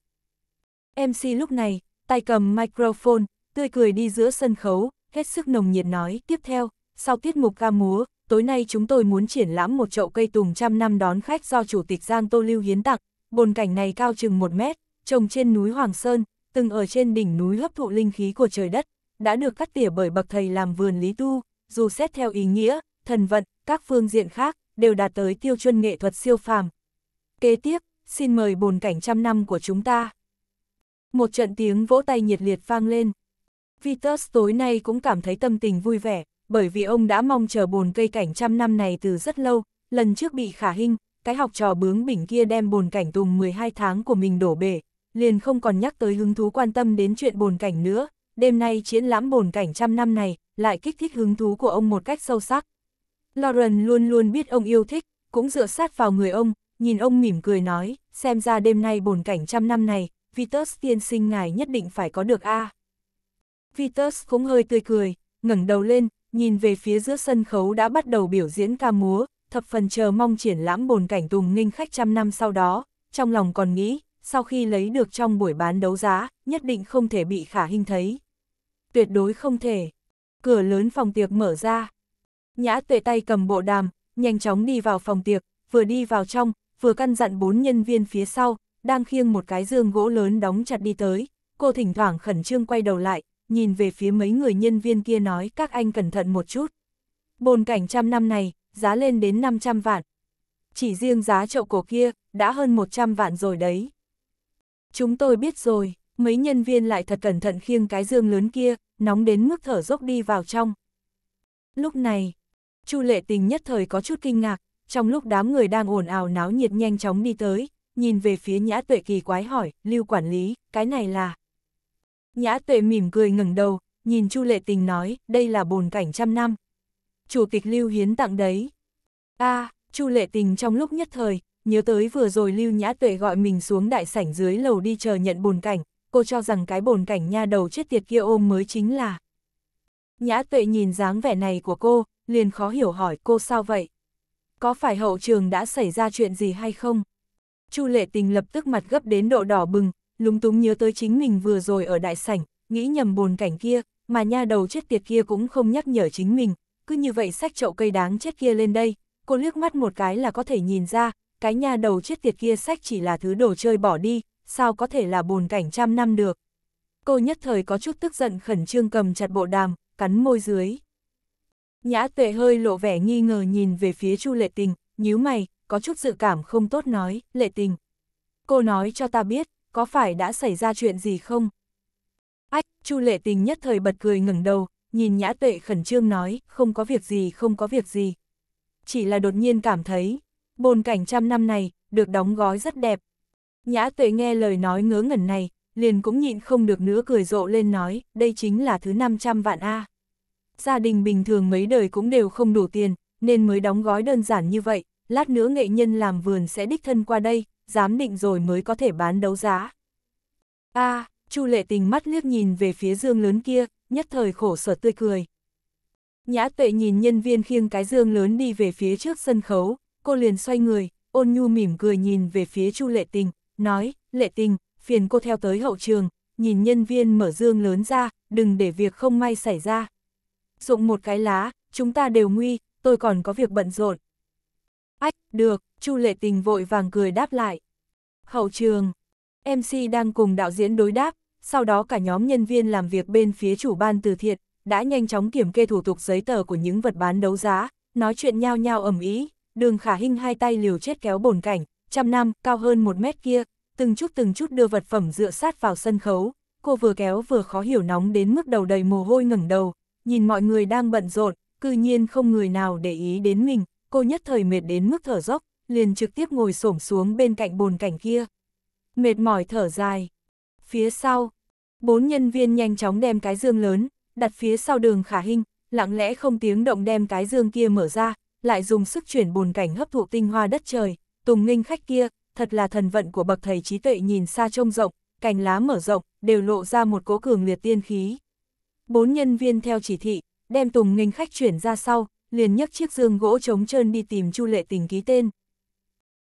Speaker 1: MC lúc này, tay cầm microphone, tươi cười đi giữa sân khấu, hết sức nồng nhiệt nói, tiếp theo, sau tiết mục ca múa, tối nay chúng tôi muốn triển lãm một chậu cây tùng trăm năm đón khách do Chủ tịch Giang Tô Lưu hiến tặng, bồn cảnh này cao chừng một mét, trồng trên núi Hoàng Sơn, từng ở trên đỉnh núi hấp thụ linh khí của trời đất, đã được cắt tỉa bởi bậc thầy làm vườn lý tu, dù xét theo ý nghĩa, thần vận, các phương diện khác, đều đạt tới tiêu chuẩn nghệ thuật siêu phàm, Kế tiếp, xin mời bồn cảnh trăm năm của chúng ta. Một trận tiếng vỗ tay nhiệt liệt vang lên. Vitus tối nay cũng cảm thấy tâm tình vui vẻ, bởi vì ông đã mong chờ bồn cây cảnh trăm năm này từ rất lâu, lần trước bị khả hình, cái học trò bướng bỉnh kia đem bồn cảnh tùng 12 tháng của mình đổ bể, liền không còn nhắc tới hứng thú quan tâm đến chuyện bồn cảnh nữa, đêm nay triển lãm bồn cảnh trăm năm này lại kích thích hứng thú của ông một cách sâu sắc. Lauren luôn luôn biết ông yêu thích, cũng dựa sát vào người ông, nhìn ông mỉm cười nói, xem ra đêm nay bồn cảnh trăm năm này, Vitus tiên sinh ngài nhất định phải có được a. À. Vitus cũng hơi tươi cười, ngẩng đầu lên, nhìn về phía giữa sân khấu đã bắt đầu biểu diễn ca múa, thập phần chờ mong triển lãm bồn cảnh tùng nghinh khách trăm năm sau đó, trong lòng còn nghĩ, sau khi lấy được trong buổi bán đấu giá, nhất định không thể bị khả hình thấy. Tuyệt đối không thể. Cửa lớn phòng tiệc mở ra. Nhã tuệ tay cầm bộ đàm, nhanh chóng đi vào phòng tiệc, vừa đi vào trong, vừa căn dặn bốn nhân viên phía sau, đang khiêng một cái dương gỗ lớn đóng chặt đi tới, cô thỉnh thoảng khẩn trương quay đầu lại, nhìn về phía mấy người nhân viên kia nói các anh cẩn thận một chút. Bồn cảnh trăm năm này, giá lên đến 500 vạn. Chỉ riêng giá chậu cổ kia, đã hơn 100 vạn rồi đấy. Chúng tôi biết rồi, mấy nhân viên lại thật cẩn thận khiêng cái dương lớn kia, nóng đến mức thở dốc đi vào trong. Lúc này, Chu Lệ Tình nhất thời có chút kinh ngạc, trong lúc đám người đang ồn ào náo nhiệt nhanh chóng đi tới, nhìn về phía nhã tuệ kỳ quái hỏi, lưu quản lý, cái này là... Nhã tuệ mỉm cười ngẩng đầu, nhìn Chu Lệ Tình nói, đây là bồn cảnh trăm năm. Chủ tịch Lưu Hiến tặng đấy. a à, Chu Lệ Tình trong lúc nhất thời, nhớ tới vừa rồi Lưu Nhã Tuệ gọi mình xuống đại sảnh dưới lầu đi chờ nhận bồn cảnh, cô cho rằng cái bồn cảnh nha đầu chết tiệt kia ôm mới chính là. Nhã Tuệ nhìn dáng vẻ này của cô, liền khó hiểu hỏi cô sao vậy có phải hậu trường đã xảy ra chuyện gì hay không? Chu Lệ Tình lập tức mặt gấp đến độ đỏ bừng, lúng túng nhớ tới chính mình vừa rồi ở đại sảnh, nghĩ nhầm bồn cảnh kia, mà nha đầu chết tiệt kia cũng không nhắc nhở chính mình, cứ như vậy sách chậu cây đáng chết kia lên đây, cô liếc mắt một cái là có thể nhìn ra, cái nha đầu chết tiệt kia sách chỉ là thứ đồ chơi bỏ đi, sao có thể là bồn cảnh trăm năm được. Cô nhất thời có chút tức giận khẩn trương cầm chặt bộ đàm, cắn môi dưới. Nhã tuệ hơi lộ vẻ nghi ngờ nhìn về phía Chu Lệ Tình, nhíu mày, có chút dự cảm không tốt nói, Lệ Tình. Cô nói cho ta biết, có phải đã xảy ra chuyện gì không? Ách, Chu Lệ Tình nhất thời bật cười ngẩng đầu, nhìn Nhã tuệ khẩn trương nói, không có việc gì, không có việc gì. Chỉ là đột nhiên cảm thấy, bồn cảnh trăm năm này, được đóng gói rất đẹp. Nhã tuệ nghe lời nói ngớ ngẩn này, liền cũng nhịn không được nữa cười rộ lên nói, đây chính là thứ 500 vạn A. À gia đình bình thường mấy đời cũng đều không đủ tiền, nên mới đóng gói đơn giản như vậy, lát nữa nghệ nhân làm vườn sẽ đích thân qua đây, giám định rồi mới có thể bán đấu giá. a à, Chu Lệ Tình mắt liếc nhìn về phía dương lớn kia, nhất thời khổ sở tươi cười. Nhã tuệ nhìn nhân viên khiêng cái dương lớn đi về phía trước sân khấu, cô liền xoay người, ôn nhu mỉm cười nhìn về phía Chu Lệ Tình, nói, Lệ Tình, phiền cô theo tới hậu trường, nhìn nhân viên mở dương lớn ra, đừng để việc không may xảy ra, dụng một cái lá, chúng ta đều nguy, tôi còn có việc bận rộn. Ách, được, Chu Lệ Tình vội vàng cười đáp lại. Hậu trường, MC đang cùng đạo diễn đối đáp, sau đó cả nhóm nhân viên làm việc bên phía chủ ban từ thiện, đã nhanh chóng kiểm kê thủ tục giấy tờ của những vật bán đấu giá, nói chuyện nhao nhao ầm ý, đường khả hinh hai tay liều chết kéo bồn cảnh, trăm năm, cao hơn một mét kia, từng chút từng chút đưa vật phẩm dựa sát vào sân khấu, cô vừa kéo vừa khó hiểu nóng đến mức đầu đầy mồ hôi ngẩng đầu, nhìn mọi người đang bận rộn, cư nhiên không người nào để ý đến mình, cô nhất thời mệt đến mức thở dốc, liền trực tiếp ngồi xổm xuống bên cạnh bồn cảnh kia. Mệt mỏi thở dài. Phía sau, bốn nhân viên nhanh chóng đem cái dương lớn, đặt phía sau đường khả hình, lặng lẽ không tiếng động đem cái dương kia mở ra, lại dùng sức chuyển bồn cảnh hấp thụ tinh hoa đất trời, tùng nghinh khách kia, thật là thần vận của bậc thầy trí tuệ nhìn xa trông rộng, cành lá mở rộng, đều lộ ra một cố cường liệt tiên khí. Bốn nhân viên theo chỉ thị, đem Tùng nghênh khách chuyển ra sau, liền nhấc chiếc dương gỗ trống trơn đi tìm Chu Lệ Tình ký tên.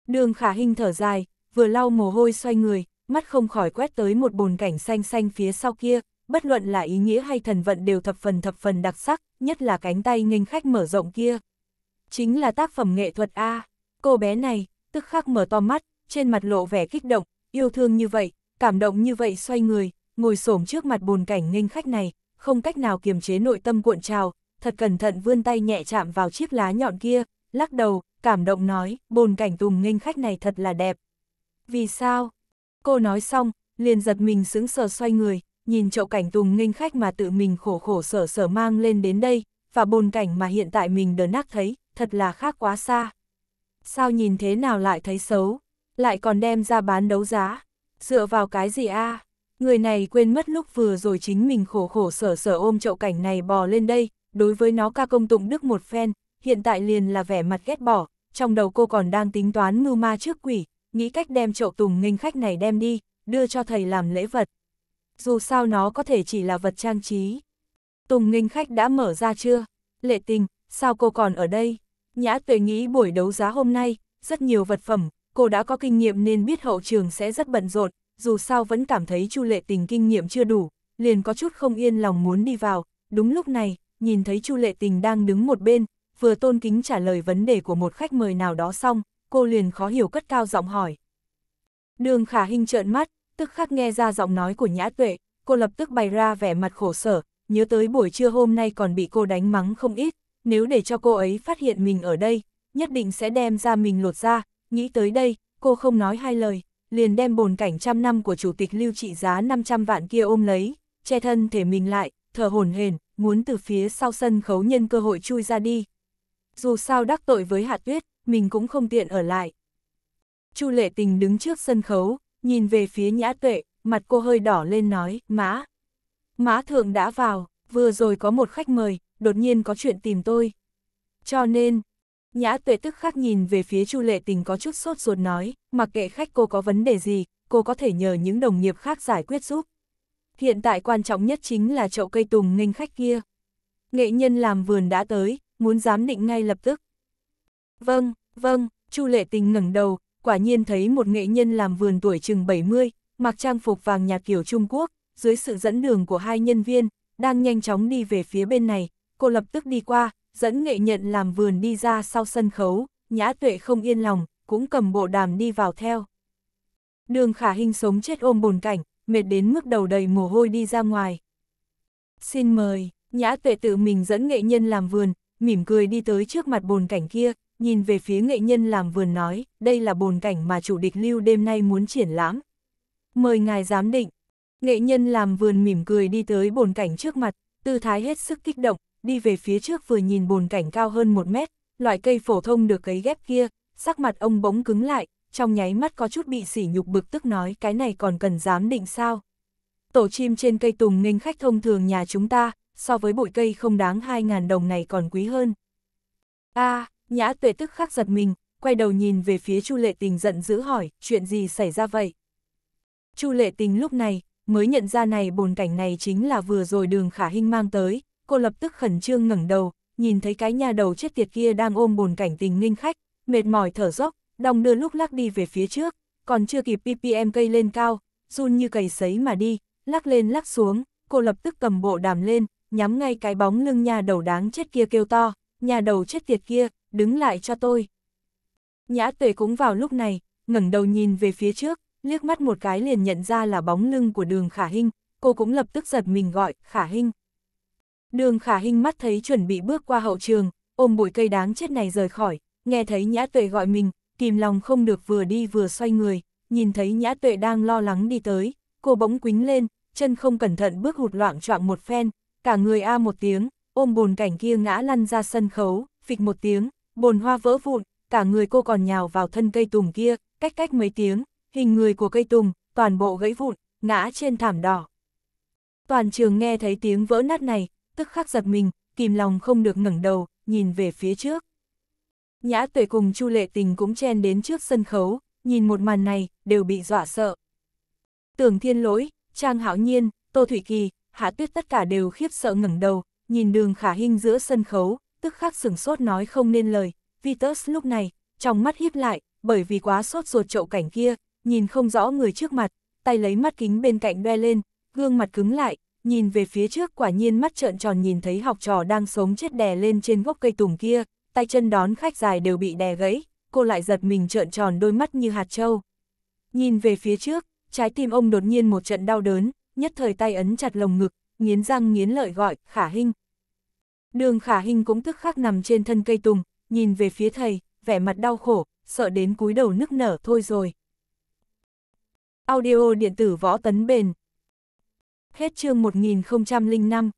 Speaker 1: Đường Khả Hinh thở dài, vừa lau mồ hôi xoay người, mắt không khỏi quét tới một bồn cảnh xanh xanh phía sau kia, bất luận là ý nghĩa hay thần vận đều thập phần thập phần đặc sắc, nhất là cánh tay nghênh khách mở rộng kia. Chính là tác phẩm nghệ thuật A, cô bé này, tức khắc mở to mắt, trên mặt lộ vẻ kích động, yêu thương như vậy, cảm động như vậy xoay người, ngồi xổm trước mặt bồn cảnh nghênh khách này, không cách nào kiềm chế nội tâm cuộn trào, thật cẩn thận vươn tay nhẹ chạm vào chiếc lá nhọn kia, lắc đầu, cảm động nói, bồn cảnh tùng nghênh khách này thật là đẹp. Vì sao? Cô nói xong, liền giật mình sững sờ xoay người, nhìn chậu cảnh tùng nghênh khách mà tự mình khổ khổ sở sở mang lên đến đây, và bồn cảnh mà hiện tại mình đờ nát thấy, thật là khác quá xa. Sao nhìn thế nào lại thấy xấu, lại còn đem ra bán đấu giá, dựa vào cái gì a à? Người này quên mất lúc vừa rồi chính mình khổ khổ sở sở ôm chậu cảnh này bò lên đây, đối với nó ca công tụng đức một phen, hiện tại liền là vẻ mặt ghét bỏ, trong đầu cô còn đang tính toán mưu ma trước quỷ, nghĩ cách đem chậu tùng nghênh khách này đem đi, đưa cho thầy làm lễ vật. Dù sao nó có thể chỉ là vật trang trí. Tùng nghênh khách đã mở ra chưa? Lệ tình, sao cô còn ở đây? Nhã tuệ nghĩ buổi đấu giá hôm nay, rất nhiều vật phẩm, cô đã có kinh nghiệm nên biết hậu trường sẽ rất bận rộn, dù sao vẫn cảm thấy Chu Lệ Tình kinh nghiệm chưa đủ, liền có chút không yên lòng muốn đi vào. Đúng lúc này, nhìn thấy Chu Lệ Tình đang đứng một bên, vừa tôn kính trả lời vấn đề của một khách mời nào đó xong, cô liền khó hiểu cất cao giọng hỏi. Đường Khả Hinh trợn mắt, tức khắc nghe ra giọng nói của Nhã Tuệ, cô lập tức bày ra vẻ mặt khổ sở, nhớ tới buổi trưa hôm nay còn bị cô đánh mắng không ít, nếu để cho cô ấy phát hiện mình ở đây, nhất định sẽ đem ra mình lột ra, nghĩ tới đây, cô không nói hai lời liền đem bồn cảnh trăm năm của chủ tịch lưu trị giá 500 vạn kia ôm lấy, che thân thể mình lại, thở hổn hển, muốn từ phía sau sân khấu nhân cơ hội chui ra đi. Dù sao đắc tội với Hạ Tuyết, mình cũng không tiện ở lại. Chu Lệ Tình đứng trước sân khấu, nhìn về phía Nhã Tuệ, mặt cô hơi đỏ lên nói, "Má, má thượng đã vào, vừa rồi có một khách mời, đột nhiên có chuyện tìm tôi. Cho nên, Nhã tuệ tức khắc nhìn về phía Chu Lệ Tình có chút sốt ruột nói, mặc kệ khách cô có vấn đề gì, cô có thể nhờ những đồng nghiệp khác giải quyết giúp. Hiện tại quan trọng nhất chính là chậu cây tùng nghênh khách kia. Nghệ nhân làm vườn đã tới, muốn giám định ngay lập tức. Vâng, vâng, Chu Lệ Tình ngẩng đầu, quả nhiên thấy một nghệ nhân làm vườn tuổi chừng 70, mặc trang phục vàng nhạt kiểu Trung Quốc, dưới sự dẫn đường của hai nhân viên, đang nhanh chóng đi về phía bên này, cô lập tức đi qua, dẫn nghệ nhận làm vườn đi ra sau sân khấu, nhã tuệ không yên lòng, cũng cầm bộ đàm đi vào theo. Đường khả hình sống chết ôm bồn cảnh, mệt đến mức đầu đầy mồ hôi đi ra ngoài. Xin mời, nhã tuệ tự mình dẫn nghệ nhân làm vườn, mỉm cười đi tới trước mặt bồn cảnh kia, nhìn về phía nghệ nhân làm vườn nói, đây là bồn cảnh mà chủ địch lưu đêm nay muốn triển lãm. Mời ngài giám định, nghệ nhân làm vườn mỉm cười đi tới bồn cảnh trước mặt, tư thái hết sức kích động, đi về phía trước vừa nhìn bồn cảnh cao hơn một mét, loại cây phổ thông được cấy ghép kia, sắc mặt ông bỗng cứng lại, trong nháy mắt có chút bị sỉ nhục bực tức nói cái này còn cần dám định sao. Tổ chim trên cây tùng nghênh khách thông thường nhà chúng ta, so với bụi cây không đáng 2.000 đồng này còn quý hơn. a à, nhã tuệ tức khắc giật mình, quay đầu nhìn về phía Chu Lệ Tình giận dữ hỏi, chuyện gì xảy ra vậy? Chu Lệ Tình lúc này, mới nhận ra này bồn cảnh này chính là vừa rồi đường khả hinh mang tới, cô lập tức khẩn trương ngẩng đầu, nhìn thấy cái nhà đầu chết tiệt kia đang ôm bồn cảnh tình nghinh khách, mệt mỏi thở dốc, đồng đưa lúc lắc đi về phía trước, còn chưa kịp ppm cây lên cao, run như cầy sấy mà đi, lắc lên lắc xuống, cô lập tức cầm bộ đàm lên, nhắm ngay cái bóng lưng nhà đầu đáng chết kia kêu to, nhà đầu chết tiệt kia, đứng lại cho tôi. Nhã tuệ cũng vào lúc này, ngẩng đầu nhìn về phía trước, liếc mắt một cái liền nhận ra là bóng lưng của đường Khả Hinh, cô cũng lập tức giật mình gọi, Khả Hinh. Đường khả hình mắt thấy chuẩn bị bước qua hậu trường, ôm bụi cây đáng chết này rời khỏi, nghe thấy nhã tuệ gọi mình, kìm lòng không được vừa đi vừa xoay người, nhìn thấy nhã tuệ đang lo lắng đi tới, cô bỗng quính lên, chân không cẩn thận bước hụt loạn choạng một phen, cả người a một tiếng, ôm bồn cảnh kia ngã lăn ra sân khấu, phịch một tiếng, bồn hoa vỡ vụn, cả người cô còn nhào vào thân cây tùng kia, cách cách mấy tiếng, hình người của cây tùng, toàn bộ gãy vụn, ngã trên thảm đỏ. Toàn trường nghe thấy tiếng vỡ nát này, tức khắc giật mình, kìm lòng không được ngẩng đầu, nhìn về phía trước. Nhã tuệ cùng Chu Lệ Tình cũng chen đến trước sân khấu, nhìn một màn này, đều bị dọa sợ. Tưởng Thiên Lỗi, Trang Hạo Nhiên, Tô Thủy Kỳ, Hạ Tuyết tất cả đều khiếp sợ ngẩng đầu, nhìn đường khả hình giữa sân khấu, tức khắc sửng sốt nói không nên lời. Vitus lúc này, trong mắt híp lại, bởi vì quá sốt ruột chậu cảnh kia, nhìn không rõ người trước mặt, tay lấy mắt kính bên cạnh đe lên, gương mặt cứng lại, nhìn về phía trước quả nhiên mắt trợn tròn nhìn thấy học trò đang sống chết đè lên trên gốc cây tùng kia, tay chân đón khách dài đều bị đè gãy, cô lại giật mình trợn tròn đôi mắt như hạt trâu. Nhìn về phía trước, trái tim ông đột nhiên một trận đau đớn, nhất thời tay ấn chặt lồng ngực, nghiến răng nghiến lợi gọi, khả hình. Đường khả hình cũng tức khắc nằm trên thân cây tùng, nhìn về phía thầy, vẻ mặt đau khổ, sợ đến cúi đầu nức nở thôi rồi. Audio điện tử võ tấn bền Hết chương 1005